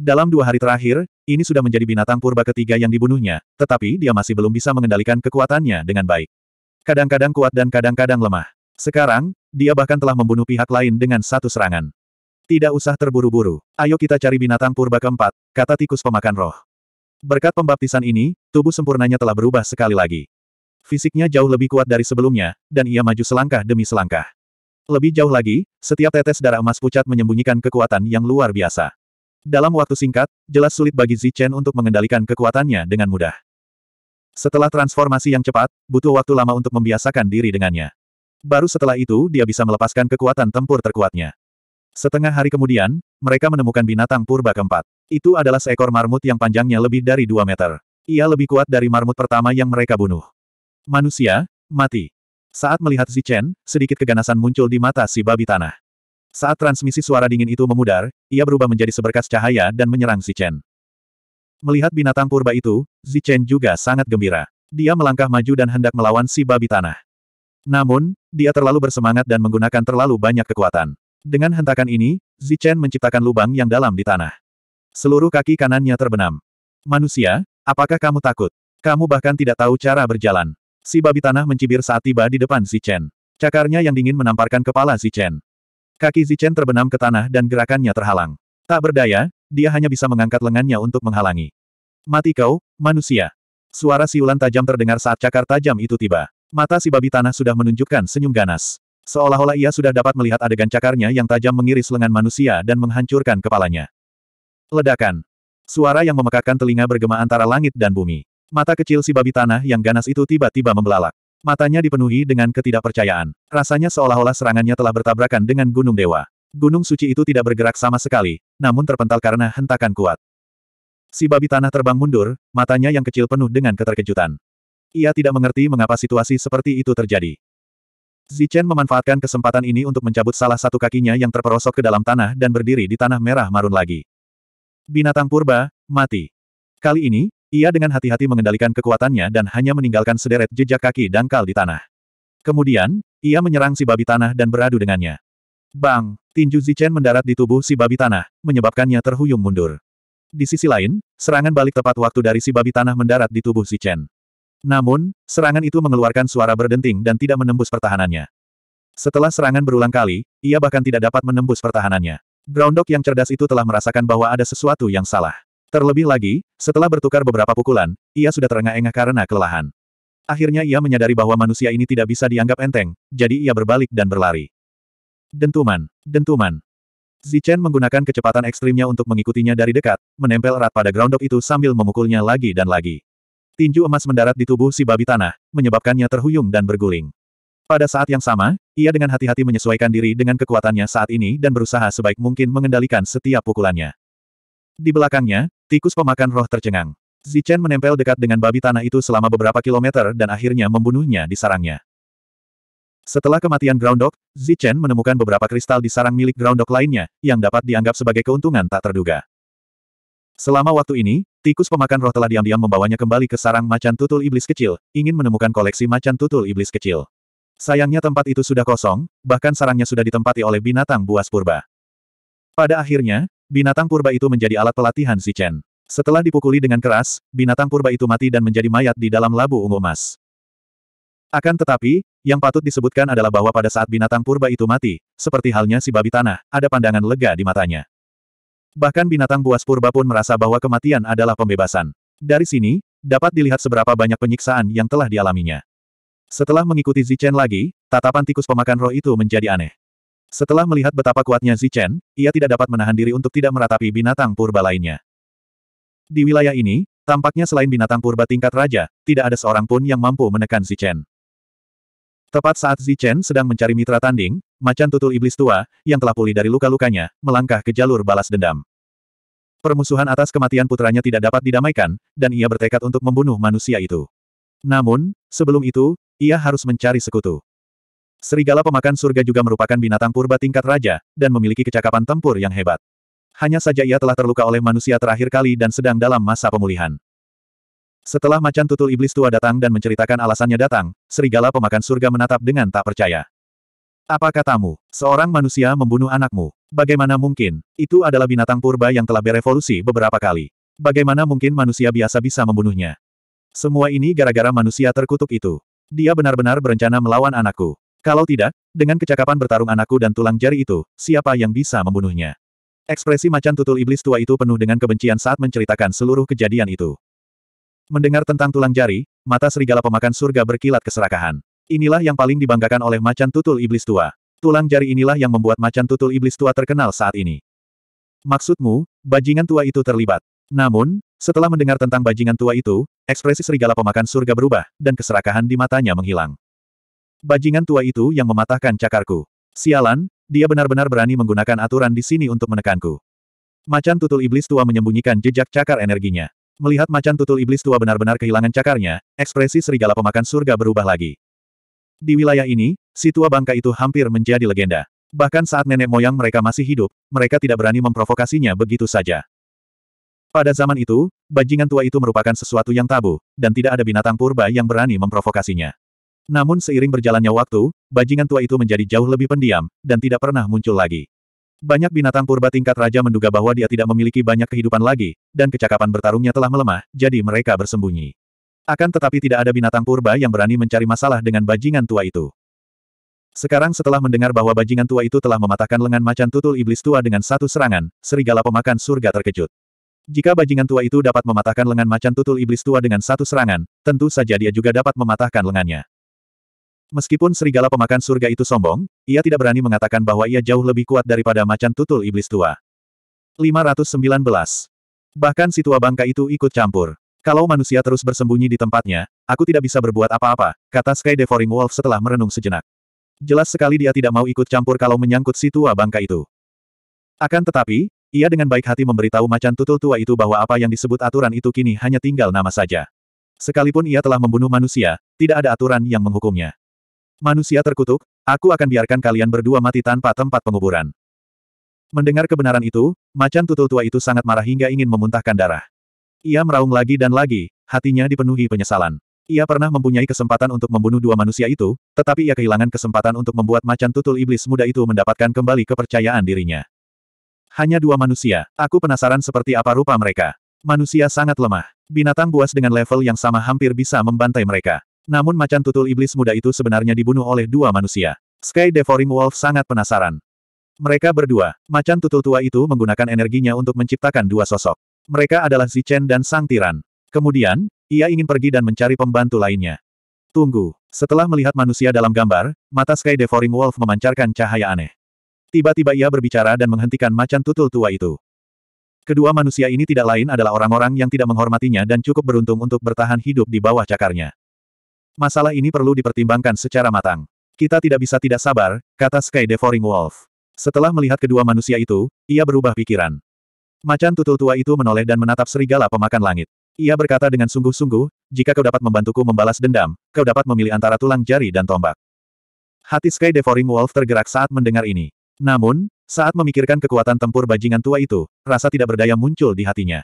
Dalam dua hari terakhir, ini sudah menjadi binatang purba ketiga yang dibunuhnya, tetapi dia masih belum bisa mengendalikan kekuatannya dengan baik. Kadang-kadang kuat dan kadang-kadang lemah. Sekarang, dia bahkan telah membunuh pihak lain dengan satu serangan. Tidak usah terburu-buru. Ayo kita cari binatang purba keempat, kata tikus pemakan roh. Berkat pembaptisan ini, tubuh sempurnanya telah berubah sekali lagi. Fisiknya jauh lebih kuat dari sebelumnya, dan ia maju selangkah demi selangkah. Lebih jauh lagi, setiap tetes darah emas pucat menyembunyikan kekuatan yang luar biasa. Dalam waktu singkat, jelas sulit bagi Zichen untuk mengendalikan kekuatannya dengan mudah. Setelah transformasi yang cepat, butuh waktu lama untuk membiasakan diri dengannya. Baru setelah itu dia bisa melepaskan kekuatan tempur terkuatnya. Setengah hari kemudian, mereka menemukan binatang purba keempat. Itu adalah seekor marmut yang panjangnya lebih dari 2 meter. Ia lebih kuat dari marmut pertama yang mereka bunuh. Manusia, mati. Saat melihat Zichen, sedikit keganasan muncul di mata si babi tanah. Saat transmisi suara dingin itu memudar, ia berubah menjadi seberkas cahaya dan menyerang Zichen. Melihat binatang purba itu, Zichen juga sangat gembira. Dia melangkah maju dan hendak melawan si babi tanah. Namun, dia terlalu bersemangat dan menggunakan terlalu banyak kekuatan. Dengan hentakan ini, Zichen menciptakan lubang yang dalam di tanah. Seluruh kaki kanannya terbenam. Manusia, apakah kamu takut? Kamu bahkan tidak tahu cara berjalan. Si babi tanah mencibir saat tiba di depan Zichen. Cakarnya yang dingin menamparkan kepala Zichen. Kaki Zichen terbenam ke tanah dan gerakannya terhalang. Tak berdaya, dia hanya bisa mengangkat lengannya untuk menghalangi. Mati kau, manusia. Suara siulan tajam terdengar saat cakar tajam itu tiba. Mata si babi tanah sudah menunjukkan senyum ganas. Seolah-olah ia sudah dapat melihat adegan cakarnya yang tajam mengiris lengan manusia dan menghancurkan kepalanya. Ledakan. Suara yang memekakkan telinga bergema antara langit dan bumi. Mata kecil si babi tanah yang ganas itu tiba-tiba membelalak. Matanya dipenuhi dengan ketidakpercayaan. Rasanya seolah-olah serangannya telah bertabrakan dengan gunung dewa. Gunung suci itu tidak bergerak sama sekali, namun terpental karena hentakan kuat. Si babi tanah terbang mundur, matanya yang kecil penuh dengan keterkejutan. Ia tidak mengerti mengapa situasi seperti itu terjadi. Zichen memanfaatkan kesempatan ini untuk mencabut salah satu kakinya yang terperosok ke dalam tanah dan berdiri di tanah merah marun lagi. Binatang purba, mati. Kali ini, ia dengan hati-hati mengendalikan kekuatannya dan hanya meninggalkan sederet jejak kaki dangkal di tanah. Kemudian, ia menyerang si babi tanah dan beradu dengannya. Bang! Tinju Zichen mendarat di tubuh si babi tanah, menyebabkannya terhuyung mundur. Di sisi lain, serangan balik tepat waktu dari si babi tanah mendarat di tubuh Zichen. Namun, serangan itu mengeluarkan suara berdenting dan tidak menembus pertahanannya. Setelah serangan berulang kali, ia bahkan tidak dapat menembus pertahanannya. Groundok yang cerdas itu telah merasakan bahwa ada sesuatu yang salah. Terlebih lagi, setelah bertukar beberapa pukulan, ia sudah terengah-engah karena kelelahan. Akhirnya ia menyadari bahwa manusia ini tidak bisa dianggap enteng, jadi ia berbalik dan berlari. Dentuman, dentuman. Zichen menggunakan kecepatan ekstrimnya untuk mengikutinya dari dekat, menempel erat pada groundok itu sambil memukulnya lagi dan lagi. Tinju emas mendarat di tubuh si babi tanah, menyebabkannya terhuyung dan berguling. Pada saat yang sama, ia dengan hati-hati menyesuaikan diri dengan kekuatannya saat ini dan berusaha sebaik mungkin mengendalikan setiap pukulannya. Di belakangnya, tikus pemakan roh tercengang. Zichen menempel dekat dengan babi tanah itu selama beberapa kilometer dan akhirnya membunuhnya di sarangnya. Setelah kematian Groundhog, Zichen menemukan beberapa kristal di sarang milik Groundhog lainnya, yang dapat dianggap sebagai keuntungan tak terduga. Selama waktu ini, tikus pemakan roh telah diam-diam membawanya kembali ke sarang macan tutul iblis kecil, ingin menemukan koleksi macan tutul iblis kecil. Sayangnya tempat itu sudah kosong, bahkan sarangnya sudah ditempati oleh binatang buas purba. Pada akhirnya, binatang purba itu menjadi alat pelatihan si Chen. Setelah dipukuli dengan keras, binatang purba itu mati dan menjadi mayat di dalam labu ungu emas. Akan tetapi, yang patut disebutkan adalah bahwa pada saat binatang purba itu mati, seperti halnya si babi tanah, ada pandangan lega di matanya. Bahkan binatang buas purba pun merasa bahwa kematian adalah pembebasan. Dari sini, dapat dilihat seberapa banyak penyiksaan yang telah dialaminya. Setelah mengikuti Zichen lagi, tatapan tikus pemakan roh itu menjadi aneh. Setelah melihat betapa kuatnya Zichen, ia tidak dapat menahan diri untuk tidak meratapi binatang purba lainnya. Di wilayah ini, tampaknya selain binatang purba tingkat raja, tidak ada seorang pun yang mampu menekan Zichen. Tepat saat Zichen sedang mencari mitra tanding, macan tutul iblis tua, yang telah pulih dari luka-lukanya, melangkah ke jalur balas dendam. Permusuhan atas kematian putranya tidak dapat didamaikan, dan ia bertekad untuk membunuh manusia itu. Namun, sebelum itu, ia harus mencari sekutu. Serigala pemakan surga juga merupakan binatang purba tingkat raja, dan memiliki kecakapan tempur yang hebat. Hanya saja ia telah terluka oleh manusia terakhir kali dan sedang dalam masa pemulihan. Setelah macan tutul iblis tua datang dan menceritakan alasannya datang, serigala pemakan surga menatap dengan tak percaya. Apa katamu? Seorang manusia membunuh anakmu. Bagaimana mungkin? Itu adalah binatang purba yang telah berevolusi beberapa kali. Bagaimana mungkin manusia biasa bisa membunuhnya? Semua ini gara-gara manusia terkutuk itu. Dia benar-benar berencana melawan anakku. Kalau tidak, dengan kecakapan bertarung anakku dan tulang jari itu, siapa yang bisa membunuhnya? Ekspresi macan tutul iblis tua itu penuh dengan kebencian saat menceritakan seluruh kejadian itu. Mendengar tentang tulang jari, mata serigala pemakan surga berkilat keserakahan. Inilah yang paling dibanggakan oleh macan tutul iblis tua. Tulang jari inilah yang membuat macan tutul iblis tua terkenal saat ini. Maksudmu, bajingan tua itu terlibat. Namun, setelah mendengar tentang bajingan tua itu, ekspresi serigala pemakan surga berubah, dan keserakahan di matanya menghilang. Bajingan tua itu yang mematahkan cakarku. Sialan, dia benar-benar berani menggunakan aturan di sini untuk menekanku. Macan tutul iblis tua menyembunyikan jejak cakar energinya. Melihat macan tutul iblis tua benar-benar kehilangan cakarnya, ekspresi serigala pemakan surga berubah lagi. Di wilayah ini, si tua bangka itu hampir menjadi legenda. Bahkan saat nenek moyang mereka masih hidup, mereka tidak berani memprovokasinya begitu saja. Pada zaman itu, bajingan tua itu merupakan sesuatu yang tabu, dan tidak ada binatang purba yang berani memprovokasinya. Namun seiring berjalannya waktu, bajingan tua itu menjadi jauh lebih pendiam, dan tidak pernah muncul lagi. Banyak binatang purba tingkat raja menduga bahwa dia tidak memiliki banyak kehidupan lagi, dan kecakapan bertarungnya telah melemah, jadi mereka bersembunyi. Akan tetapi tidak ada binatang purba yang berani mencari masalah dengan bajingan tua itu. Sekarang setelah mendengar bahwa bajingan tua itu telah mematahkan lengan macan tutul iblis tua dengan satu serangan, serigala pemakan surga terkejut. Jika bajingan tua itu dapat mematahkan lengan macan tutul iblis tua dengan satu serangan, tentu saja dia juga dapat mematahkan lengannya. Meskipun serigala pemakan surga itu sombong, ia tidak berani mengatakan bahwa ia jauh lebih kuat daripada macan tutul iblis tua. 519. Bahkan si tua bangka itu ikut campur. Kalau manusia terus bersembunyi di tempatnya, aku tidak bisa berbuat apa-apa, kata Sky Devouring Wolf setelah merenung sejenak. Jelas sekali dia tidak mau ikut campur kalau menyangkut si tua bangka itu. Akan tetapi, ia dengan baik hati memberitahu macan tutul tua itu bahwa apa yang disebut aturan itu kini hanya tinggal nama saja. Sekalipun ia telah membunuh manusia, tidak ada aturan yang menghukumnya. Manusia terkutuk, aku akan biarkan kalian berdua mati tanpa tempat penguburan. Mendengar kebenaran itu, macan tutul tua itu sangat marah hingga ingin memuntahkan darah. Ia meraung lagi dan lagi, hatinya dipenuhi penyesalan. Ia pernah mempunyai kesempatan untuk membunuh dua manusia itu, tetapi ia kehilangan kesempatan untuk membuat macan tutul iblis muda itu mendapatkan kembali kepercayaan dirinya. Hanya dua manusia, aku penasaran seperti apa rupa mereka. Manusia sangat lemah. Binatang buas dengan level yang sama hampir bisa membantai mereka. Namun macan tutul iblis muda itu sebenarnya dibunuh oleh dua manusia. Sky Devouring Wolf sangat penasaran. Mereka berdua, macan tutul tua itu menggunakan energinya untuk menciptakan dua sosok. Mereka adalah Zichen dan Sang Tiran. Kemudian, ia ingin pergi dan mencari pembantu lainnya. Tunggu. Setelah melihat manusia dalam gambar, mata Sky Devouring Wolf memancarkan cahaya aneh. Tiba-tiba ia berbicara dan menghentikan macan tutul tua itu. Kedua manusia ini tidak lain adalah orang-orang yang tidak menghormatinya dan cukup beruntung untuk bertahan hidup di bawah cakarnya. Masalah ini perlu dipertimbangkan secara matang. Kita tidak bisa tidak sabar, kata Sky Devouring Wolf. Setelah melihat kedua manusia itu, ia berubah pikiran. Macan tutul tua itu menoleh dan menatap serigala pemakan langit. Ia berkata dengan sungguh-sungguh, jika kau dapat membantuku membalas dendam, kau dapat memilih antara tulang jari dan tombak. Hati Sky Devouring Wolf tergerak saat mendengar ini. Namun, saat memikirkan kekuatan tempur bajingan tua itu, rasa tidak berdaya muncul di hatinya.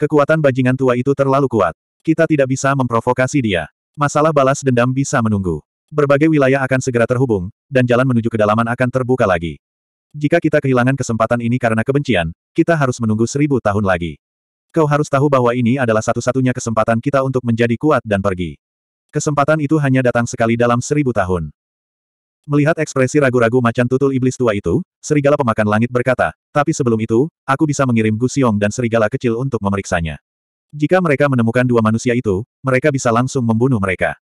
Kekuatan bajingan tua itu terlalu kuat. Kita tidak bisa memprovokasi dia. Masalah balas dendam bisa menunggu. Berbagai wilayah akan segera terhubung, dan jalan menuju kedalaman akan terbuka lagi. Jika kita kehilangan kesempatan ini karena kebencian, kita harus menunggu seribu tahun lagi. Kau harus tahu bahwa ini adalah satu-satunya kesempatan kita untuk menjadi kuat dan pergi. Kesempatan itu hanya datang sekali dalam seribu tahun. Melihat ekspresi ragu-ragu macan tutul iblis tua itu, serigala pemakan langit berkata, tapi sebelum itu, aku bisa mengirim Gu Xiong dan serigala kecil untuk memeriksanya. Jika mereka menemukan dua manusia itu, mereka bisa langsung membunuh mereka.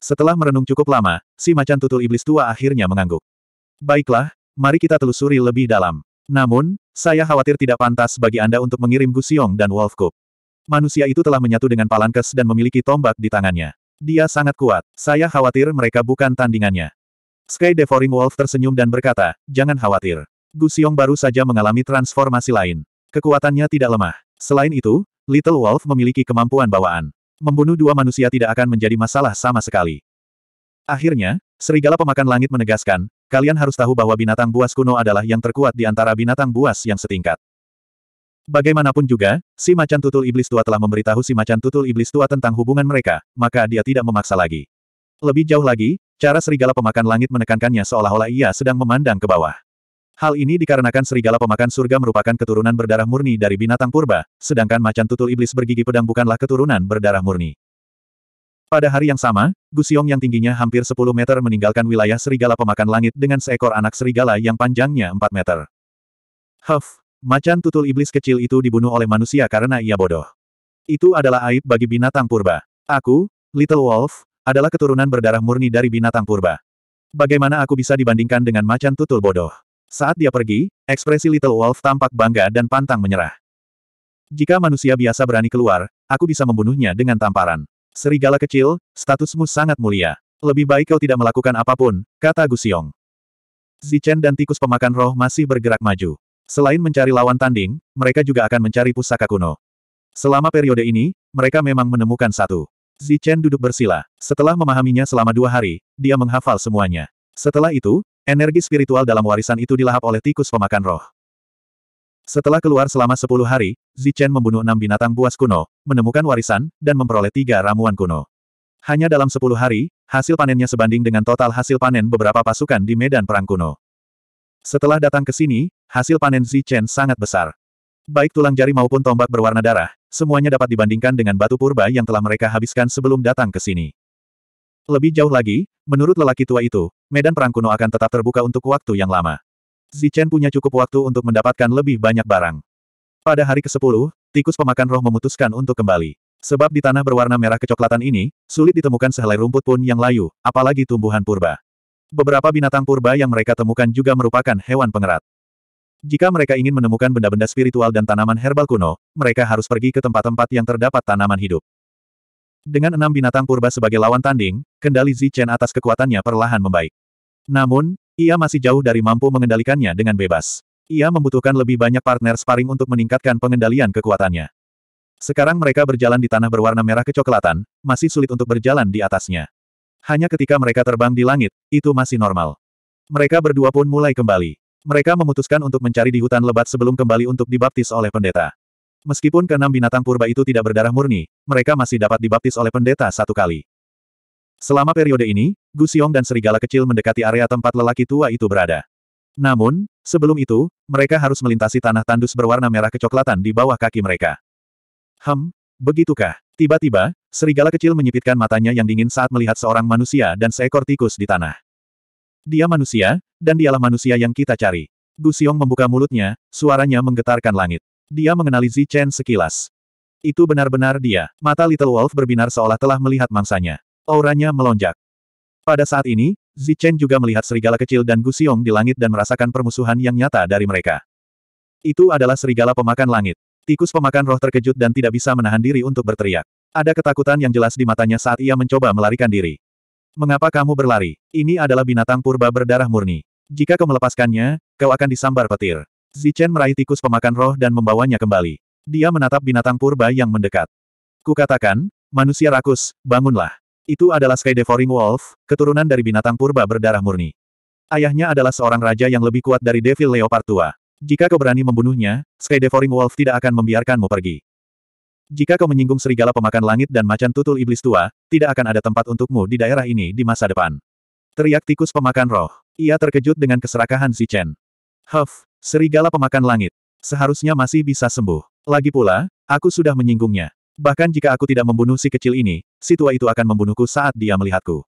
Setelah merenung cukup lama, si macan tutul iblis tua akhirnya mengangguk. Baiklah, mari kita telusuri lebih dalam. Namun, saya khawatir tidak pantas bagi Anda untuk mengirim Gusiong dan Wolf Cup. Manusia itu telah menyatu dengan Palankes dan memiliki tombak di tangannya. Dia sangat kuat. Saya khawatir mereka bukan tandingannya. Sky Devouring Wolf tersenyum dan berkata, jangan khawatir. Gusiong baru saja mengalami transformasi lain. Kekuatannya tidak lemah. Selain itu, Little Wolf memiliki kemampuan bawaan. Membunuh dua manusia tidak akan menjadi masalah sama sekali. Akhirnya, Serigala Pemakan Langit menegaskan, kalian harus tahu bahwa binatang buas kuno adalah yang terkuat di antara binatang buas yang setingkat. Bagaimanapun juga, si macan tutul iblis tua telah memberitahu si macan tutul iblis tua tentang hubungan mereka, maka dia tidak memaksa lagi. Lebih jauh lagi, cara serigala pemakan langit menekankannya seolah-olah ia sedang memandang ke bawah. Hal ini dikarenakan serigala pemakan surga merupakan keturunan berdarah murni dari binatang purba, sedangkan macan tutul iblis bergigi pedang bukanlah keturunan berdarah murni. Pada hari yang sama, Gusiong yang tingginya hampir 10 meter meninggalkan wilayah serigala pemakan langit dengan seekor anak serigala yang panjangnya 4 meter. Huff, macan tutul iblis kecil itu dibunuh oleh manusia karena ia bodoh. Itu adalah aib bagi binatang purba. Aku, Little Wolf, adalah keturunan berdarah murni dari binatang purba. Bagaimana aku bisa dibandingkan dengan macan tutul bodoh? Saat dia pergi, ekspresi Little Wolf tampak bangga dan pantang menyerah. Jika manusia biasa berani keluar, aku bisa membunuhnya dengan tamparan. Serigala kecil, statusmu sangat mulia. Lebih baik kau tidak melakukan apapun, kata Gusiong. Zichen dan tikus pemakan roh masih bergerak maju. Selain mencari lawan tanding, mereka juga akan mencari pusaka kuno. Selama periode ini, mereka memang menemukan satu. Zichen duduk bersila. Setelah memahaminya selama dua hari, dia menghafal semuanya. Setelah itu, Energi spiritual dalam warisan itu dilahap oleh tikus pemakan roh. Setelah keluar selama sepuluh hari, Zichen membunuh enam binatang buas kuno, menemukan warisan, dan memperoleh tiga ramuan kuno. Hanya dalam sepuluh hari, hasil panennya sebanding dengan total hasil panen beberapa pasukan di medan perang kuno. Setelah datang ke sini, hasil panen Zichen sangat besar. Baik tulang jari maupun tombak berwarna darah, semuanya dapat dibandingkan dengan batu purba yang telah mereka habiskan sebelum datang ke sini. Lebih jauh lagi, menurut lelaki tua itu, medan perang kuno akan tetap terbuka untuk waktu yang lama. Zichen punya cukup waktu untuk mendapatkan lebih banyak barang. Pada hari ke-10, tikus pemakan roh memutuskan untuk kembali. Sebab di tanah berwarna merah kecoklatan ini, sulit ditemukan sehelai rumput pun yang layu, apalagi tumbuhan purba. Beberapa binatang purba yang mereka temukan juga merupakan hewan pengerat. Jika mereka ingin menemukan benda-benda spiritual dan tanaman herbal kuno, mereka harus pergi ke tempat-tempat yang terdapat tanaman hidup. Dengan enam binatang purba sebagai lawan tanding, kendali Zichen atas kekuatannya perlahan membaik. Namun, ia masih jauh dari mampu mengendalikannya dengan bebas. Ia membutuhkan lebih banyak partner sparring untuk meningkatkan pengendalian kekuatannya. Sekarang mereka berjalan di tanah berwarna merah kecoklatan, masih sulit untuk berjalan di atasnya. Hanya ketika mereka terbang di langit, itu masih normal. Mereka berdua pun mulai kembali. Mereka memutuskan untuk mencari di hutan lebat sebelum kembali untuk dibaptis oleh pendeta. Meskipun keenam binatang purba itu tidak berdarah murni, mereka masih dapat dibaptis oleh pendeta satu kali. Selama periode ini, Gu Xiong dan serigala kecil mendekati area tempat lelaki tua itu berada. Namun, sebelum itu, mereka harus melintasi tanah tandus berwarna merah kecoklatan di bawah kaki mereka. Hem, begitukah? Tiba-tiba, serigala kecil menyipitkan matanya yang dingin saat melihat seorang manusia dan seekor tikus di tanah. Dia manusia, dan dialah manusia yang kita cari. Gu Xiong membuka mulutnya, suaranya menggetarkan langit. Dia mengenali Zi Chen sekilas. Itu benar-benar dia. Mata Little Wolf berbinar seolah telah melihat mangsanya. Auranya melonjak. Pada saat ini, Zi Chen juga melihat serigala kecil dan Gusiong di langit dan merasakan permusuhan yang nyata dari mereka. Itu adalah serigala pemakan langit. Tikus pemakan roh terkejut dan tidak bisa menahan diri untuk berteriak. Ada ketakutan yang jelas di matanya saat ia mencoba melarikan diri. Mengapa kamu berlari? Ini adalah binatang purba berdarah murni. Jika kau melepaskannya, kau akan disambar petir. Zichen meraih tikus pemakan roh dan membawanya kembali. Dia menatap binatang purba yang mendekat. Kukatakan, manusia rakus, bangunlah. Itu adalah Sky Devouring Wolf, keturunan dari binatang purba berdarah murni. Ayahnya adalah seorang raja yang lebih kuat dari Devil Leopard tua. Jika kau berani membunuhnya, Sky Devouring Wolf tidak akan membiarkanmu pergi. Jika kau menyinggung serigala pemakan langit dan macan tutul iblis tua, tidak akan ada tempat untukmu di daerah ini di masa depan. Teriak tikus pemakan roh. Ia terkejut dengan keserakahan Zichen. Chen. Huff, Serigala pemakan langit. Seharusnya masih bisa sembuh. Lagi pula, aku sudah menyinggungnya. Bahkan jika aku tidak membunuh si kecil ini, si tua itu akan membunuhku saat dia melihatku.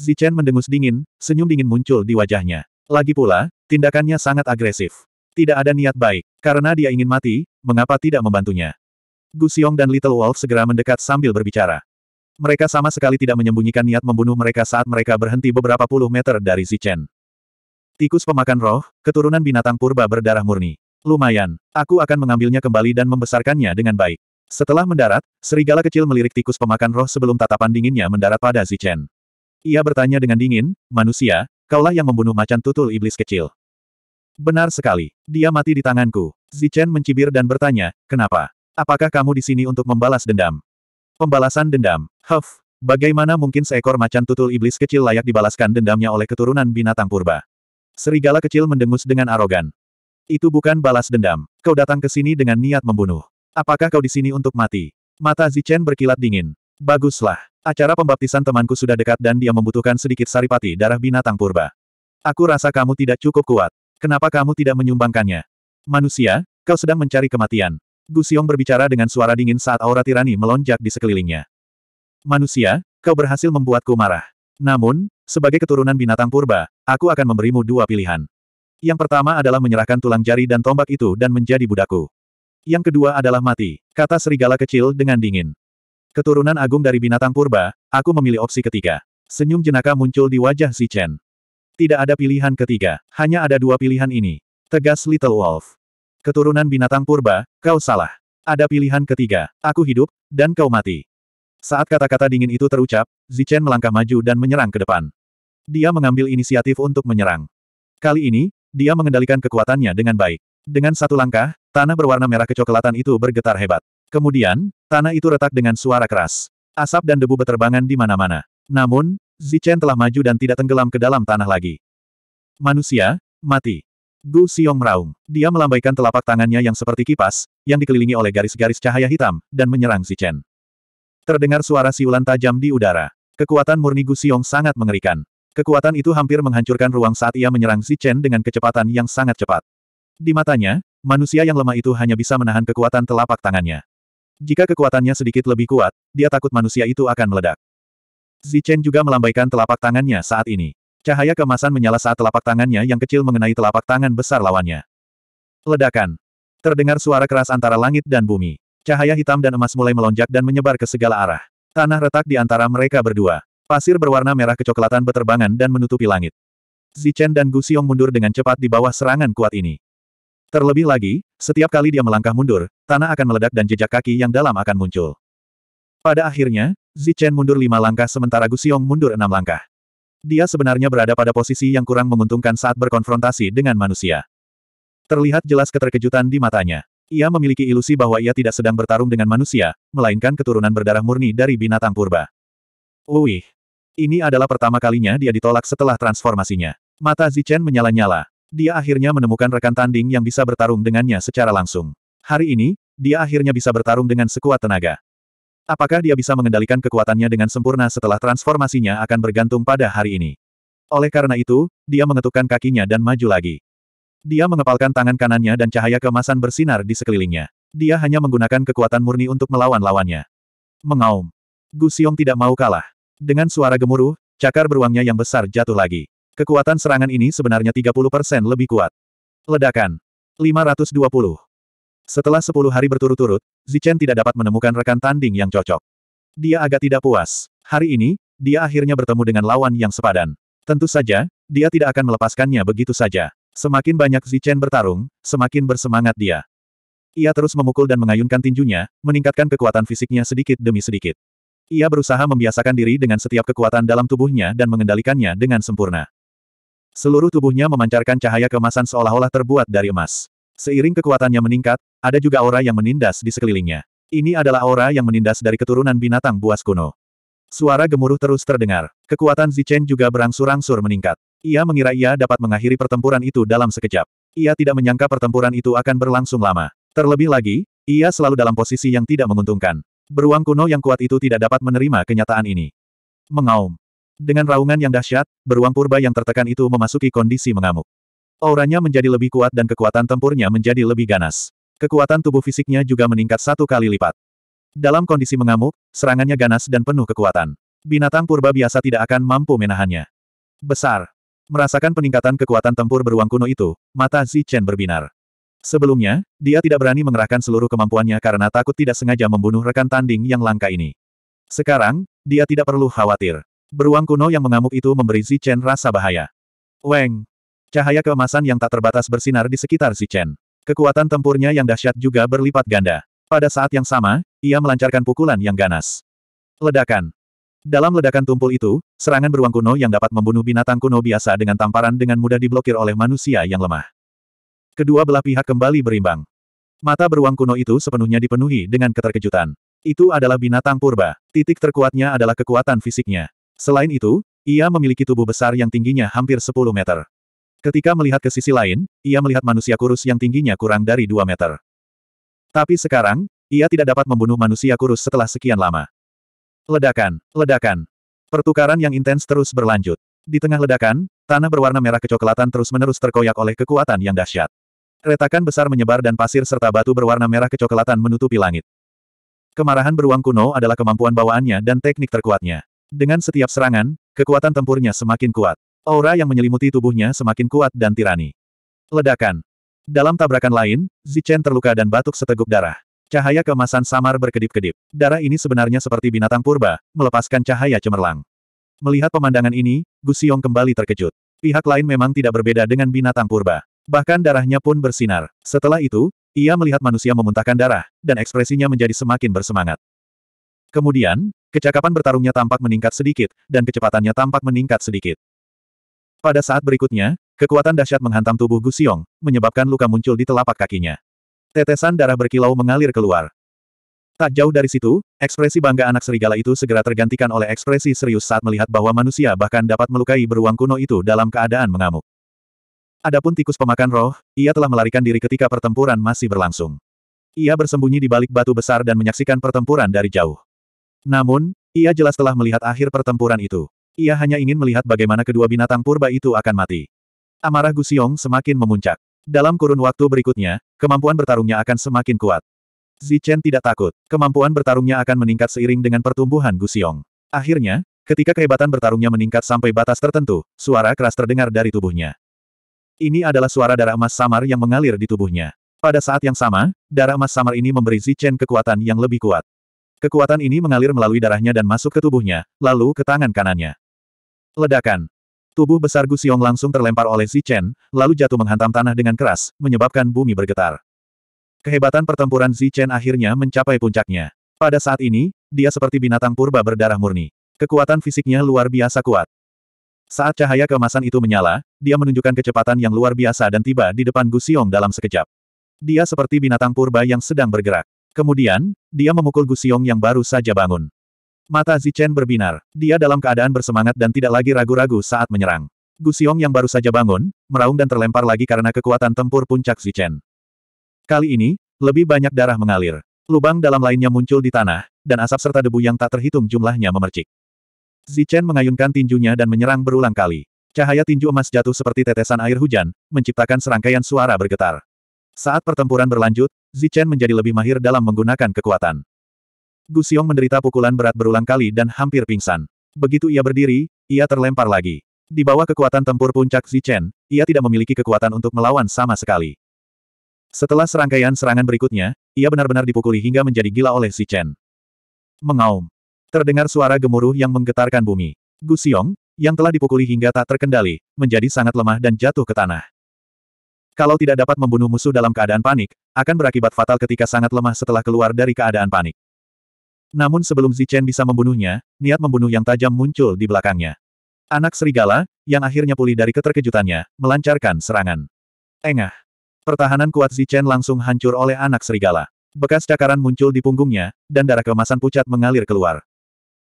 Zichen mendengus dingin, senyum dingin muncul di wajahnya. Lagi pula, tindakannya sangat agresif. Tidak ada niat baik. Karena dia ingin mati, mengapa tidak membantunya? Gu Xiong dan Little Wolf segera mendekat sambil berbicara. Mereka sama sekali tidak menyembunyikan niat membunuh mereka saat mereka berhenti beberapa puluh meter dari Zichen. Tikus pemakan roh, keturunan binatang purba berdarah murni. Lumayan, aku akan mengambilnya kembali dan membesarkannya dengan baik. Setelah mendarat, serigala kecil melirik tikus pemakan roh sebelum tatapan dinginnya mendarat pada Zichen. Ia bertanya dengan dingin, manusia, kaulah yang membunuh macan tutul iblis kecil. Benar sekali, dia mati di tanganku. Zichen mencibir dan bertanya, kenapa? Apakah kamu di sini untuk membalas dendam? Pembalasan dendam. Huff, bagaimana mungkin seekor macan tutul iblis kecil layak dibalaskan dendamnya oleh keturunan binatang purba? Serigala kecil mendengus dengan arogan. Itu bukan balas dendam. Kau datang ke sini dengan niat membunuh. Apakah kau di sini untuk mati? Mata Zichen berkilat dingin. Baguslah. Acara pembaptisan temanku sudah dekat dan dia membutuhkan sedikit saripati darah binatang purba. Aku rasa kamu tidak cukup kuat. Kenapa kamu tidak menyumbangkannya? Manusia, kau sedang mencari kematian. Gu Xiong berbicara dengan suara dingin saat aura tirani melonjak di sekelilingnya. Manusia, kau berhasil membuatku marah. Namun, sebagai keturunan binatang purba, aku akan memberimu dua pilihan. Yang pertama adalah menyerahkan tulang jari dan tombak itu dan menjadi budakku. Yang kedua adalah mati, kata serigala kecil dengan dingin. Keturunan agung dari binatang purba, aku memilih opsi ketiga. Senyum jenaka muncul di wajah si Chen. Tidak ada pilihan ketiga, hanya ada dua pilihan ini. Tegas Little Wolf. Keturunan binatang purba, kau salah. Ada pilihan ketiga, aku hidup, dan kau mati. Saat kata-kata dingin itu terucap, Zichen melangkah maju dan menyerang ke depan. Dia mengambil inisiatif untuk menyerang. Kali ini, dia mengendalikan kekuatannya dengan baik. Dengan satu langkah, tanah berwarna merah kecoklatan itu bergetar hebat. Kemudian, tanah itu retak dengan suara keras. Asap dan debu berterbangan di mana-mana. Namun, Zichen telah maju dan tidak tenggelam ke dalam tanah lagi. Manusia, mati. Gu Xiong meraung. Dia melambaikan telapak tangannya yang seperti kipas, yang dikelilingi oleh garis-garis cahaya hitam, dan menyerang Zichen. Terdengar suara siulan tajam di udara. Kekuatan murni Gu Gusiong sangat mengerikan. Kekuatan itu hampir menghancurkan ruang saat ia menyerang Zichen dengan kecepatan yang sangat cepat. Di matanya, manusia yang lemah itu hanya bisa menahan kekuatan telapak tangannya. Jika kekuatannya sedikit lebih kuat, dia takut manusia itu akan meledak. Zichen juga melambaikan telapak tangannya saat ini. Cahaya kemasan menyala saat telapak tangannya yang kecil mengenai telapak tangan besar lawannya. Ledakan. Terdengar suara keras antara langit dan bumi. Cahaya hitam dan emas mulai melonjak dan menyebar ke segala arah. Tanah retak di antara mereka berdua. Pasir berwarna merah kecoklatan beterbangan dan menutupi langit. Zichen dan Gu Xiong mundur dengan cepat di bawah serangan kuat ini. Terlebih lagi, setiap kali dia melangkah mundur, tanah akan meledak dan jejak kaki yang dalam akan muncul. Pada akhirnya, Zichen mundur lima langkah sementara Gu Xiong mundur enam langkah. Dia sebenarnya berada pada posisi yang kurang menguntungkan saat berkonfrontasi dengan manusia. Terlihat jelas keterkejutan di matanya. Ia memiliki ilusi bahwa ia tidak sedang bertarung dengan manusia, melainkan keturunan berdarah murni dari binatang purba. Wih! Ini adalah pertama kalinya dia ditolak setelah transformasinya. Mata Zichen menyala-nyala. Dia akhirnya menemukan rekan tanding yang bisa bertarung dengannya secara langsung. Hari ini, dia akhirnya bisa bertarung dengan sekuat tenaga. Apakah dia bisa mengendalikan kekuatannya dengan sempurna setelah transformasinya akan bergantung pada hari ini? Oleh karena itu, dia mengetukkan kakinya dan maju lagi. Dia mengepalkan tangan kanannya dan cahaya kemasan bersinar di sekelilingnya. Dia hanya menggunakan kekuatan murni untuk melawan lawannya. Mengaum. Gu Xiong tidak mau kalah. Dengan suara gemuruh, cakar beruangnya yang besar jatuh lagi. Kekuatan serangan ini sebenarnya 30% lebih kuat. Ledakan. 520. Setelah 10 hari berturut-turut, Zichen tidak dapat menemukan rekan tanding yang cocok. Dia agak tidak puas. Hari ini, dia akhirnya bertemu dengan lawan yang sepadan. Tentu saja, dia tidak akan melepaskannya begitu saja. Semakin banyak Zichen bertarung, semakin bersemangat dia. Ia terus memukul dan mengayunkan tinjunya, meningkatkan kekuatan fisiknya sedikit demi sedikit. Ia berusaha membiasakan diri dengan setiap kekuatan dalam tubuhnya dan mengendalikannya dengan sempurna. Seluruh tubuhnya memancarkan cahaya kemasan seolah-olah terbuat dari emas. Seiring kekuatannya meningkat, ada juga aura yang menindas di sekelilingnya. Ini adalah aura yang menindas dari keturunan binatang buas kuno. Suara gemuruh terus terdengar. Kekuatan Zichen juga berangsur-angsur meningkat. Ia mengira ia dapat mengakhiri pertempuran itu dalam sekejap. Ia tidak menyangka pertempuran itu akan berlangsung lama. Terlebih lagi, ia selalu dalam posisi yang tidak menguntungkan. Beruang kuno yang kuat itu tidak dapat menerima kenyataan ini. Mengaum. Dengan raungan yang dahsyat, beruang purba yang tertekan itu memasuki kondisi mengamuk. Auranya menjadi lebih kuat dan kekuatan tempurnya menjadi lebih ganas. Kekuatan tubuh fisiknya juga meningkat satu kali lipat. Dalam kondisi mengamuk, serangannya ganas dan penuh kekuatan. Binatang purba biasa tidak akan mampu menahannya. Besar. Merasakan peningkatan kekuatan tempur beruang kuno itu, mata Zi Chen berbinar. Sebelumnya, dia tidak berani mengerahkan seluruh kemampuannya karena takut tidak sengaja membunuh rekan tanding yang langka ini. Sekarang, dia tidak perlu khawatir. Beruang kuno yang mengamuk itu memberi Zi Chen rasa bahaya. Weng! Cahaya keemasan yang tak terbatas bersinar di sekitar Zi Chen. Kekuatan tempurnya yang dahsyat juga berlipat ganda. Pada saat yang sama, ia melancarkan pukulan yang ganas. Ledakan. Dalam ledakan tumpul itu, serangan beruang kuno yang dapat membunuh binatang kuno biasa dengan tamparan dengan mudah diblokir oleh manusia yang lemah. Kedua belah pihak kembali berimbang. Mata beruang kuno itu sepenuhnya dipenuhi dengan keterkejutan. Itu adalah binatang purba. Titik terkuatnya adalah kekuatan fisiknya. Selain itu, ia memiliki tubuh besar yang tingginya hampir 10 meter. Ketika melihat ke sisi lain, ia melihat manusia kurus yang tingginya kurang dari 2 meter. Tapi sekarang, ia tidak dapat membunuh manusia kurus setelah sekian lama. Ledakan, ledakan. Pertukaran yang intens terus berlanjut. Di tengah ledakan, tanah berwarna merah kecoklatan terus-menerus terkoyak oleh kekuatan yang dahsyat. Retakan besar menyebar dan pasir serta batu berwarna merah kecoklatan menutupi langit. Kemarahan beruang kuno adalah kemampuan bawaannya dan teknik terkuatnya. Dengan setiap serangan, kekuatan tempurnya semakin kuat. Aura yang menyelimuti tubuhnya semakin kuat dan tirani. Ledakan. Dalam tabrakan lain, Zichen terluka dan batuk seteguk darah. Cahaya kemasan samar berkedip-kedip. Darah ini sebenarnya seperti binatang purba, melepaskan cahaya cemerlang. Melihat pemandangan ini, Gu Xiong kembali terkejut. Pihak lain memang tidak berbeda dengan binatang purba. Bahkan darahnya pun bersinar. Setelah itu, ia melihat manusia memuntahkan darah, dan ekspresinya menjadi semakin bersemangat. Kemudian, kecakapan bertarungnya tampak meningkat sedikit, dan kecepatannya tampak meningkat sedikit. Pada saat berikutnya, kekuatan dahsyat menghantam tubuh Gusiong, menyebabkan luka muncul di telapak kakinya. Tetesan darah berkilau mengalir keluar. Tak jauh dari situ, ekspresi bangga anak serigala itu segera tergantikan oleh ekspresi serius saat melihat bahwa manusia bahkan dapat melukai beruang kuno itu dalam keadaan mengamuk. Adapun tikus pemakan roh, ia telah melarikan diri ketika pertempuran masih berlangsung. Ia bersembunyi di balik batu besar dan menyaksikan pertempuran dari jauh. Namun, ia jelas telah melihat akhir pertempuran itu. Ia hanya ingin melihat bagaimana kedua binatang purba itu akan mati. Amarah Gusiong semakin memuncak. Dalam kurun waktu berikutnya, kemampuan bertarungnya akan semakin kuat. Zichen tidak takut. Kemampuan bertarungnya akan meningkat seiring dengan pertumbuhan Gusiong. Akhirnya, ketika kehebatan bertarungnya meningkat sampai batas tertentu, suara keras terdengar dari tubuhnya. Ini adalah suara darah emas samar yang mengalir di tubuhnya. Pada saat yang sama, darah emas samar ini memberi Zichen kekuatan yang lebih kuat. Kekuatan ini mengalir melalui darahnya dan masuk ke tubuhnya, lalu ke tangan kanannya. Ledakan. Tubuh besar Gu Xiong langsung terlempar oleh Zi Chen, lalu jatuh menghantam tanah dengan keras, menyebabkan bumi bergetar. Kehebatan pertempuran Zi Chen akhirnya mencapai puncaknya. Pada saat ini, dia seperti binatang purba berdarah murni. Kekuatan fisiknya luar biasa kuat. Saat cahaya kemasan itu menyala, dia menunjukkan kecepatan yang luar biasa dan tiba di depan Gu Xiong dalam sekejap. Dia seperti binatang purba yang sedang bergerak. Kemudian, dia memukul Gu Xiong yang baru saja bangun. Mata Zichen berbinar. Dia dalam keadaan bersemangat dan tidak lagi ragu-ragu saat menyerang. Gusiong yang baru saja bangun, meraung dan terlempar lagi karena kekuatan tempur puncak Zichen. Kali ini, lebih banyak darah mengalir. Lubang dalam lainnya muncul di tanah, dan asap serta debu yang tak terhitung jumlahnya memercik. Zichen mengayunkan tinjunya dan menyerang berulang kali. Cahaya tinju emas jatuh seperti tetesan air hujan, menciptakan serangkaian suara bergetar. Saat pertempuran berlanjut, Zichen menjadi lebih mahir dalam menggunakan kekuatan. Gu Xiong menderita pukulan berat berulang kali dan hampir pingsan. Begitu ia berdiri, ia terlempar lagi. Di bawah kekuatan tempur puncak Zichen, ia tidak memiliki kekuatan untuk melawan sama sekali. Setelah serangkaian serangan berikutnya, ia benar-benar dipukuli hingga menjadi gila oleh Zichen. Mengaum. Terdengar suara gemuruh yang menggetarkan bumi. Gu Xiong, yang telah dipukuli hingga tak terkendali, menjadi sangat lemah dan jatuh ke tanah. Kalau tidak dapat membunuh musuh dalam keadaan panik, akan berakibat fatal ketika sangat lemah setelah keluar dari keadaan panik. Namun sebelum Zichen bisa membunuhnya, niat membunuh yang tajam muncul di belakangnya. Anak serigala, yang akhirnya pulih dari keterkejutannya, melancarkan serangan. Engah. Pertahanan kuat Zichen langsung hancur oleh anak serigala. Bekas cakaran muncul di punggungnya, dan darah kemasan pucat mengalir keluar.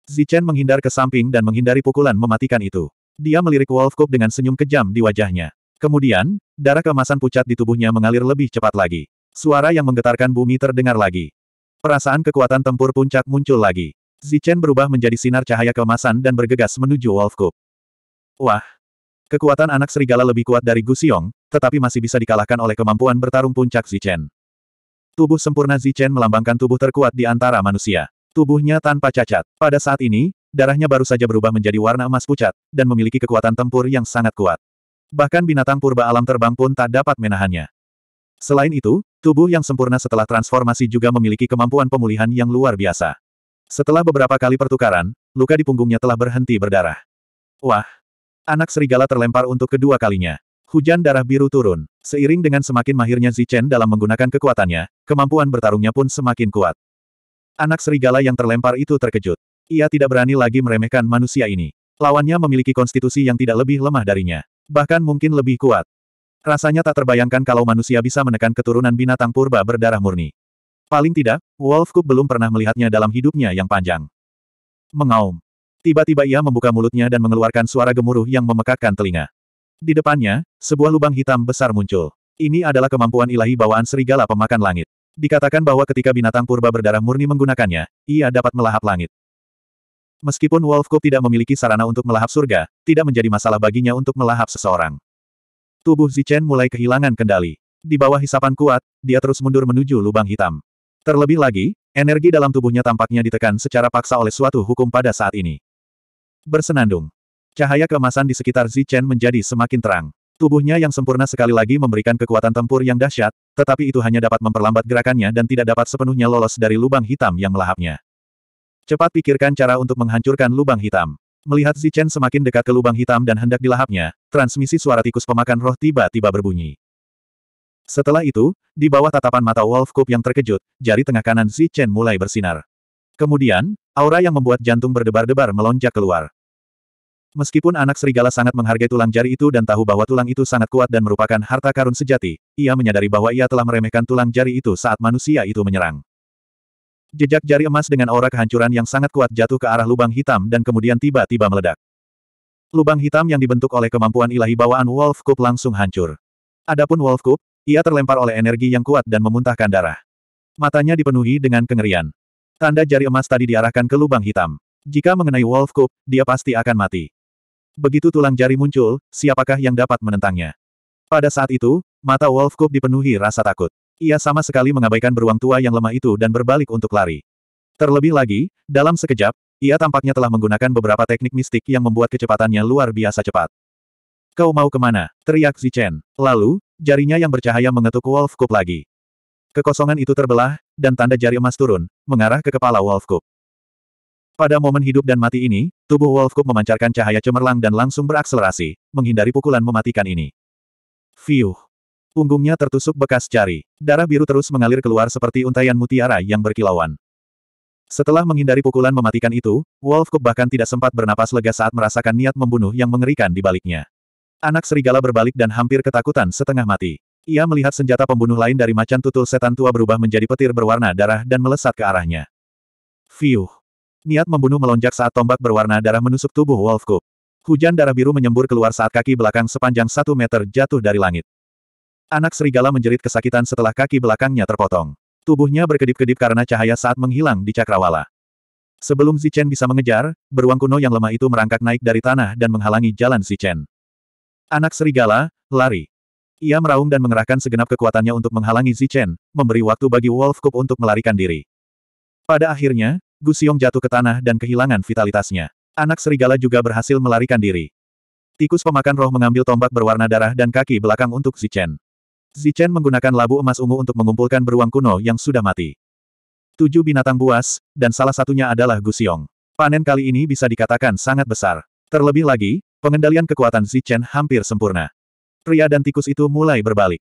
Zichen menghindar ke samping dan menghindari pukulan mematikan itu. Dia melirik Wolfkop dengan senyum kejam di wajahnya. Kemudian, darah kemasan pucat di tubuhnya mengalir lebih cepat lagi. Suara yang menggetarkan bumi terdengar lagi. Perasaan kekuatan tempur puncak muncul lagi. Zichen berubah menjadi sinar cahaya kemasan dan bergegas menuju Wolf Cup. Wah! Kekuatan anak serigala lebih kuat dari Gu Xiong, tetapi masih bisa dikalahkan oleh kemampuan bertarung puncak Zichen. Tubuh sempurna Zichen melambangkan tubuh terkuat di antara manusia. Tubuhnya tanpa cacat. Pada saat ini, darahnya baru saja berubah menjadi warna emas pucat, dan memiliki kekuatan tempur yang sangat kuat. Bahkan binatang purba alam terbang pun tak dapat menahannya. Selain itu, Tubuh yang sempurna setelah transformasi juga memiliki kemampuan pemulihan yang luar biasa. Setelah beberapa kali pertukaran, luka di punggungnya telah berhenti berdarah. Wah! Anak serigala terlempar untuk kedua kalinya. Hujan darah biru turun. Seiring dengan semakin mahirnya Zichen dalam menggunakan kekuatannya, kemampuan bertarungnya pun semakin kuat. Anak serigala yang terlempar itu terkejut. Ia tidak berani lagi meremehkan manusia ini. Lawannya memiliki konstitusi yang tidak lebih lemah darinya. Bahkan mungkin lebih kuat. Rasanya tak terbayangkan kalau manusia bisa menekan keturunan binatang purba berdarah murni. Paling tidak, Wolf Cook belum pernah melihatnya dalam hidupnya yang panjang. Mengaum. Tiba-tiba ia membuka mulutnya dan mengeluarkan suara gemuruh yang memekakkan telinga. Di depannya, sebuah lubang hitam besar muncul. Ini adalah kemampuan ilahi bawaan serigala pemakan langit. Dikatakan bahwa ketika binatang purba berdarah murni menggunakannya, ia dapat melahap langit. Meskipun Wolf Cook tidak memiliki sarana untuk melahap surga, tidak menjadi masalah baginya untuk melahap seseorang. Tubuh Zichen mulai kehilangan kendali. Di bawah hisapan kuat, dia terus mundur menuju lubang hitam. Terlebih lagi, energi dalam tubuhnya tampaknya ditekan secara paksa oleh suatu hukum pada saat ini. Bersenandung. Cahaya keemasan di sekitar Zichen menjadi semakin terang. Tubuhnya yang sempurna sekali lagi memberikan kekuatan tempur yang dahsyat, tetapi itu hanya dapat memperlambat gerakannya dan tidak dapat sepenuhnya lolos dari lubang hitam yang melahapnya. Cepat pikirkan cara untuk menghancurkan lubang hitam. Melihat Zichen semakin dekat ke lubang hitam dan hendak dilahapnya, transmisi suara tikus pemakan roh tiba-tiba berbunyi. Setelah itu, di bawah tatapan mata Wolf Cup yang terkejut, jari tengah kanan Zichen mulai bersinar. Kemudian, aura yang membuat jantung berdebar-debar melonjak keluar. Meskipun anak serigala sangat menghargai tulang jari itu dan tahu bahwa tulang itu sangat kuat dan merupakan harta karun sejati, ia menyadari bahwa ia telah meremehkan tulang jari itu saat manusia itu menyerang. Jejak jari emas dengan aura kehancuran yang sangat kuat jatuh ke arah lubang hitam dan kemudian tiba-tiba meledak. Lubang hitam yang dibentuk oleh kemampuan ilahi bawaan Wolf Cup langsung hancur. Adapun Wolf Cup, ia terlempar oleh energi yang kuat dan memuntahkan darah. Matanya dipenuhi dengan kengerian. Tanda jari emas tadi diarahkan ke lubang hitam. Jika mengenai Wolf Cup, dia pasti akan mati. Begitu tulang jari muncul, siapakah yang dapat menentangnya? Pada saat itu, mata Wolf Cup dipenuhi rasa takut. Ia sama sekali mengabaikan beruang tua yang lemah itu dan berbalik untuk lari. Terlebih lagi, dalam sekejap, ia tampaknya telah menggunakan beberapa teknik mistik yang membuat kecepatannya luar biasa cepat. Kau mau kemana? Teriak Zichen. Lalu, jarinya yang bercahaya mengetuk Wolf Cup lagi. Kekosongan itu terbelah, dan tanda jari emas turun, mengarah ke kepala Wolf Cup. Pada momen hidup dan mati ini, tubuh Wolf Cup memancarkan cahaya cemerlang dan langsung berakselerasi, menghindari pukulan mematikan ini. Fiuh! Punggungnya tertusuk bekas jari. Darah biru terus mengalir keluar seperti untaian mutiara yang berkilauan. Setelah menghindari pukulan mematikan itu, Wolf Cook bahkan tidak sempat bernapas lega saat merasakan niat membunuh yang mengerikan di baliknya. Anak serigala berbalik dan hampir ketakutan setengah mati. Ia melihat senjata pembunuh lain dari macan tutul setan tua berubah menjadi petir berwarna darah dan melesat ke arahnya. Fiuh. Niat membunuh melonjak saat tombak berwarna darah menusuk tubuh Wolf Cook. Hujan darah biru menyembur keluar saat kaki belakang sepanjang satu meter jatuh dari langit. Anak serigala menjerit kesakitan setelah kaki belakangnya terpotong. Tubuhnya berkedip-kedip karena cahaya saat menghilang di cakrawala. Sebelum Zichen bisa mengejar, beruang kuno yang lemah itu merangkak naik dari tanah dan menghalangi jalan Zichen. Anak serigala, lari. Ia meraung dan mengerahkan segenap kekuatannya untuk menghalangi Zichen, memberi waktu bagi Wolf Cup untuk melarikan diri. Pada akhirnya, Gu Xiong jatuh ke tanah dan kehilangan vitalitasnya. Anak serigala juga berhasil melarikan diri. Tikus pemakan roh mengambil tombak berwarna darah dan kaki belakang untuk Zichen. Zichen menggunakan labu emas ungu untuk mengumpulkan beruang kuno yang sudah mati. Tujuh binatang buas, dan salah satunya adalah Gusiong. Panen kali ini bisa dikatakan sangat besar. Terlebih lagi, pengendalian kekuatan Zichen hampir sempurna. Pria dan tikus itu mulai berbalik.